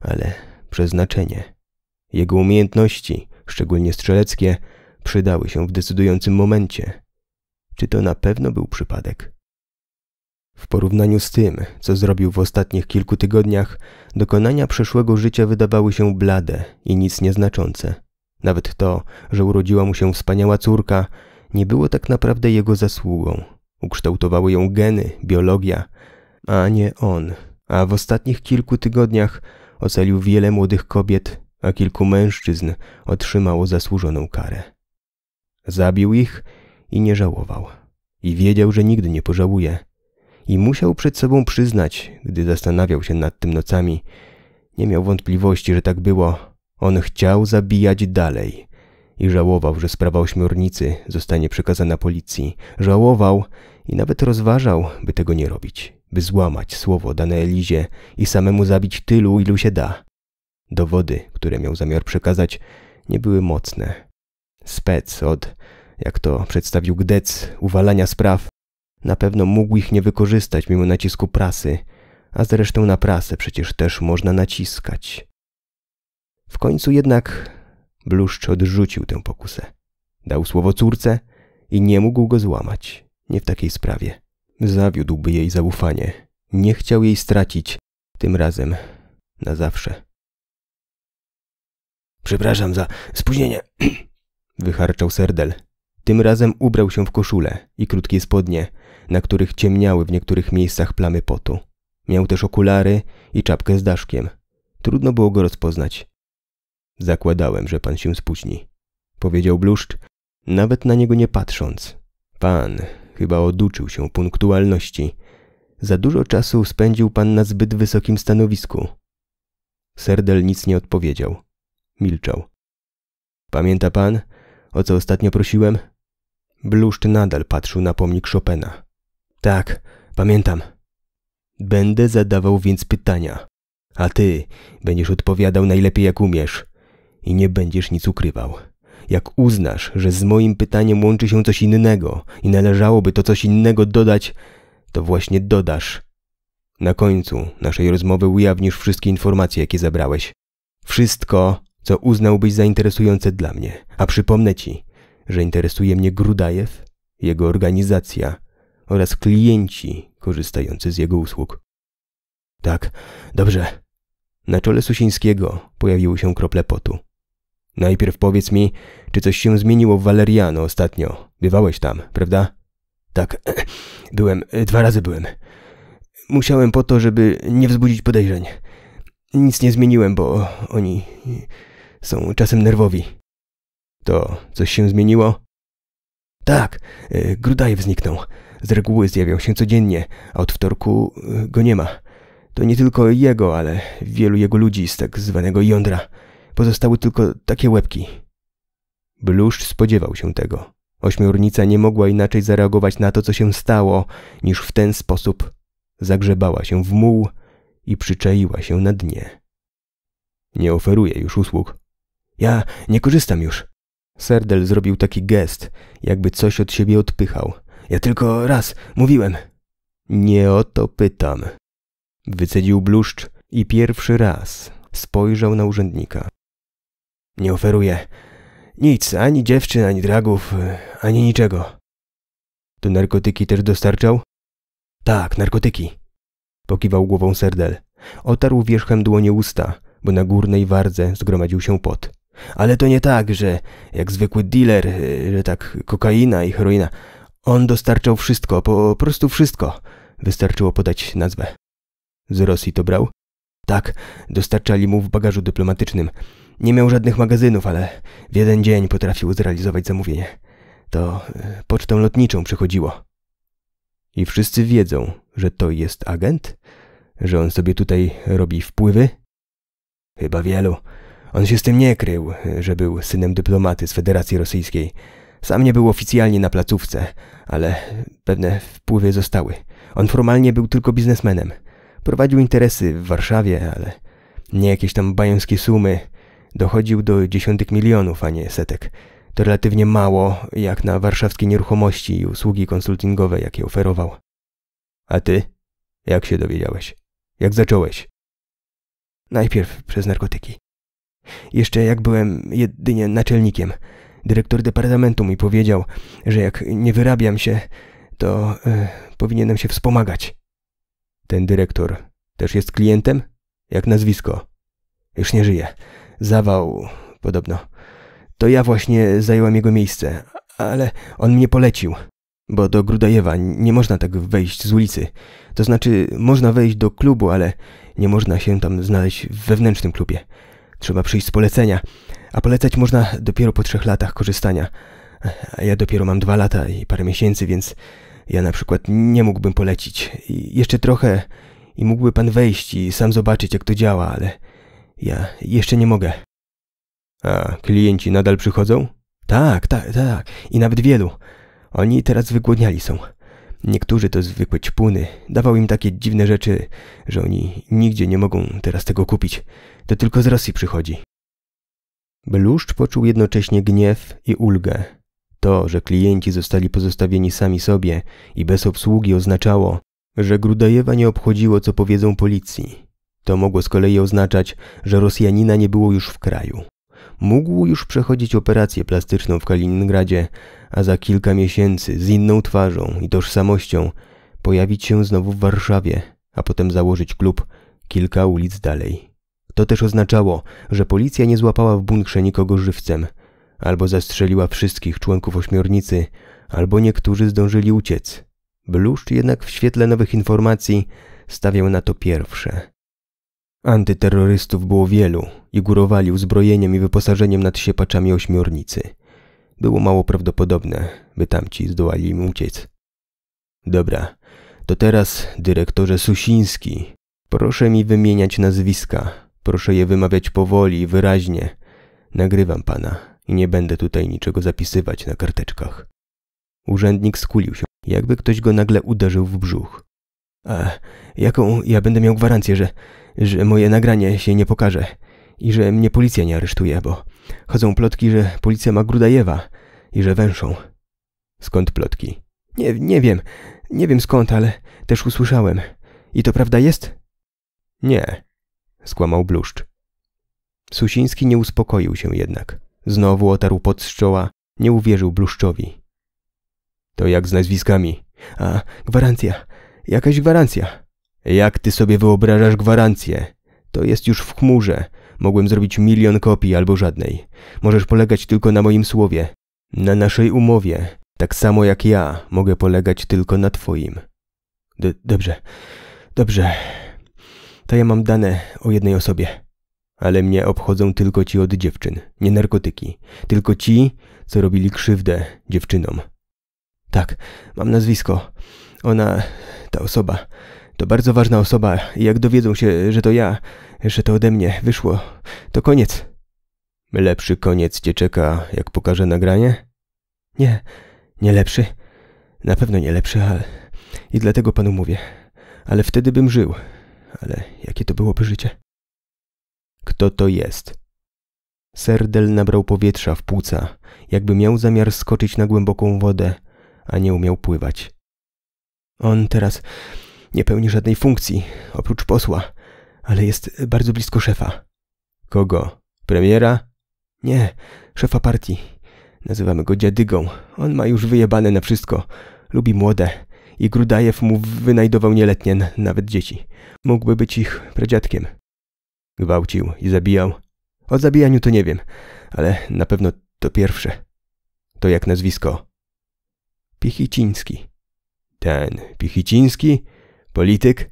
S1: ale przeznaczenie. Jego umiejętności, szczególnie strzeleckie, przydały się w decydującym momencie. Czy to na pewno był przypadek? W porównaniu z tym, co zrobił w ostatnich kilku tygodniach, dokonania przeszłego życia wydawały się blade i nic nieznaczące. Nawet to, że urodziła mu się wspaniała córka, nie było tak naprawdę jego zasługą. Ukształtowały ją geny, biologia, a nie on. A w ostatnich kilku tygodniach ocalił wiele młodych kobiet, a kilku mężczyzn otrzymało zasłużoną karę. Zabił ich i nie żałował. I wiedział, że nigdy nie pożałuje. I musiał przed sobą przyznać, gdy zastanawiał się nad tym nocami. Nie miał wątpliwości, że tak było, on chciał zabijać dalej i żałował, że sprawa ośmiornicy zostanie przekazana policji. Żałował i nawet rozważał, by tego nie robić, by złamać słowo dane Elizie i samemu zabić tylu, ilu się da. Dowody, które miał zamiar przekazać, nie były mocne. Spec od, jak to przedstawił Gdec, uwalania spraw, na pewno mógł ich nie wykorzystać mimo nacisku prasy, a zresztą na prasę przecież też można naciskać. W końcu jednak bluszcz odrzucił tę pokusę. Dał słowo córce i nie mógł go złamać. Nie w takiej sprawie. Zawiódłby jej zaufanie. Nie chciał jej stracić. Tym razem na zawsze. Przepraszam za spóźnienie, wycharczał serdel. Tym razem ubrał się w koszulę i krótkie spodnie, na których ciemniały w niektórych miejscach plamy potu. Miał też okulary i czapkę z daszkiem. Trudno było go rozpoznać. Zakładałem, że pan się spóźni. Powiedział bluszcz, nawet na niego nie patrząc. Pan chyba oduczył się punktualności. Za dużo czasu spędził pan na zbyt wysokim stanowisku. Serdel nic nie odpowiedział. Milczał. Pamięta pan, o co ostatnio prosiłem? Bluszcz nadal patrzył na pomnik Chopina. Tak, pamiętam. Będę zadawał więc pytania, a ty będziesz odpowiadał najlepiej jak umiesz i nie będziesz nic ukrywał. Jak uznasz, że z moim pytaniem łączy się coś innego i należałoby to coś innego dodać, to właśnie dodasz. Na końcu naszej rozmowy ujawnisz wszystkie informacje, jakie zebrałeś. Wszystko, co uznałbyś za interesujące dla mnie. A przypomnę ci, że interesuje mnie Grudajew, jego organizacja oraz klienci korzystający z jego usług. Tak, dobrze. Na czole Susińskiego pojawiły się krople potu. Najpierw powiedz mi, czy coś się zmieniło w Valeriano ostatnio. Bywałeś tam, prawda? Tak, byłem, e, dwa razy byłem. Musiałem po to, żeby nie wzbudzić podejrzeń. Nic nie zmieniłem, bo oni są czasem nerwowi. To coś się zmieniło? Tak, e, Grudajew zniknął. Z reguły zjawiał się codziennie, a od wtorku e, go nie ma. To nie tylko jego, ale wielu jego ludzi z tak zwanego jądra. Pozostały tylko takie łebki. Bluszcz spodziewał się tego. Ośmiornica nie mogła inaczej zareagować na to, co się stało, niż w ten sposób zagrzebała się w muł i przyczaiła się na dnie. Nie oferuję już usług. Ja nie korzystam już. Serdel zrobił taki gest, jakby coś od siebie odpychał. Ja tylko raz mówiłem. Nie o to pytam. Wycedził bluszcz i pierwszy raz spojrzał na urzędnika. Nie oferuje nic, ani dziewczyn, ani dragów, y, ani niczego. To narkotyki też dostarczał? Tak, narkotyki. Pokiwał głową serdel. Otarł wierzchem dłonie usta, bo na górnej wardze zgromadził się pot. Ale to nie tak, że jak zwykły dealer, y, że tak kokaina i heroina. On dostarczał wszystko, po prostu wszystko. Wystarczyło podać nazwę. Z Rosji to brał? Tak, dostarczali mu w bagażu dyplomatycznym. Nie miał żadnych magazynów, ale w jeden dzień potrafił zrealizować zamówienie. To e, pocztą lotniczą przychodziło. I wszyscy wiedzą, że to jest agent? Że on sobie tutaj robi wpływy? Chyba wielu. On się z tym nie krył, że był synem dyplomaty z Federacji Rosyjskiej. Sam nie był oficjalnie na placówce, ale pewne wpływy zostały. On formalnie był tylko biznesmenem. Prowadził interesy w Warszawie, ale nie jakieś tam bająskie sumy dochodził do dziesiątek milionów, a nie setek. To relatywnie mało, jak na warszawskie nieruchomości i usługi konsultingowe, jakie oferował. A ty? Jak się dowiedziałeś? Jak zacząłeś? Najpierw przez narkotyki. Jeszcze jak byłem jedynie naczelnikiem, dyrektor departamentu mi powiedział, że jak nie wyrabiam się, to e, powinienem się wspomagać. Ten dyrektor też jest klientem? Jak nazwisko? Już nie żyje. Zawał, podobno. To ja właśnie zajęłam jego miejsce, ale on mnie polecił. Bo do Grudajewa nie można tak wejść z ulicy. To znaczy, można wejść do klubu, ale nie można się tam znaleźć w wewnętrznym klubie. Trzeba przyjść z polecenia, a polecać można dopiero po trzech latach korzystania. A ja dopiero mam dwa lata i parę miesięcy, więc ja na przykład nie mógłbym polecić. I jeszcze trochę i mógłby pan wejść i sam zobaczyć, jak to działa, ale ja jeszcze nie mogę. A klienci nadal przychodzą? Tak, tak, tak. I nawet wielu. Oni teraz wygłodniali są. Niektórzy to zwykłe ćpuny. Dawał im takie dziwne rzeczy, że oni nigdzie nie mogą teraz tego kupić. To tylko z Rosji przychodzi. Bluszcz poczuł jednocześnie gniew i ulgę. To, że klienci zostali pozostawieni sami sobie i bez obsługi oznaczało, że Grudajewa nie obchodziło, co powiedzą policji. To mogło z kolei oznaczać, że Rosjanina nie było już w kraju. Mógł już przechodzić operację plastyczną w Kaliningradzie, a za kilka miesięcy z inną twarzą i tożsamością pojawić się znowu w Warszawie, a potem założyć klub kilka ulic dalej. To też oznaczało, że policja nie złapała w bunkrze nikogo żywcem, albo zastrzeliła wszystkich członków ośmiornicy, albo niektórzy zdążyli uciec. Bluszcz jednak w świetle nowych informacji stawiał na to pierwsze. Antyterrorystów było wielu i górowali uzbrojeniem i wyposażeniem nad siepaczami ośmiornicy. Było mało prawdopodobne, by tamci zdołali im uciec. Dobra, to teraz, dyrektorze Susiński, proszę mi wymieniać nazwiska. Proszę je wymawiać powoli i wyraźnie. Nagrywam pana i nie będę tutaj niczego zapisywać na karteczkach. Urzędnik skulił się, jakby ktoś go nagle uderzył w brzuch. A e, jaką ja będę miał gwarancję, że że moje nagranie się nie pokaże i że mnie policja nie aresztuje, bo chodzą plotki, że policja ma Grudajewa i że węszą. Skąd plotki? Nie, nie wiem. Nie wiem skąd, ale też usłyszałem. I to prawda jest? Nie, skłamał bluszcz. Susiński nie uspokoił się jednak. Znowu otarł pot z czoła, nie uwierzył bluszczowi. To jak z nazwiskami? A, gwarancja. Jakaś gwarancja. Jak ty sobie wyobrażasz gwarancję? To jest już w chmurze. Mogłem zrobić milion kopii albo żadnej. Możesz polegać tylko na moim słowie. Na naszej umowie. Tak samo jak ja mogę polegać tylko na twoim. D dobrze. Dobrze. To ja mam dane o jednej osobie. Ale mnie obchodzą tylko ci od dziewczyn, nie narkotyki. Tylko ci, co robili krzywdę dziewczynom. Tak, mam nazwisko. Ona, ta osoba, to bardzo ważna osoba i jak dowiedzą się, że to ja, że to ode mnie wyszło, to koniec. Lepszy koniec cię czeka, jak pokażę nagranie? Nie, nie lepszy. Na pewno nie lepszy, ale... I dlatego panu mówię. Ale wtedy bym żył. Ale jakie to byłoby życie? Kto to jest? Serdel nabrał powietrza w płuca, jakby miał zamiar skoczyć na głęboką wodę, a nie umiał pływać. On teraz nie pełni żadnej funkcji, oprócz posła, ale jest bardzo blisko szefa. Kogo? Premiera? Nie, szefa partii. Nazywamy go dziadygą. On ma już wyjebane na wszystko. Lubi młode. I Grudajew mu wynajdował nieletnie, nawet dzieci. Mógłby być ich pradziadkiem. Gwałcił i zabijał. O zabijaniu to nie wiem, ale na pewno to pierwsze. To jak nazwisko? Pichiciński. Ten Pichiciński Polityk?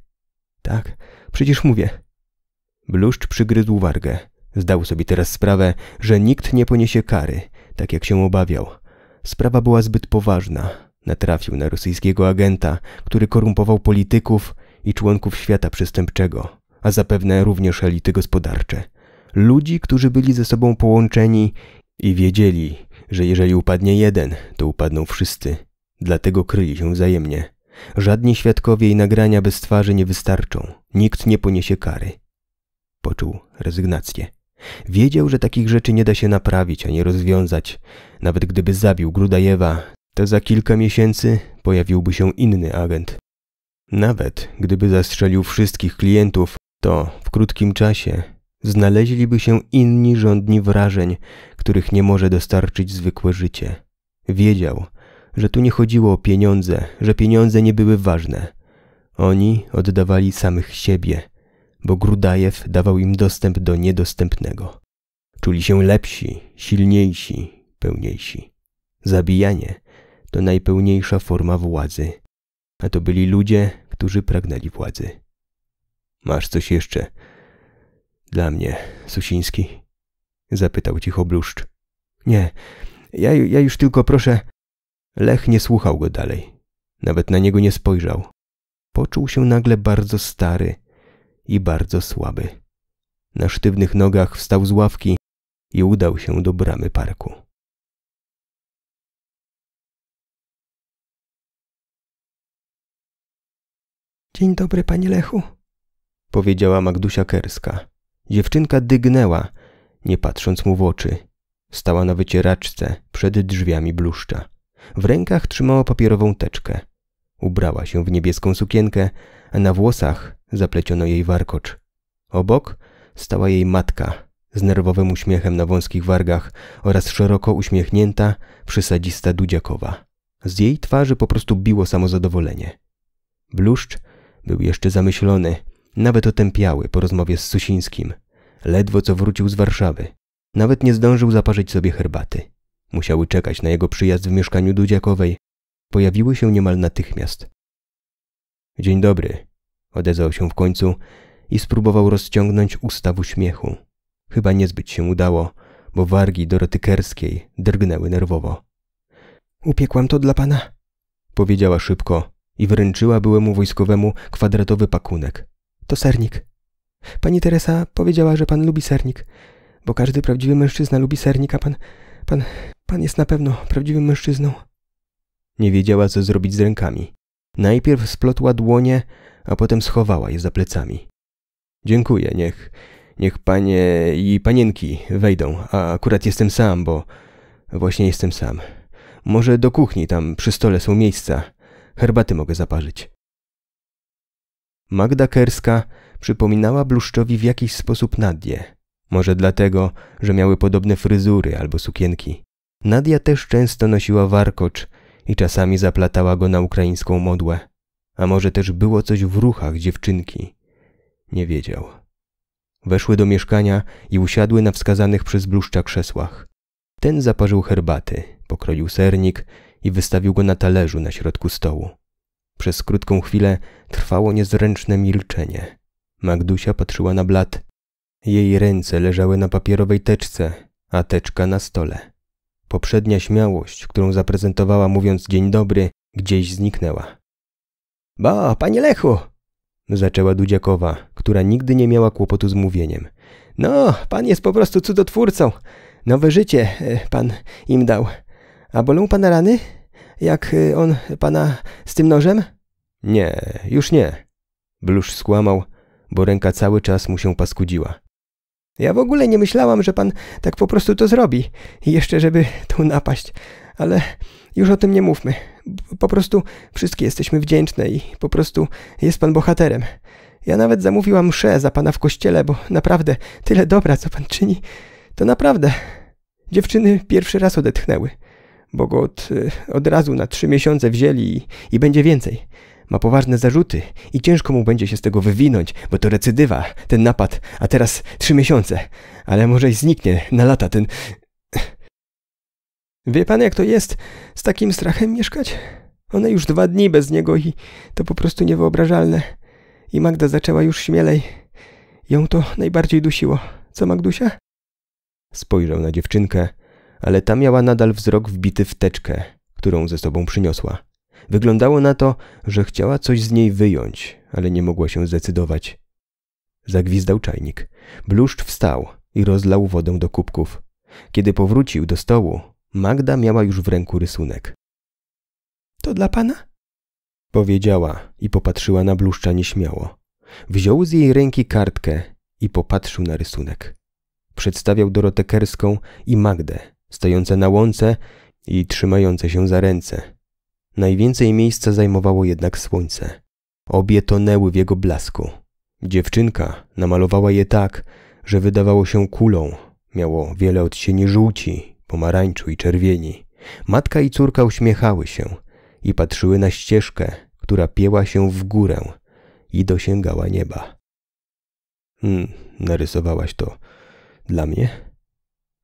S1: Tak, przecież mówię. Bluszcz przygryzł wargę. Zdał sobie teraz sprawę, że nikt nie poniesie kary, tak jak się obawiał. Sprawa była zbyt poważna. Natrafił na rosyjskiego agenta, który korumpował polityków i członków świata przestępczego, a zapewne również elity gospodarcze. Ludzi, którzy byli ze sobą połączeni i wiedzieli, że jeżeli upadnie jeden, to upadną wszyscy. Dlatego kryli się wzajemnie. Żadni świadkowie i nagrania bez twarzy nie wystarczą. Nikt nie poniesie kary. Poczuł rezygnację. Wiedział, że takich rzeczy nie da się naprawić ani rozwiązać. Nawet gdyby zabił Grudajewa, to za kilka miesięcy pojawiłby się inny agent. Nawet gdyby zastrzelił wszystkich klientów, to w krótkim czasie znaleźliby się inni rządni wrażeń, których nie może dostarczyć zwykłe życie. Wiedział, że tu nie chodziło o pieniądze, że pieniądze nie były ważne. Oni oddawali samych siebie, bo Grudajew dawał im dostęp do niedostępnego. Czuli się lepsi, silniejsi, pełniejsi. Zabijanie to najpełniejsza forma władzy, a to byli ludzie, którzy pragnęli władzy. Masz coś jeszcze dla mnie, Susiński? Zapytał cicho bluszcz. Nie, ja, ja już tylko proszę... Lech nie słuchał go dalej. Nawet na niego nie spojrzał. Poczuł się nagle bardzo stary i bardzo słaby. Na sztywnych nogach wstał z ławki i udał się do bramy parku. Dzień dobry, panie Lechu, powiedziała Magdusia Kerska. Dziewczynka dygnęła, nie patrząc mu w oczy. Stała na wycieraczce przed drzwiami bluszcza. W rękach trzymała papierową teczkę. Ubrała się w niebieską sukienkę, a na włosach zapleciono jej warkocz. Obok stała jej matka z nerwowym uśmiechem na wąskich wargach oraz szeroko uśmiechnięta, przysadzista dudziakowa. Z jej twarzy po prostu biło samozadowolenie. Bluszcz był jeszcze zamyślony, nawet otępiały po rozmowie z Susińskim. Ledwo co wrócił z Warszawy. Nawet nie zdążył zaparzyć sobie herbaty. Musiały czekać na jego przyjazd w mieszkaniu Dudziakowej. Pojawiły się niemal natychmiast. Dzień dobry, odezwał się w końcu i spróbował rozciągnąć usta w uśmiechu. Chyba niezbyt się udało, bo wargi Doroty Kerskiej drgnęły nerwowo. Upiekłam to dla pana, powiedziała szybko i wręczyła byłemu wojskowemu kwadratowy pakunek. To sernik. Pani Teresa powiedziała, że pan lubi sernik, bo każdy prawdziwy mężczyzna lubi sernik, a pan... pan... Pan jest na pewno prawdziwym mężczyzną. Nie wiedziała, co zrobić z rękami. Najpierw splotła dłonie, a potem schowała je za plecami. Dziękuję, niech, niech panie i panienki wejdą, a akurat jestem sam, bo właśnie jestem sam. Może do kuchni, tam przy stole są miejsca. Herbaty mogę zaparzyć. Magda Kerska przypominała Bluszczowi w jakiś sposób Nadię. Może dlatego, że miały podobne fryzury albo sukienki. Nadia też często nosiła warkocz i czasami zaplatała go na ukraińską modłę. A może też było coś w ruchach dziewczynki? Nie wiedział. Weszły do mieszkania i usiadły na wskazanych przez bluszcza krzesłach. Ten zaparzył herbaty, pokroił sernik i wystawił go na talerzu na środku stołu. Przez krótką chwilę trwało niezręczne milczenie. Magdusia patrzyła na blat. Jej ręce leżały na papierowej teczce, a teczka na stole poprzednia śmiałość, którą zaprezentowała mówiąc dzień dobry, gdzieś zniknęła. Bo, panie Lechu! Zaczęła Dudziakowa, która nigdy nie miała kłopotu z mówieniem. No, pan jest po prostu cudotwórcą. Nowe życie e, pan im dał. A bolą pana rany? Jak e, on pana z tym nożem? Nie, już nie. Blusz skłamał, bo ręka cały czas mu się paskudziła. Ja w ogóle nie myślałam, że pan tak po prostu to zrobi. I jeszcze, żeby tu napaść. Ale już o tym nie mówmy. Po prostu wszystkie jesteśmy wdzięczne i po prostu jest pan bohaterem. Ja nawet zamówiłam mszę za pana w kościele, bo naprawdę tyle dobra, co pan czyni. To naprawdę. Dziewczyny pierwszy raz odetchnęły, bo go od, y, od razu na trzy miesiące wzięli i, i będzie więcej. Ma poważne zarzuty i ciężko mu będzie się z tego wywinąć, bo to recydywa, ten napad, a teraz trzy miesiące. Ale może i zniknie na lata ten... Wie pan jak to jest z takim strachem mieszkać? One już dwa dni bez niego i to po prostu niewyobrażalne. I Magda zaczęła już śmielej. Ją to najbardziej dusiło. Co Magdusia? Spojrzał na dziewczynkę, ale ta miała nadal wzrok wbity w teczkę, którą ze sobą przyniosła. Wyglądało na to, że chciała coś z niej wyjąć, ale nie mogła się zdecydować. Zagwizdał czajnik. Bluszcz wstał i rozlał wodę do kubków. Kiedy powrócił do stołu, Magda miała już w ręku rysunek. To dla pana? Powiedziała i popatrzyła na bluszcza nieśmiało. Wziął z jej ręki kartkę i popatrzył na rysunek. Przedstawiał Dorotę Kerską i Magdę, stojące na łące i trzymające się za ręce, Najwięcej miejsca zajmowało jednak słońce. Obie tonęły w jego blasku. Dziewczynka namalowała je tak, że wydawało się kulą. Miało wiele odcieni żółci, pomarańczu i czerwieni. Matka i córka uśmiechały się i patrzyły na ścieżkę, która pieła się w górę i dosięgała nieba. Hmm, narysowałaś to dla mnie?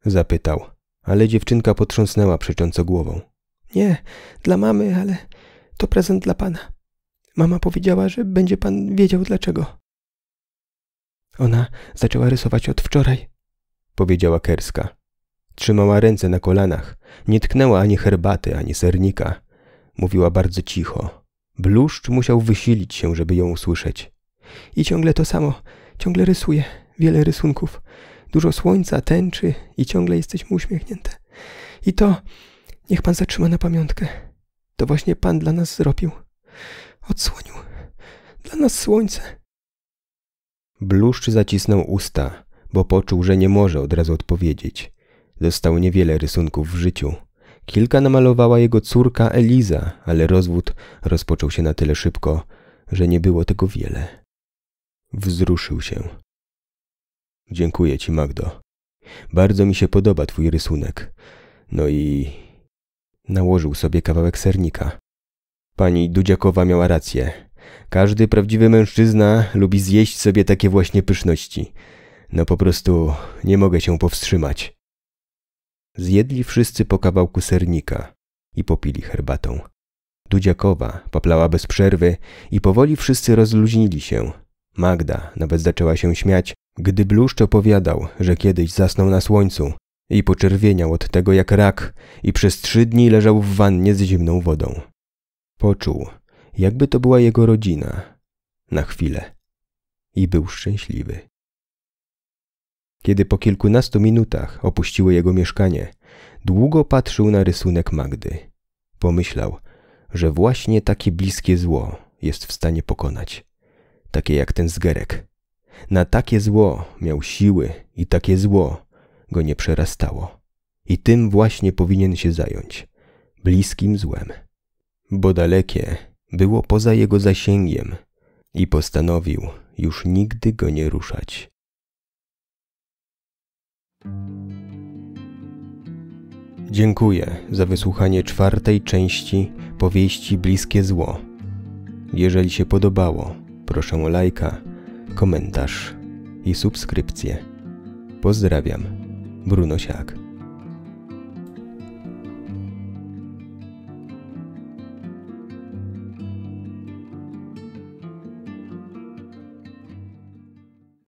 S1: Zapytał, ale dziewczynka potrząsnęła przecząco głową. Nie, dla mamy, ale to prezent dla pana. Mama powiedziała, że będzie pan wiedział dlaczego. Ona zaczęła rysować od wczoraj, powiedziała Kerska. Trzymała ręce na kolanach, nie tknęła ani herbaty, ani sernika. Mówiła bardzo cicho. Bluszcz musiał wysilić się, żeby ją usłyszeć. I ciągle to samo, ciągle rysuje, wiele rysunków, dużo słońca, tęczy i ciągle jesteśmy uśmiechnięte. I to, Niech pan zatrzyma na pamiątkę. To właśnie pan dla nas zrobił. Odsłonił. Dla nas słońce. Bluszcz zacisnął usta, bo poczuł, że nie może od razu odpowiedzieć. Dostał niewiele rysunków w życiu. Kilka namalowała jego córka Eliza, ale rozwód rozpoczął się na tyle szybko, że nie było tego wiele. Wzruszył się. Dziękuję ci, Magdo. Bardzo mi się podoba twój rysunek. No i Nałożył sobie kawałek sernika. Pani Dudziakowa miała rację. Każdy prawdziwy mężczyzna lubi zjeść sobie takie właśnie pyszności. No po prostu nie mogę się powstrzymać. Zjedli wszyscy po kawałku sernika i popili herbatą. Dudziakowa paplała bez przerwy i powoli wszyscy rozluźnili się. Magda nawet zaczęła się śmiać, gdy Bluszcz opowiadał, że kiedyś zasnął na słońcu i poczerwieniał od tego jak rak i przez trzy dni leżał w wannie z zimną wodą. Poczuł, jakby to była jego rodzina. Na chwilę. I był szczęśliwy. Kiedy po kilkunastu minutach opuściły jego mieszkanie, długo patrzył na rysunek Magdy. Pomyślał, że właśnie takie bliskie zło jest w stanie pokonać. Takie jak ten zgerek. Na takie zło miał siły i takie zło go nie przerastało. I tym właśnie powinien się zająć bliskim złem, bo dalekie było poza jego zasięgiem i postanowił już nigdy go nie ruszać. Dziękuję za wysłuchanie czwartej części powieści Bliskie Zło. Jeżeli się podobało, proszę o lajka, komentarz i subskrypcję. Pozdrawiam. Bruno Siak.